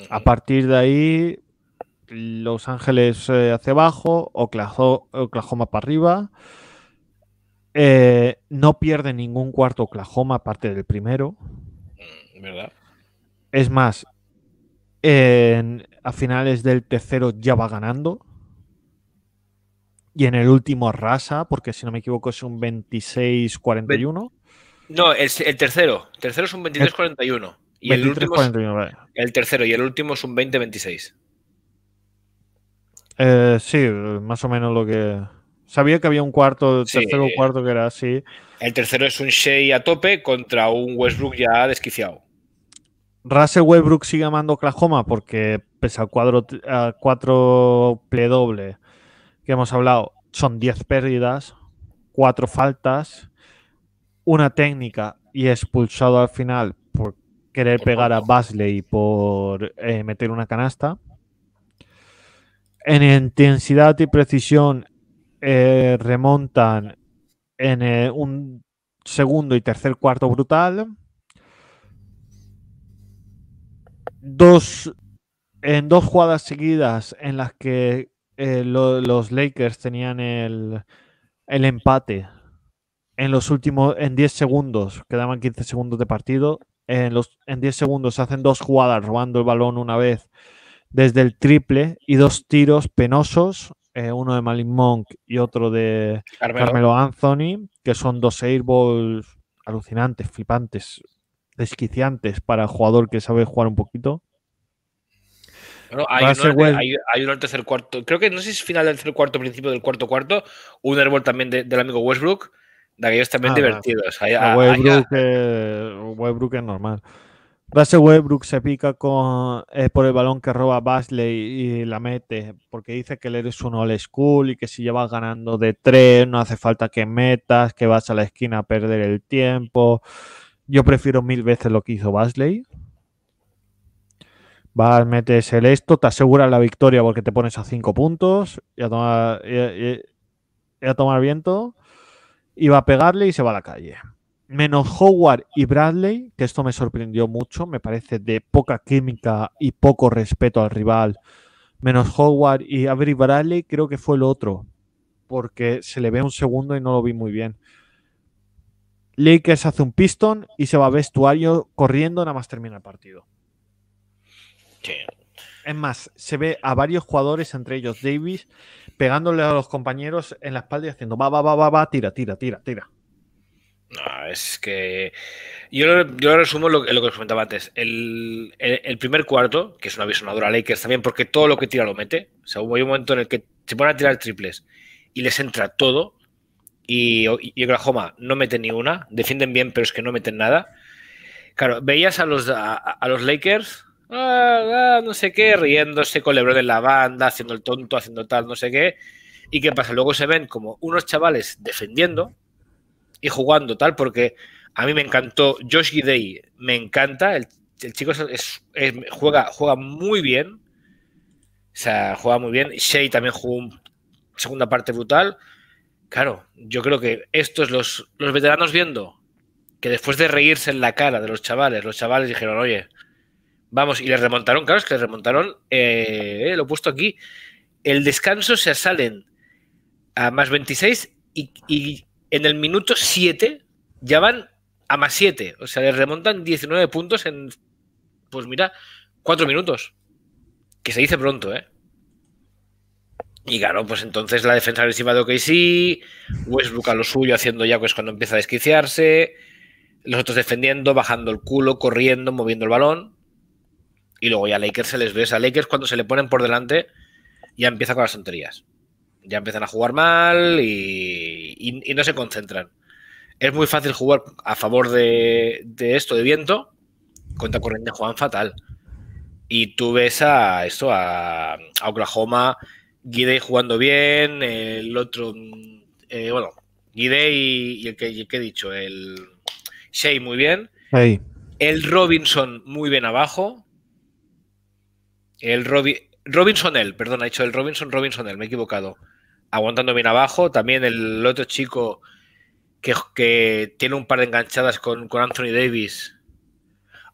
A partir de ahí, Los Ángeles eh, hacia abajo, Oklahoma, Oklahoma para arriba. Eh, no pierde ningún cuarto Oklahoma aparte del primero. Mm, ¿Verdad? Es más, a finales del tercero ya va ganando. Y en el último arrasa, porque si no me equivoco es un 26-41. No, el, el tercero. El tercero es un 23-41. 23, el, 41, el tercero y el último es un 20-26. Eh, sí, más o menos lo que. Sabía que había un cuarto, tercero o cuarto que era así. El tercero es un Shea a tope contra un Westbrook ya desquiciado. Russell Westbrook sigue amando Oklahoma porque pese al cuadro, a cuatro doble que hemos hablado, son 10 pérdidas, cuatro faltas, una técnica y expulsado al final por querer pegar a Basley por eh, meter una canasta. En intensidad y precisión eh, remontan en eh, un segundo y tercer cuarto brutal. Dos, en dos jugadas seguidas en las que los Lakers tenían el, el empate en los últimos, en 10 segundos, quedaban 15 segundos de partido, en, los, en 10 segundos se hacen dos jugadas robando el balón una vez desde el triple y dos tiros penosos, eh, uno de Malin Monk y otro de Carmelo. Anthony, que son dos airballs alucinantes, flipantes, desquiciantes para el jugador que sabe jugar un poquito. Bueno, hay, uno, tercer cuarto, creo que no sé si es final del tercer cuarto, principio del cuarto cuarto, un airball también del amigo Westbrook, de aquellos también bien ah, divertidos. Hay, ah, Westbrook, ah. Westbrook, es normal. Russell se pica con, eh, por el balón que roba Basley y, la mete, porque dice que él eres un old school y que si llevas ganando de tres no hace falta que metas, que vas a la esquina a perder el tiempo. Yo prefiero mil veces lo que hizo Basley. Vas, metes el esto, te asegura la victoria porque te pones a cinco puntos y a tomar, y, a tomar viento iba a pegarle y se va a la calle. Menos Howard y Bradley, que esto me sorprendió mucho, me parece de poca química y poco respeto al rival. Menos Howard y Avery Bradley, creo que fue el otro, porque se le ve un segundo y no lo vi muy bien. Lakers hace un piston y se va a vestuario corriendo, nada más termina el partido. Es más, se ve a varios jugadores, entre ellos Davis, pegándole a los compañeros en la espalda y haciendo va, va, va, va, va, tira, tira, tira, tira. No, es que yo, yo resumo lo, que os comentaba antes. El, primer cuarto, que es una a Lakers también, porque todo lo que tira lo mete. O sea, hubo un momento en el que se ponen a tirar triples y les entra todo. Y, Oklahoma no mete ni una. Defienden bien, pero es que no meten nada. Claro, veías a los, a los Lakers Ah, ah, no sé qué, riéndose con Lebron en la banda, haciendo el tonto, haciendo tal, no sé qué. ¿Y qué pasa? Luego se ven como unos chavales defendiendo y jugando tal, porque a mí me encantó Josh Gidey, me encanta, el, chico es, juega, juega muy bien, o sea, juega muy bien, Shea también jugó una segunda parte brutal. Claro, yo creo que estos, los, los veteranos viendo que después de reírse en la cara de los chavales, los chavales dijeron, oye, Vamos, y les remontaron, claro, es que les remontaron, eh, eh, lo he puesto aquí. El descanso se salen a más 26 y, en el minuto 7 ya van a más 7. O sea, les remontan 19 puntos en, pues mira, 4 minutos. Que se dice pronto, ¿eh? Y claro, pues entonces la defensa agresiva de OKC, Westbrook a lo suyo haciendo ya pues cuando empieza a desquiciarse, los otros defendiendo, bajando el culo, corriendo, moviendo el balón. Y luego ya a Lakers se les ve. A Lakers cuando se le ponen por delante ya empieza con las tonterías. Ya empiezan a jugar mal y, no se concentran. Es muy fácil jugar a favor de, esto de viento. Contra corriente juegan fatal. Y tú ves a esto, a, Oklahoma, Guide jugando bien, el otro, mm, eh, bueno, Guide y, el que, he dicho, el Shea muy bien. El Robinson muy bien abajo. El robinson el perdón, ha dicho el Robinson Robinsonel, me he equivocado. Aguantando bien abajo. También el otro chico que, que tiene un par de enganchadas con, Anthony Davis.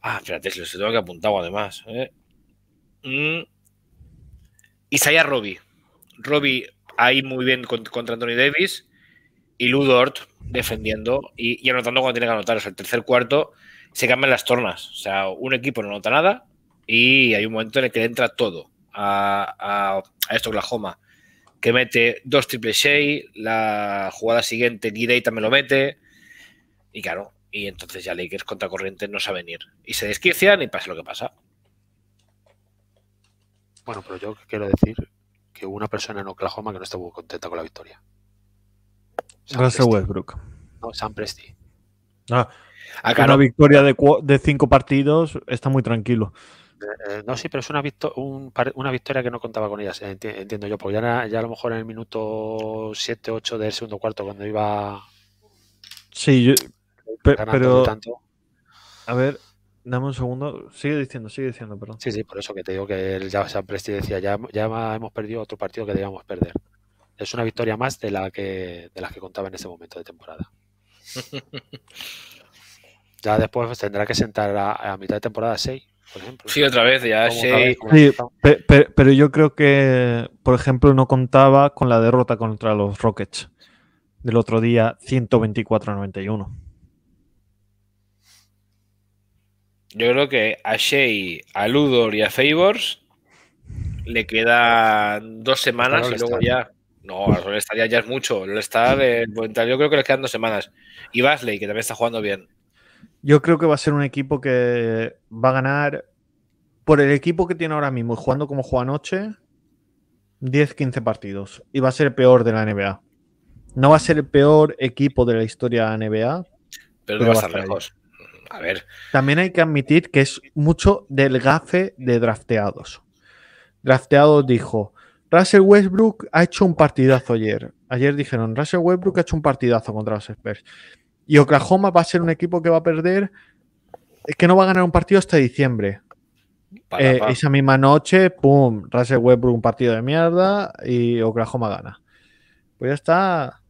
Ah, espérate, se lo tengo que apuntar además. ¿eh? Mm. Isaiah Robby. Roby ahí muy bien contra Anthony Davis y Ludort defendiendo y, anotando cuando tiene que anotar. O el tercer cuarto se cambian las tornas. O sea, un equipo no anota nada y hay un momento en el que entra todo a, a, Oklahoma, que mete dos triple Shea la jugada siguiente Guidey también lo mete, y claro, y entonces ya Lakers contra corriente no sabe venir, y se desquician y pasa lo que pasa. Bueno, pero yo quiero decir que hubo una persona en Oklahoma que no estuvo contenta con la victoria. Russell Westbrook. No, Sam Presti. Ah, ah, una victoria de, de cinco partidos está muy tranquilo. Eh, eh, no, sí, pero es una, una victoria que no contaba con ellas, eh, entiendo yo, porque ya, a lo mejor en el minuto 7, 8 del segundo cuarto, cuando iba. Sí, pero. Tanto. A ver, dame un segundo. Sigue diciendo, sigue diciendo, perdón. Sí, sí, por eso que te digo que el ya se decía, ya, ya hemos perdido otro partido que debíamos perder. Es una victoria más de la que de las que contaba en ese momento de temporada. [LAUGHS] ya después tendrá que sentar a mitad de temporada 6 Sí, otra vez, ya pero, yo creo que, por ejemplo, no contaba con la derrota contra los Rockets del otro día, 124-91. Yo creo que a Shea, a Ludor y a Favors le quedan dos semanas y luego ya. No, a ya, es mucho. yo creo que le quedan dos semanas. Y Basley, que también está jugando bien. Yo creo que va a ser un equipo que va a ganar por el equipo que tiene ahora mismo y jugando como juega anoche, 10-15 partidos. Y va a ser el peor de la NBA. No va a ser el peor equipo de la historia de la NBA. Pero, va a estar lejos. A ver. También hay que admitir que es mucho del gafe de drafteados. Drafteados dijo, Russell Westbrook ha hecho un partidazo ayer. Ayer dijeron, Russell Westbrook ha hecho un partidazo contra los Spurs. Y Oklahoma va a ser un equipo que va a perder, es eh, que no va a ganar un partido hasta diciembre. Eh, esa misma noche, pum, Russell Westbrook un partido de mierda y Oklahoma gana. Pues ya está.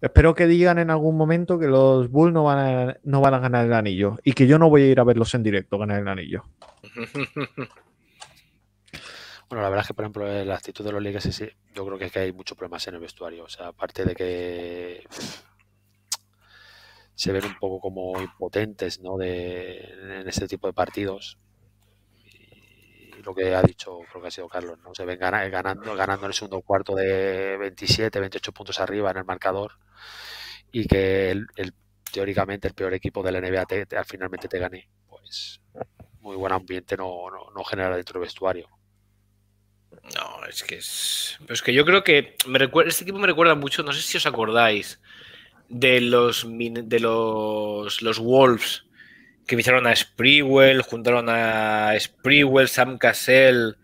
Espero que digan en algún momento que los Bulls no van a, no van a ganar el anillo y que yo no voy a ir a verlos en directo ganar el anillo. [LAUGHS] Bueno, la verdad es que, por ejemplo, eh, la actitud de los ligas, yo creo que, es que hay muchos problemas en el vestuario. O sea, aparte de que se ven un poco como impotentes ¿no? de, en este tipo de partidos. Y, lo que ha dicho, creo que ha sido Carlos, ¿no? se ven ganando, ganando en el segundo cuarto de 27, 28 puntos arriba en el marcador y que el, teóricamente el peor equipo de la NBA finalmente te gane. Pues muy buen ambiente no, genera dentro del vestuario. No, es que es. que yo creo que. Me recuerda, este equipo me recuerda mucho, no sé si os acordáis, de los, de los, los Wolves que ficharon a Sprewell, juntaron a Sprewell, Sam Cassell.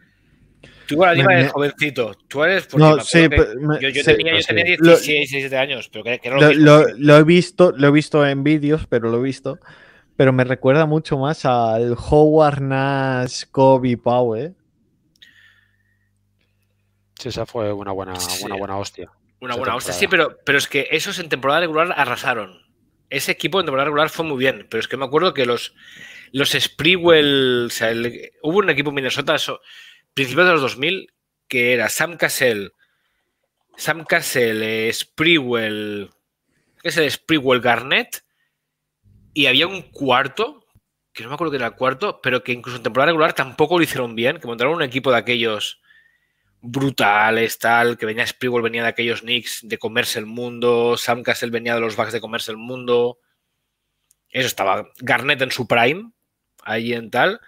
Tú igual eres jovencito. Tú eres. yo, tenía, yo pues tenía 16, 17 años, pero lo, he visto, lo he visto en vídeos, pero lo he visto. Pero me recuerda mucho más al Howard Nash, Kobe Powell. ¿eh? Sí, esa fue una buena, una buena hostia. Una buena hostia, sí, pero, pero es que esos en temporada regular arrasaron. Ese equipo en temporada regular fue muy bien, pero es que me acuerdo que los, los Sprewell, o sea, hubo un equipo en Minnesota, eso, principios de los 2000, que era Sam Cassell, Sam Cassell, eh, Sprewell, es el Sprewell Garnett? Y había un cuarto, que no me acuerdo que era el cuarto, pero que incluso en temporada regular tampoco lo hicieron bien, que montaron un equipo de aquellos brutales, tal, que venía Spiegel, venía de aquellos Knicks de comerse el mundo, Sam Castle venía de los Bucks de comerse el mundo. Eso estaba Garnett en su prime, ahí en tal.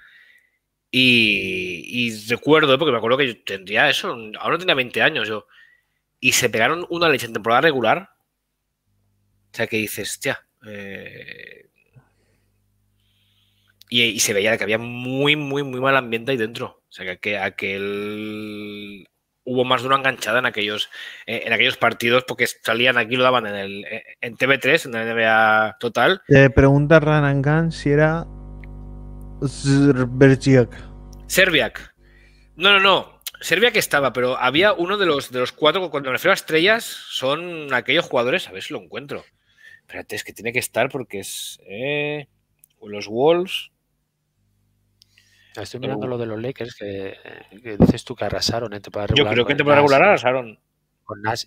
Y, recuerdo, porque me acuerdo que yo tendría eso, ahora tenía 20 años yo. Y se pegaron una leche en temporada regular. O sea que dices, ya eh". y se veía que había muy, muy, muy mal ambiente ahí dentro. O sea que aquel hubo más de una enganchada en aquellos, eh, en aquellos partidos porque salían aquí, lo daban en, el, eh, en TV3, en la NBA total. Te pregunta Ranangan si era Serbiak. Serbiak. No, no, no. Serviak estaba, pero había uno de los, de los cuatro, cuando me refiero a estrellas, son aquellos jugadores, a ver si lo encuentro. Espérate, es que tiene que estar porque es... Eh, los Wolves... Estoy mirando lo de los Lakers que, dices tú que arrasaron en temporada regular. Yo creo que en temporada regular arrasaron.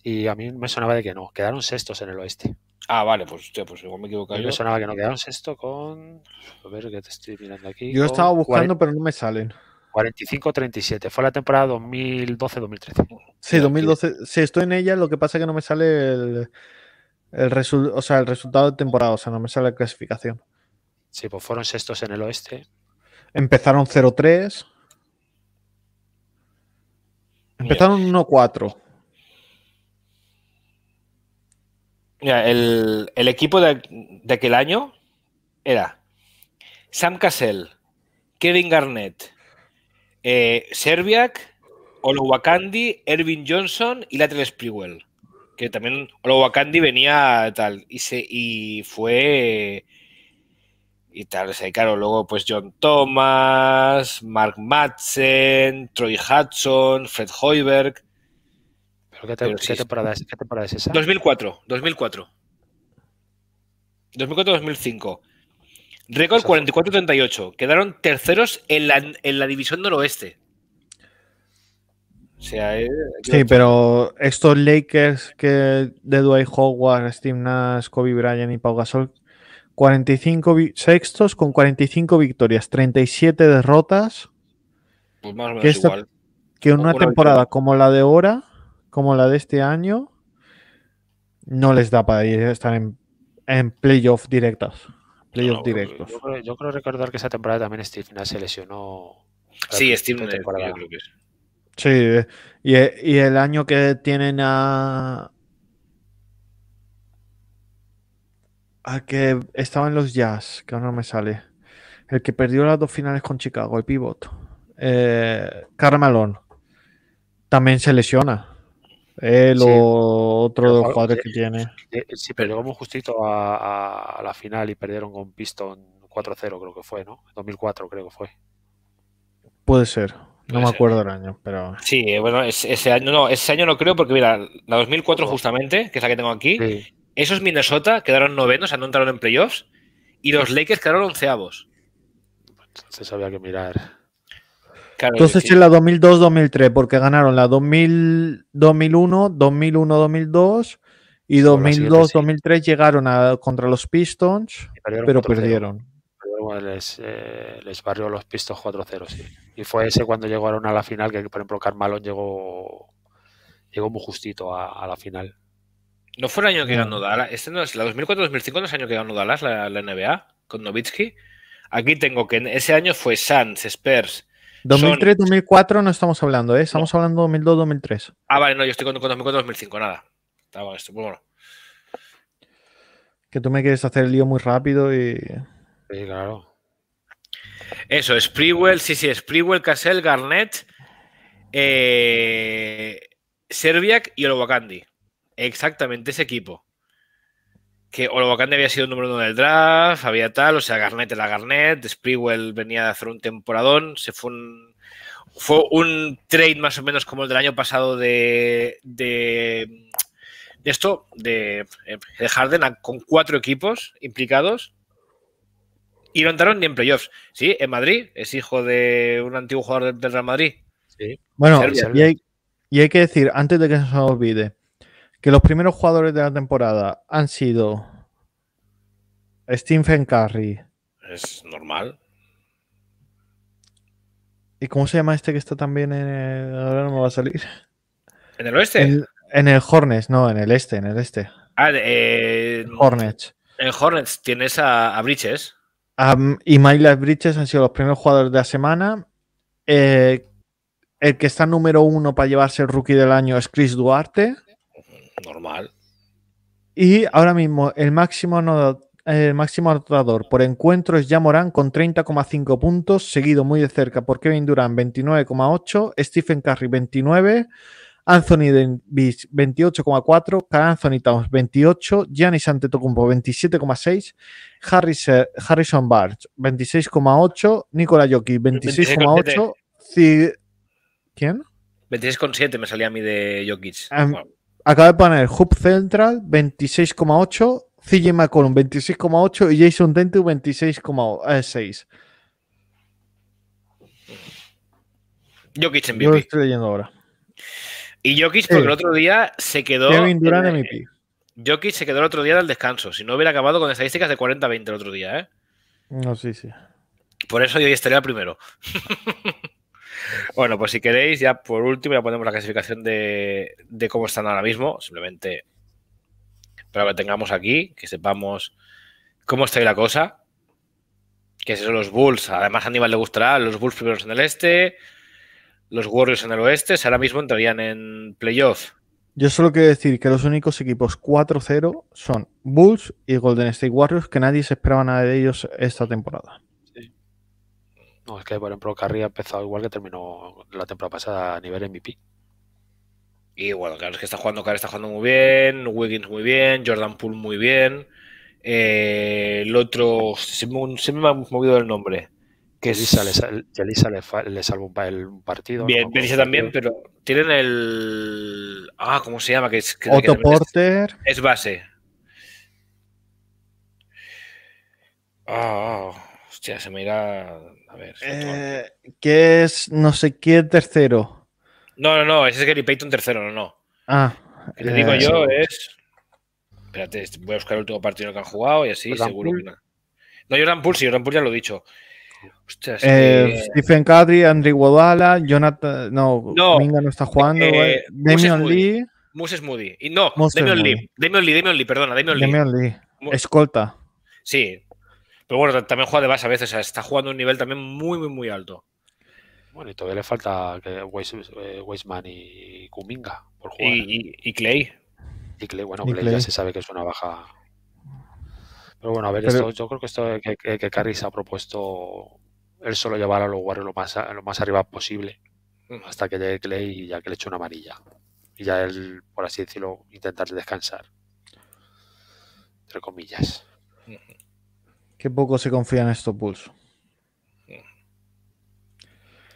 y a mí me sonaba de que no. Quedaron sextos en el oeste. Ah, vale, pues, pues igual me he A mí me sonaba que no. Quedaron sextos con. A ver, que te estoy mirando aquí. Yo estaba buscando, pero no me salen. 45-37. Fue la temporada 2012-2013. Sí, 2012. Si estoy en ella. Lo que pasa es que no me sale el, el, o sea, el resultado de temporada. O sea, no me sale la clasificación. Sí, pues fueron sextos en el oeste. Empezaron 0-3. Empezaron 1-4. el, equipo de, aquel año era Sam Cassell, Kevin Garnett, eh, Serviak, Oluwakandi, Ervin Johnson y Latrell Sprewell. Que también Oluwakandi venía tal y, se, y fue y tal. claro, luego pues John Thomas, Mark Madsen, Troy Hudson, Fred Hoiberg. ¿Pero qué, temporada esa? 2004, 2004. 2004-2005. Récord 44-38. Pues Quedaron terceros en la, división noroeste. oeste. Eh, sí, pero estos Lakers que de Dwight Howard, Steve Nash, Kobe Bryant y Pau Gasol, 45 sextos con 45 victorias, 37 derrotas. Pues más o menos que igual. Que una temporada como la de ahora, como la de este año, no les da para ir, estar en, en playoff directos. directos. Yo creo, recordar que esa temporada también Steve se lesionó. Sí, Steve Nash. Sí, y, el año que tienen a, al ah, que estaba en los Jazz, que ahora no me sale. El que perdió las dos finales con Chicago, el pivot. Eh, También se lesiona. El otro de eh, que tiene. Eh, eh, sí, pero vamos justito a, la final y perdieron con Piston 4-0, creo que fue, ¿no? 2004, creo que fue. Puede ser. No me acuerdo el año, pero. Sí, bueno, ese año no, ese año no creo, porque mira, la 2004 justamente, que es la que tengo aquí, sí. Esos Minnesota quedaron novenos, o no entraron en playoffs. Y los Lakers quedaron onceavos. Se sabía que mirar. Entonces la 2002-2003, porque ganaron la 2000, 2001, 2001-2002 y 2002-2003 llegaron a, contra los Pistons, pero perdieron. Eh, les, barrió los Pistons 4-0, sí. Y fue ese cuando llegaron a la final, que por ejemplo Carmalón llegó, llegó muy justito a la final. ¿No fue el año que ganó Dallas? Este no es, la 2004-2005 no es el año que ganó Dallas, la, NBA, con Novitsky. Aquí tengo que ese año fue Sanz, Spurs. 2003-2004 no estamos hablando, ¿eh? estamos hablando 2002-2003. Ah, vale, no, yo estoy con, 2004-2005, nada. Estaba esto, pues bueno. Que tú me quieres hacer el lío muy rápido y. Sí, claro. Eso, Sprewell, sí, sí, Sprewell, Cassell, Garnett, eh, y Olowakandi. Exactamente, ese equipo. Que Olobocande había sido el número uno del draft, había tal, o sea, Garnet era Garnett, Sprewell venía de hacer un temporadón, se fue un, fue un trade más o menos como el del año pasado de, de, esto, de, eh, Harden, con cuatro equipos implicados, y no entraron ni en playoffs. Sí, en Madrid, es hijo de un antiguo jugador del Real Madrid. Bueno, y hay, que decir, antes de que se nos olvide, que los primeros jugadores de la temporada han sido Stephen Curry. Es normal. ¿Y cómo se llama este que está también en Ahora no me va a salir. ¿En el oeste? En, el Hornets, no, en el este, en el este. Ah, eh, Hornets. En Hornets tienes a, Bridges. y Miles Bridges han sido los primeros jugadores de la semana. Eh, el que está número uno para llevarse el rookie del año es Chris Duarte normal. Y ahora mismo el máximo anotador, el por encuentro es ya con 30,5 puntos, seguido muy de cerca por Kevin Durant 29,8, Stephen Curry 29, Anthony Davis 28,4, Anthony Towns 28, Giannis Antetokounmpo 27,6, Harrison Barnes 26,8, Nikola Jokic 26,8, ¿quién? 26,7 me salía a mí de Jokic acaba de poner Hub Central 26,8, CJ McCollum 26,8 y Jason dente 26,6. Jokic en Yo lo estoy leyendo ahora. Y Jokic, porque el otro día se quedó. Kevin Durant en, eh, Jokic se quedó el otro día del descanso. Si no hubiera acabado con estadísticas de 40-20 el otro día, ¿eh? No, sí, sí. Por eso yo estaría el primero. [LAUGHS] Bueno, pues si queréis, ya por último, ya ponemos la clasificación de, cómo están ahora mismo. Simplemente para que tengamos aquí, que sepamos cómo está ahí la cosa. Que son los Bulls. Además, a Aníbal le gustará. Los Bulls primeros en el este, los Warriors en el oeste. Si ahora mismo entrarían en playoff. Yo solo quiero decir que los únicos equipos 4-0 son Bulls y Golden State Warriors, que nadie se esperaba nada de ellos esta temporada. No, es que por ejemplo Carrie ha empezado igual que terminó la temporada pasada a nivel MVP. Y bueno, claro, es que está jugando, está jugando muy bien, Wiggins muy bien, Jordan Poole muy bien. Eh, el otro, se me, se me, ha movido el nombre. Que Elisa, es... le, Elisa le, le un, el partido. Bien, ¿no? también, pero tienen el. Ah, ¿cómo se llama? Que es, Porter. Es, base. Ah, ah, hostia, se me irá. A ver. Eh, ¿Qué es no sé qué tercero? No, no, no, ese es Gary Payton tercero, no, no. Ah. Lo digo yo eh, es. Espérate, este, voy a buscar el último partido que han jugado y así, seguro que no. No, Jordan Poole, sí, Jordan Poole ya lo he dicho. Eh, Stephen Curry, Andrew Wadala, Jonathan. No, no, no está jugando. Eh, Damian Lee. Moses Moody. Y no, Damian Lee. Damian Lee, Damian Lee, perdona, Damian Lee. Damian Lee. Escolta. Sí, pero bueno, también juega de base a veces, o sea, está jugando un nivel también muy, muy, muy alto. Bueno, y todavía le falta eh, Weisman y Kuminga por jugar. Y, Clay. Y Clay, bueno, Clay, ya se sabe que es una baja. Pero bueno, a ver, yo creo que esto eh, que, que, se ha propuesto él solo llevar a los Warriors lo más, arriba posible mm. hasta que llegue Clay y ya que le eche una amarilla. Y ya él, por así decirlo, intentar descansar. Entre comillas. Qué poco se confían estos Bulls.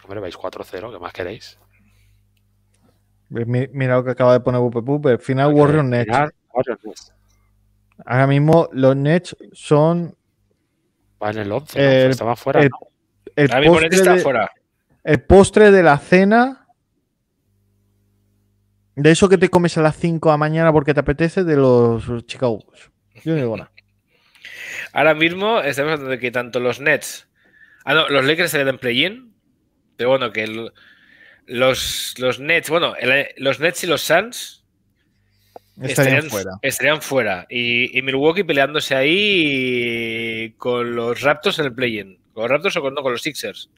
Hombre, veis 4-0, ¿qué más queréis? Eh, mira lo que acaba de poner Bupe Pupe. Final Warrior Nets. Ahora mismo los Nets son. Va en el 11, el, estaba fuera. El, postre está de, fuera. El postre de la cena. De eso que te comes a las 5 de la mañana porque te apetece de los Chicago Bulls. Yo no digo nada. Ahora mismo estamos hablando de que tanto los Nets. Ah, no, los Lakers se en play-in. Pero bueno, que los, los Nets, bueno, los Nets y los Suns estarían, fuera. Estarían fuera. Y, Milwaukee peleándose ahí con los Raptors en el play-in. ¿Con los Raptors o con, con los Sixers?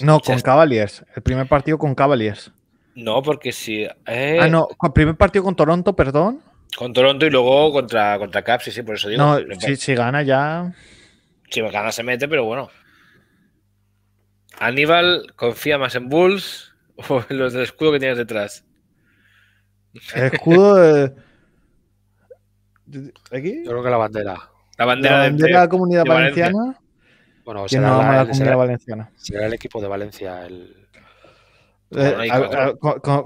No, con Cavaliers. El primer partido con Cavaliers. No, porque si. Eh... Ah, no, el primer partido con Toronto, perdón. Con Toronto y luego contra, contra Caps, sí, sí, por eso digo. si, gana ya. Si gana se mete, pero bueno. Aníbal confía más en Bulls o en los del escudo que tienes detrás. escudo. de. ¿Aquí? Yo creo que la bandera. La bandera, de, la comunidad valenciana. Bueno, será, no, la, comunidad valenciana. será el equipo de Valencia. El... Eh,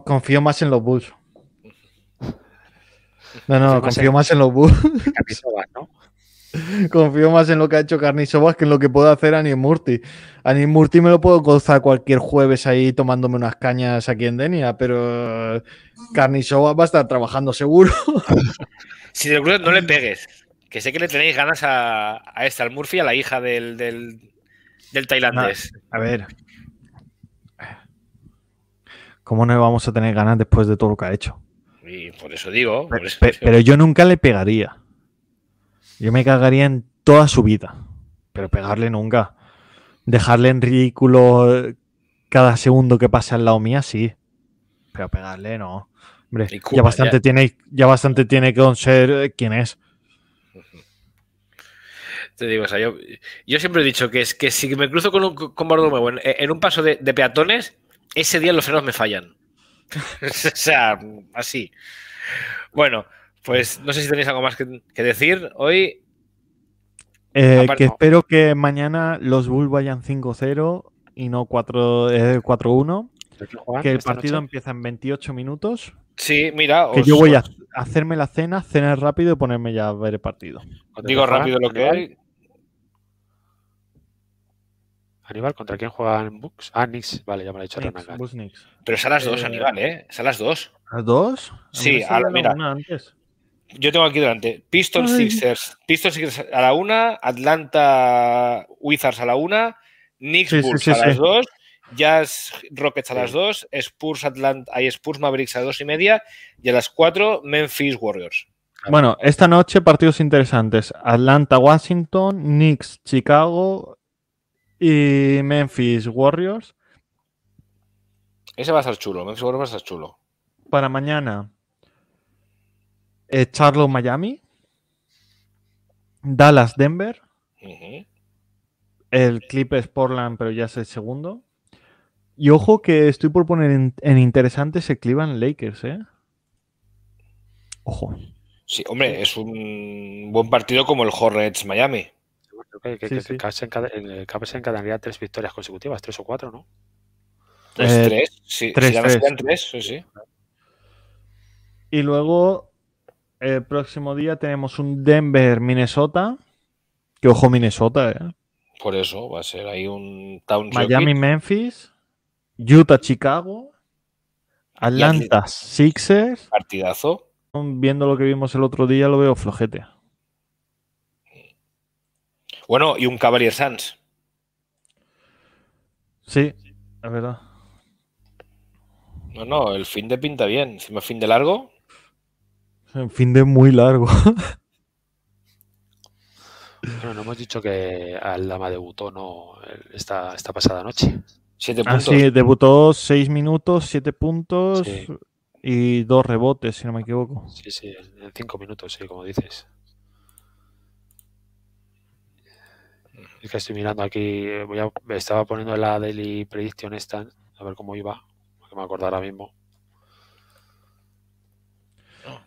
confío más en los Bulls. No, no, confío, más en, los [LAUGHS] Confío más en lo que ha hecho Sobas que en lo que puede hacer Annie Murti. Annie Murti me lo puedo gozar cualquier jueves ahí tomándome unas cañas aquí en Denia, pero Sobas mm. va a estar trabajando seguro. [LAUGHS] si de club no le mm. pegues, que sé que le tenéis ganas a, esta, al Murphy, a la hija del, del, tailandés. a ver. ¿Cómo no vamos a tener ganas después de todo lo que ha hecho? Y por eso digo. pero, yo nunca le pegaría. Yo me cagaría en toda su vida. Pero pegarle nunca. Dejarle en ridículo eh, cada segundo que pasa al lado mía, sí. Pero pegarle no. ya bastante tiene, ya bastante tiene que ser eh, quién es. Te digo, o sea, yo, siempre he dicho que es que si me cruzo con un con en, en, un paso de, de, peatones, ese día los frenos me fallan. [LAUGHS] o sea, así. Bueno, pues no sé si tenéis algo más que, decir hoy. Eh, que espero que mañana los Bulls vayan 5-0 y no 4-1. Eh, que el partido empieza en 28 minutos. Sí, mira. Que yo voy a hacerme la cena, cenar rápido y ponerme ya a ver el partido. Digo rápido lo que hay. Aníbal, ¿contra quién juegan Bucks? Ah, Knicks, vale, ya me lo he dicho Knicks, Pero es a las dos, eh, Aníbal, ¿eh? Es a las dos. ¿A las dos? Sí, a la, mira. Antes. Yo tengo aquí delante Pistons Sixers, Pistons Sixers a la una, Atlanta Wizards a la una, Knicks a las dos, Jazz Rockets a las dos, Spurs Atlanta, hay Spurs Mavericks a las dos y media y a las cuatro Memphis Warriors. Bueno, esta noche partidos interesantes. Atlanta, Washington, Knicks, Chicago, y Memphis Warriors. Ese va a ser chulo, Memphis Warriors va ser chulo. Para mañana, eh, Charlotte Miami, Dallas Denver, el clip es Portland, pero ya es el segundo. Y ojo que estoy por poner en, interesante ese Cleveland Lakers, ¿eh? Ojo. Sí, hombre, es un buen partido como el Hornets Miami creo que, que, sí, que, eh, tres victorias consecutivas, tres o cuatro, ¿no? tres, eh, sí, tres, tres. sí, Y luego, el próximo día tenemos un Denver-Minnesota. Que ojo Minnesota, ¿eh? Por eso, va a ser ahí un Town Miami-Memphis, Utah-Chicago, Atlanta-Sixers. Partidazo. Viendo lo que vimos el otro día, lo veo flojete. Bueno, y un Cavalier Sans. Sí, es verdad. No, no, el fin de pinta bien. Encima fin de largo. En fin de muy largo. [LAUGHS] Bueno, no hemos dicho que Aldama debutó no esta, pasada noche. Siete puntos. Ah, sí, debutó seis minutos, siete puntos y dos rebotes, si no me equivoco. Sí, sí, en cinco minutos, sí, como dices. Es que estoy mirando aquí, eh, voy estaba poniendo la daily prediction esta, a ver cómo iba, que me acordaba ahora mismo.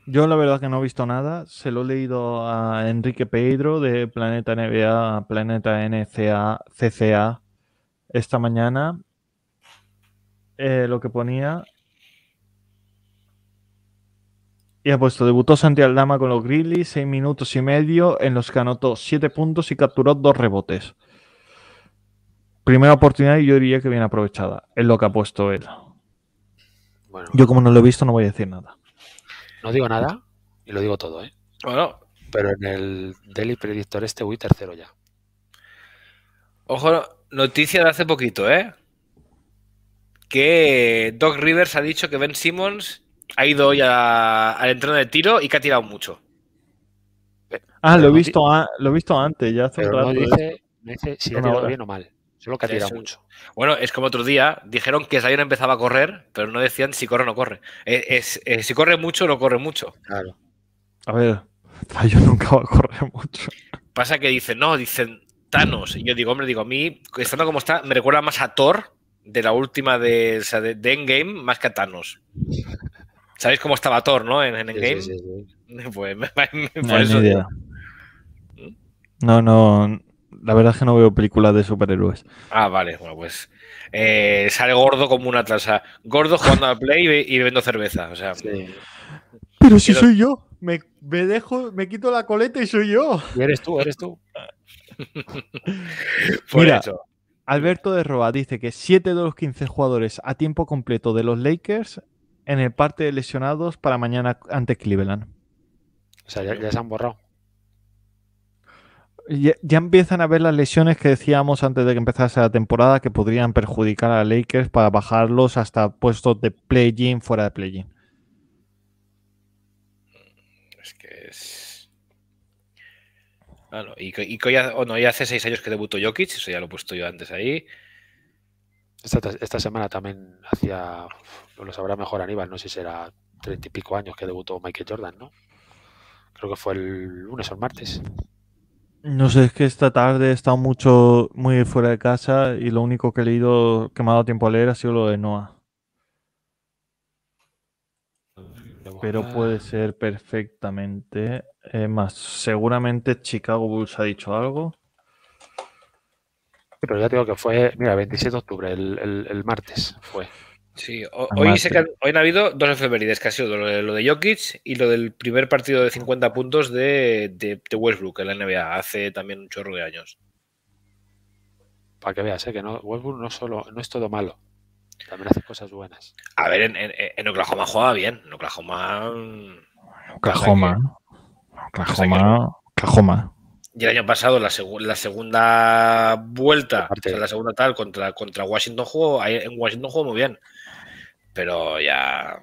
Yo la verdad que no he visto nada, se lo he leído a Enrique Pedro de Planeta NBA Planeta NCA, CCA esta mañana. Eh, lo que ponía Y ha puesto, debutó Santi Aldama con los Grizzlies, seis minutos y medio, en los que anotó siete puntos y capturó dos rebotes. Primera oportunidad y yo diría que bien aprovechada, es lo que ha puesto él. yo como no lo he visto no voy a decir nada. No digo nada y lo digo todo, ¿eh? Bueno. Pero en el Daily Predictor este voy tercero ya. Ojo, noticia de hace poquito, ¿eh? Que Doc Rivers ha dicho que Ben Simmons ha ido hoy al entreno de tiro y que ha tirado mucho. Ah, lo he visto, lo he visto antes, ya hace ¿eh? No dice, dice si ha tirado bien o mal, solo que ha tirado mucho. Bueno, es como otro día, dijeron que Zion empezaba a correr, pero no decían si corre o no corre. Eh, eh, si corre mucho no corre mucho. Claro. A ver, Yo nunca va a correr mucho. Pasa que dicen, no, dicen Thanos. Y yo digo, hombre, digo, a mí, estando como está, me recuerda más a Thor de la última o sea, de, de Endgame más que a Thanos. ¿Sabéis cómo estaba Thor, no? En, Endgame. [LAUGHS] pues me [LAUGHS] no, No, no. La verdad es que no veo películas de superhéroes. Ah, vale, bueno, pues. Eh, sale gordo como una tasa. Gordo jugando a play y, bebiendo cerveza. O sea. Pero si soy yo. Me, dejo, me quito la coleta y soy yo. Y eres tú, eres tú. [LAUGHS] Mira, Alberto de Roa dice que 7 de los 15 jugadores a tiempo completo de los Lakers en el parte de lesionados para mañana ante Cleveland. O sea, ya, se han borrado. Ya, empiezan a ver las lesiones que decíamos antes de que empezase la temporada que podrían perjudicar a Lakers para bajarlos hasta puestos de play-in fuera de play-in. Es que es. Bueno, y, hace seis años que debutó Jokic, eso ya lo he puesto yo antes ahí. Esta, semana también hacía, lo sabrá mejor Aníbal, no sé si será treinta y pico años que debutó Michael Jordan, ¿no? Creo que fue el lunes o el martes. No sé, es que esta tarde he estado mucho, muy fuera de casa y lo único que he leído, que me ha dado tiempo a leer, ha sido lo de Noah. Pero puede ser perfectamente. Eh, más, seguramente Chicago Bulls ha dicho algo pero ya tengo que fue, mira, 27 de octubre, el, martes fue. Sí, hoy, han habido dos efemérides que ha sido lo, de Jokic y lo del primer partido de 50 puntos de, de, Westbrook en la NBA hace también un chorro de años. Para que veas, ¿eh? que no, Westbrook no, solo, no es todo malo. También hace cosas buenas. A ver, en, en, en Oklahoma jugaba bien. En Oklahoma. Oklahoma. Oklahoma. Oklahoma. Y el año pasado, la, segunda vuelta, la segunda tal, contra, contra Washington jugó, en Washington jugó muy bien. Pero ya.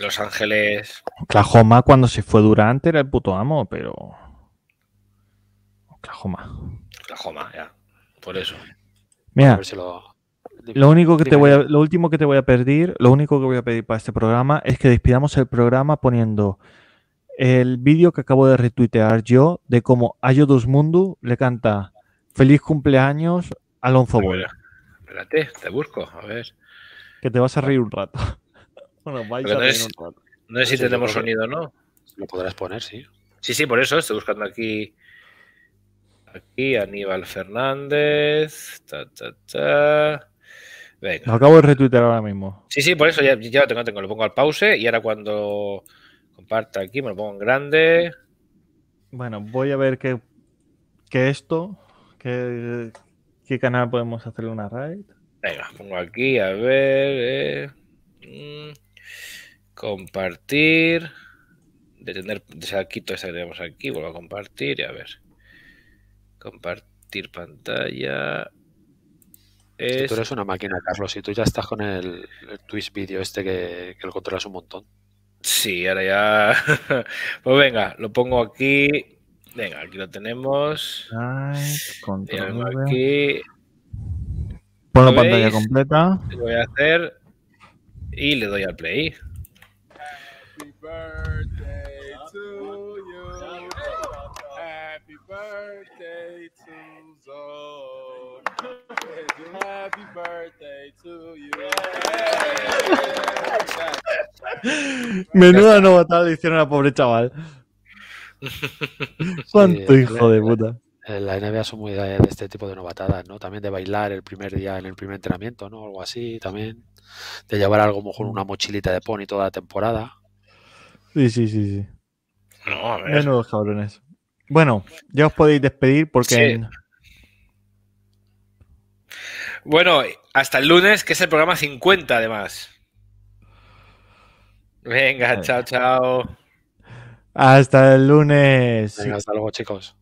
Los Ángeles. Oklahoma, cuando se fue Durante, era el puto amo, pero. Oklahoma. Oklahoma, ya. Por eso. Mira. lo... único que te voy lo último que te voy a pedir, lo único que voy a pedir para este programa es que despidamos el programa poniendo el vídeo que acabo de retuitear yo de cómo Ayo dos Mundo le canta Feliz cumpleaños Alonso Bola. Espérate, te busco, a ver. Que te vas a reír un rato. [LAUGHS] bueno, vais a no No sé si tenemos sonido o no. Lo podrás poner, sí. Sí, sí, por eso estoy buscando aquí. Aquí Aníbal Fernández. Lo acabo de retuitear ahora mismo. Sí, sí, por eso ya, lo tengo, tengo. Lo pongo al pause y ahora cuando Comparto aquí, me lo pongo en grande. Bueno, voy a ver qué esto, que, qué canal podemos hacerle una raid. Venga, pongo aquí, a ver. Eh, mm, compartir. Detener, quito esta que tenemos aquí, vuelvo a compartir y a ver. Compartir pantalla. Es... eres una máquina, Carlos, y tú ya estás con el, twist Twitch video este que, que lo controlas un montón. Sí, ahora ya. [LAUGHS] pues venga, lo pongo aquí. Venga, aquí lo tenemos. Nice. control aquí. Pon la pantalla completa. Lo voy a hacer y le doy al play. Happy birthday to you. Happy birthday to Menuda novatada hicieron la pobre chaval. [LAUGHS] Cuánto hijo de puta. La, NBA son muy de, este tipo de novatadas, ¿no? También de bailar el primer día en el primer entrenamiento, ¿no? Algo así también. De llevar algo mejor una mochilita de pony toda la temporada. Sí, sí, sí, sí. Menudos cabrones. Bueno, ya os podéis despedir porque bueno, hasta el lunes, que es el programa 50 además. Venga, chao, chao. Hasta el lunes. hasta luego, chicos.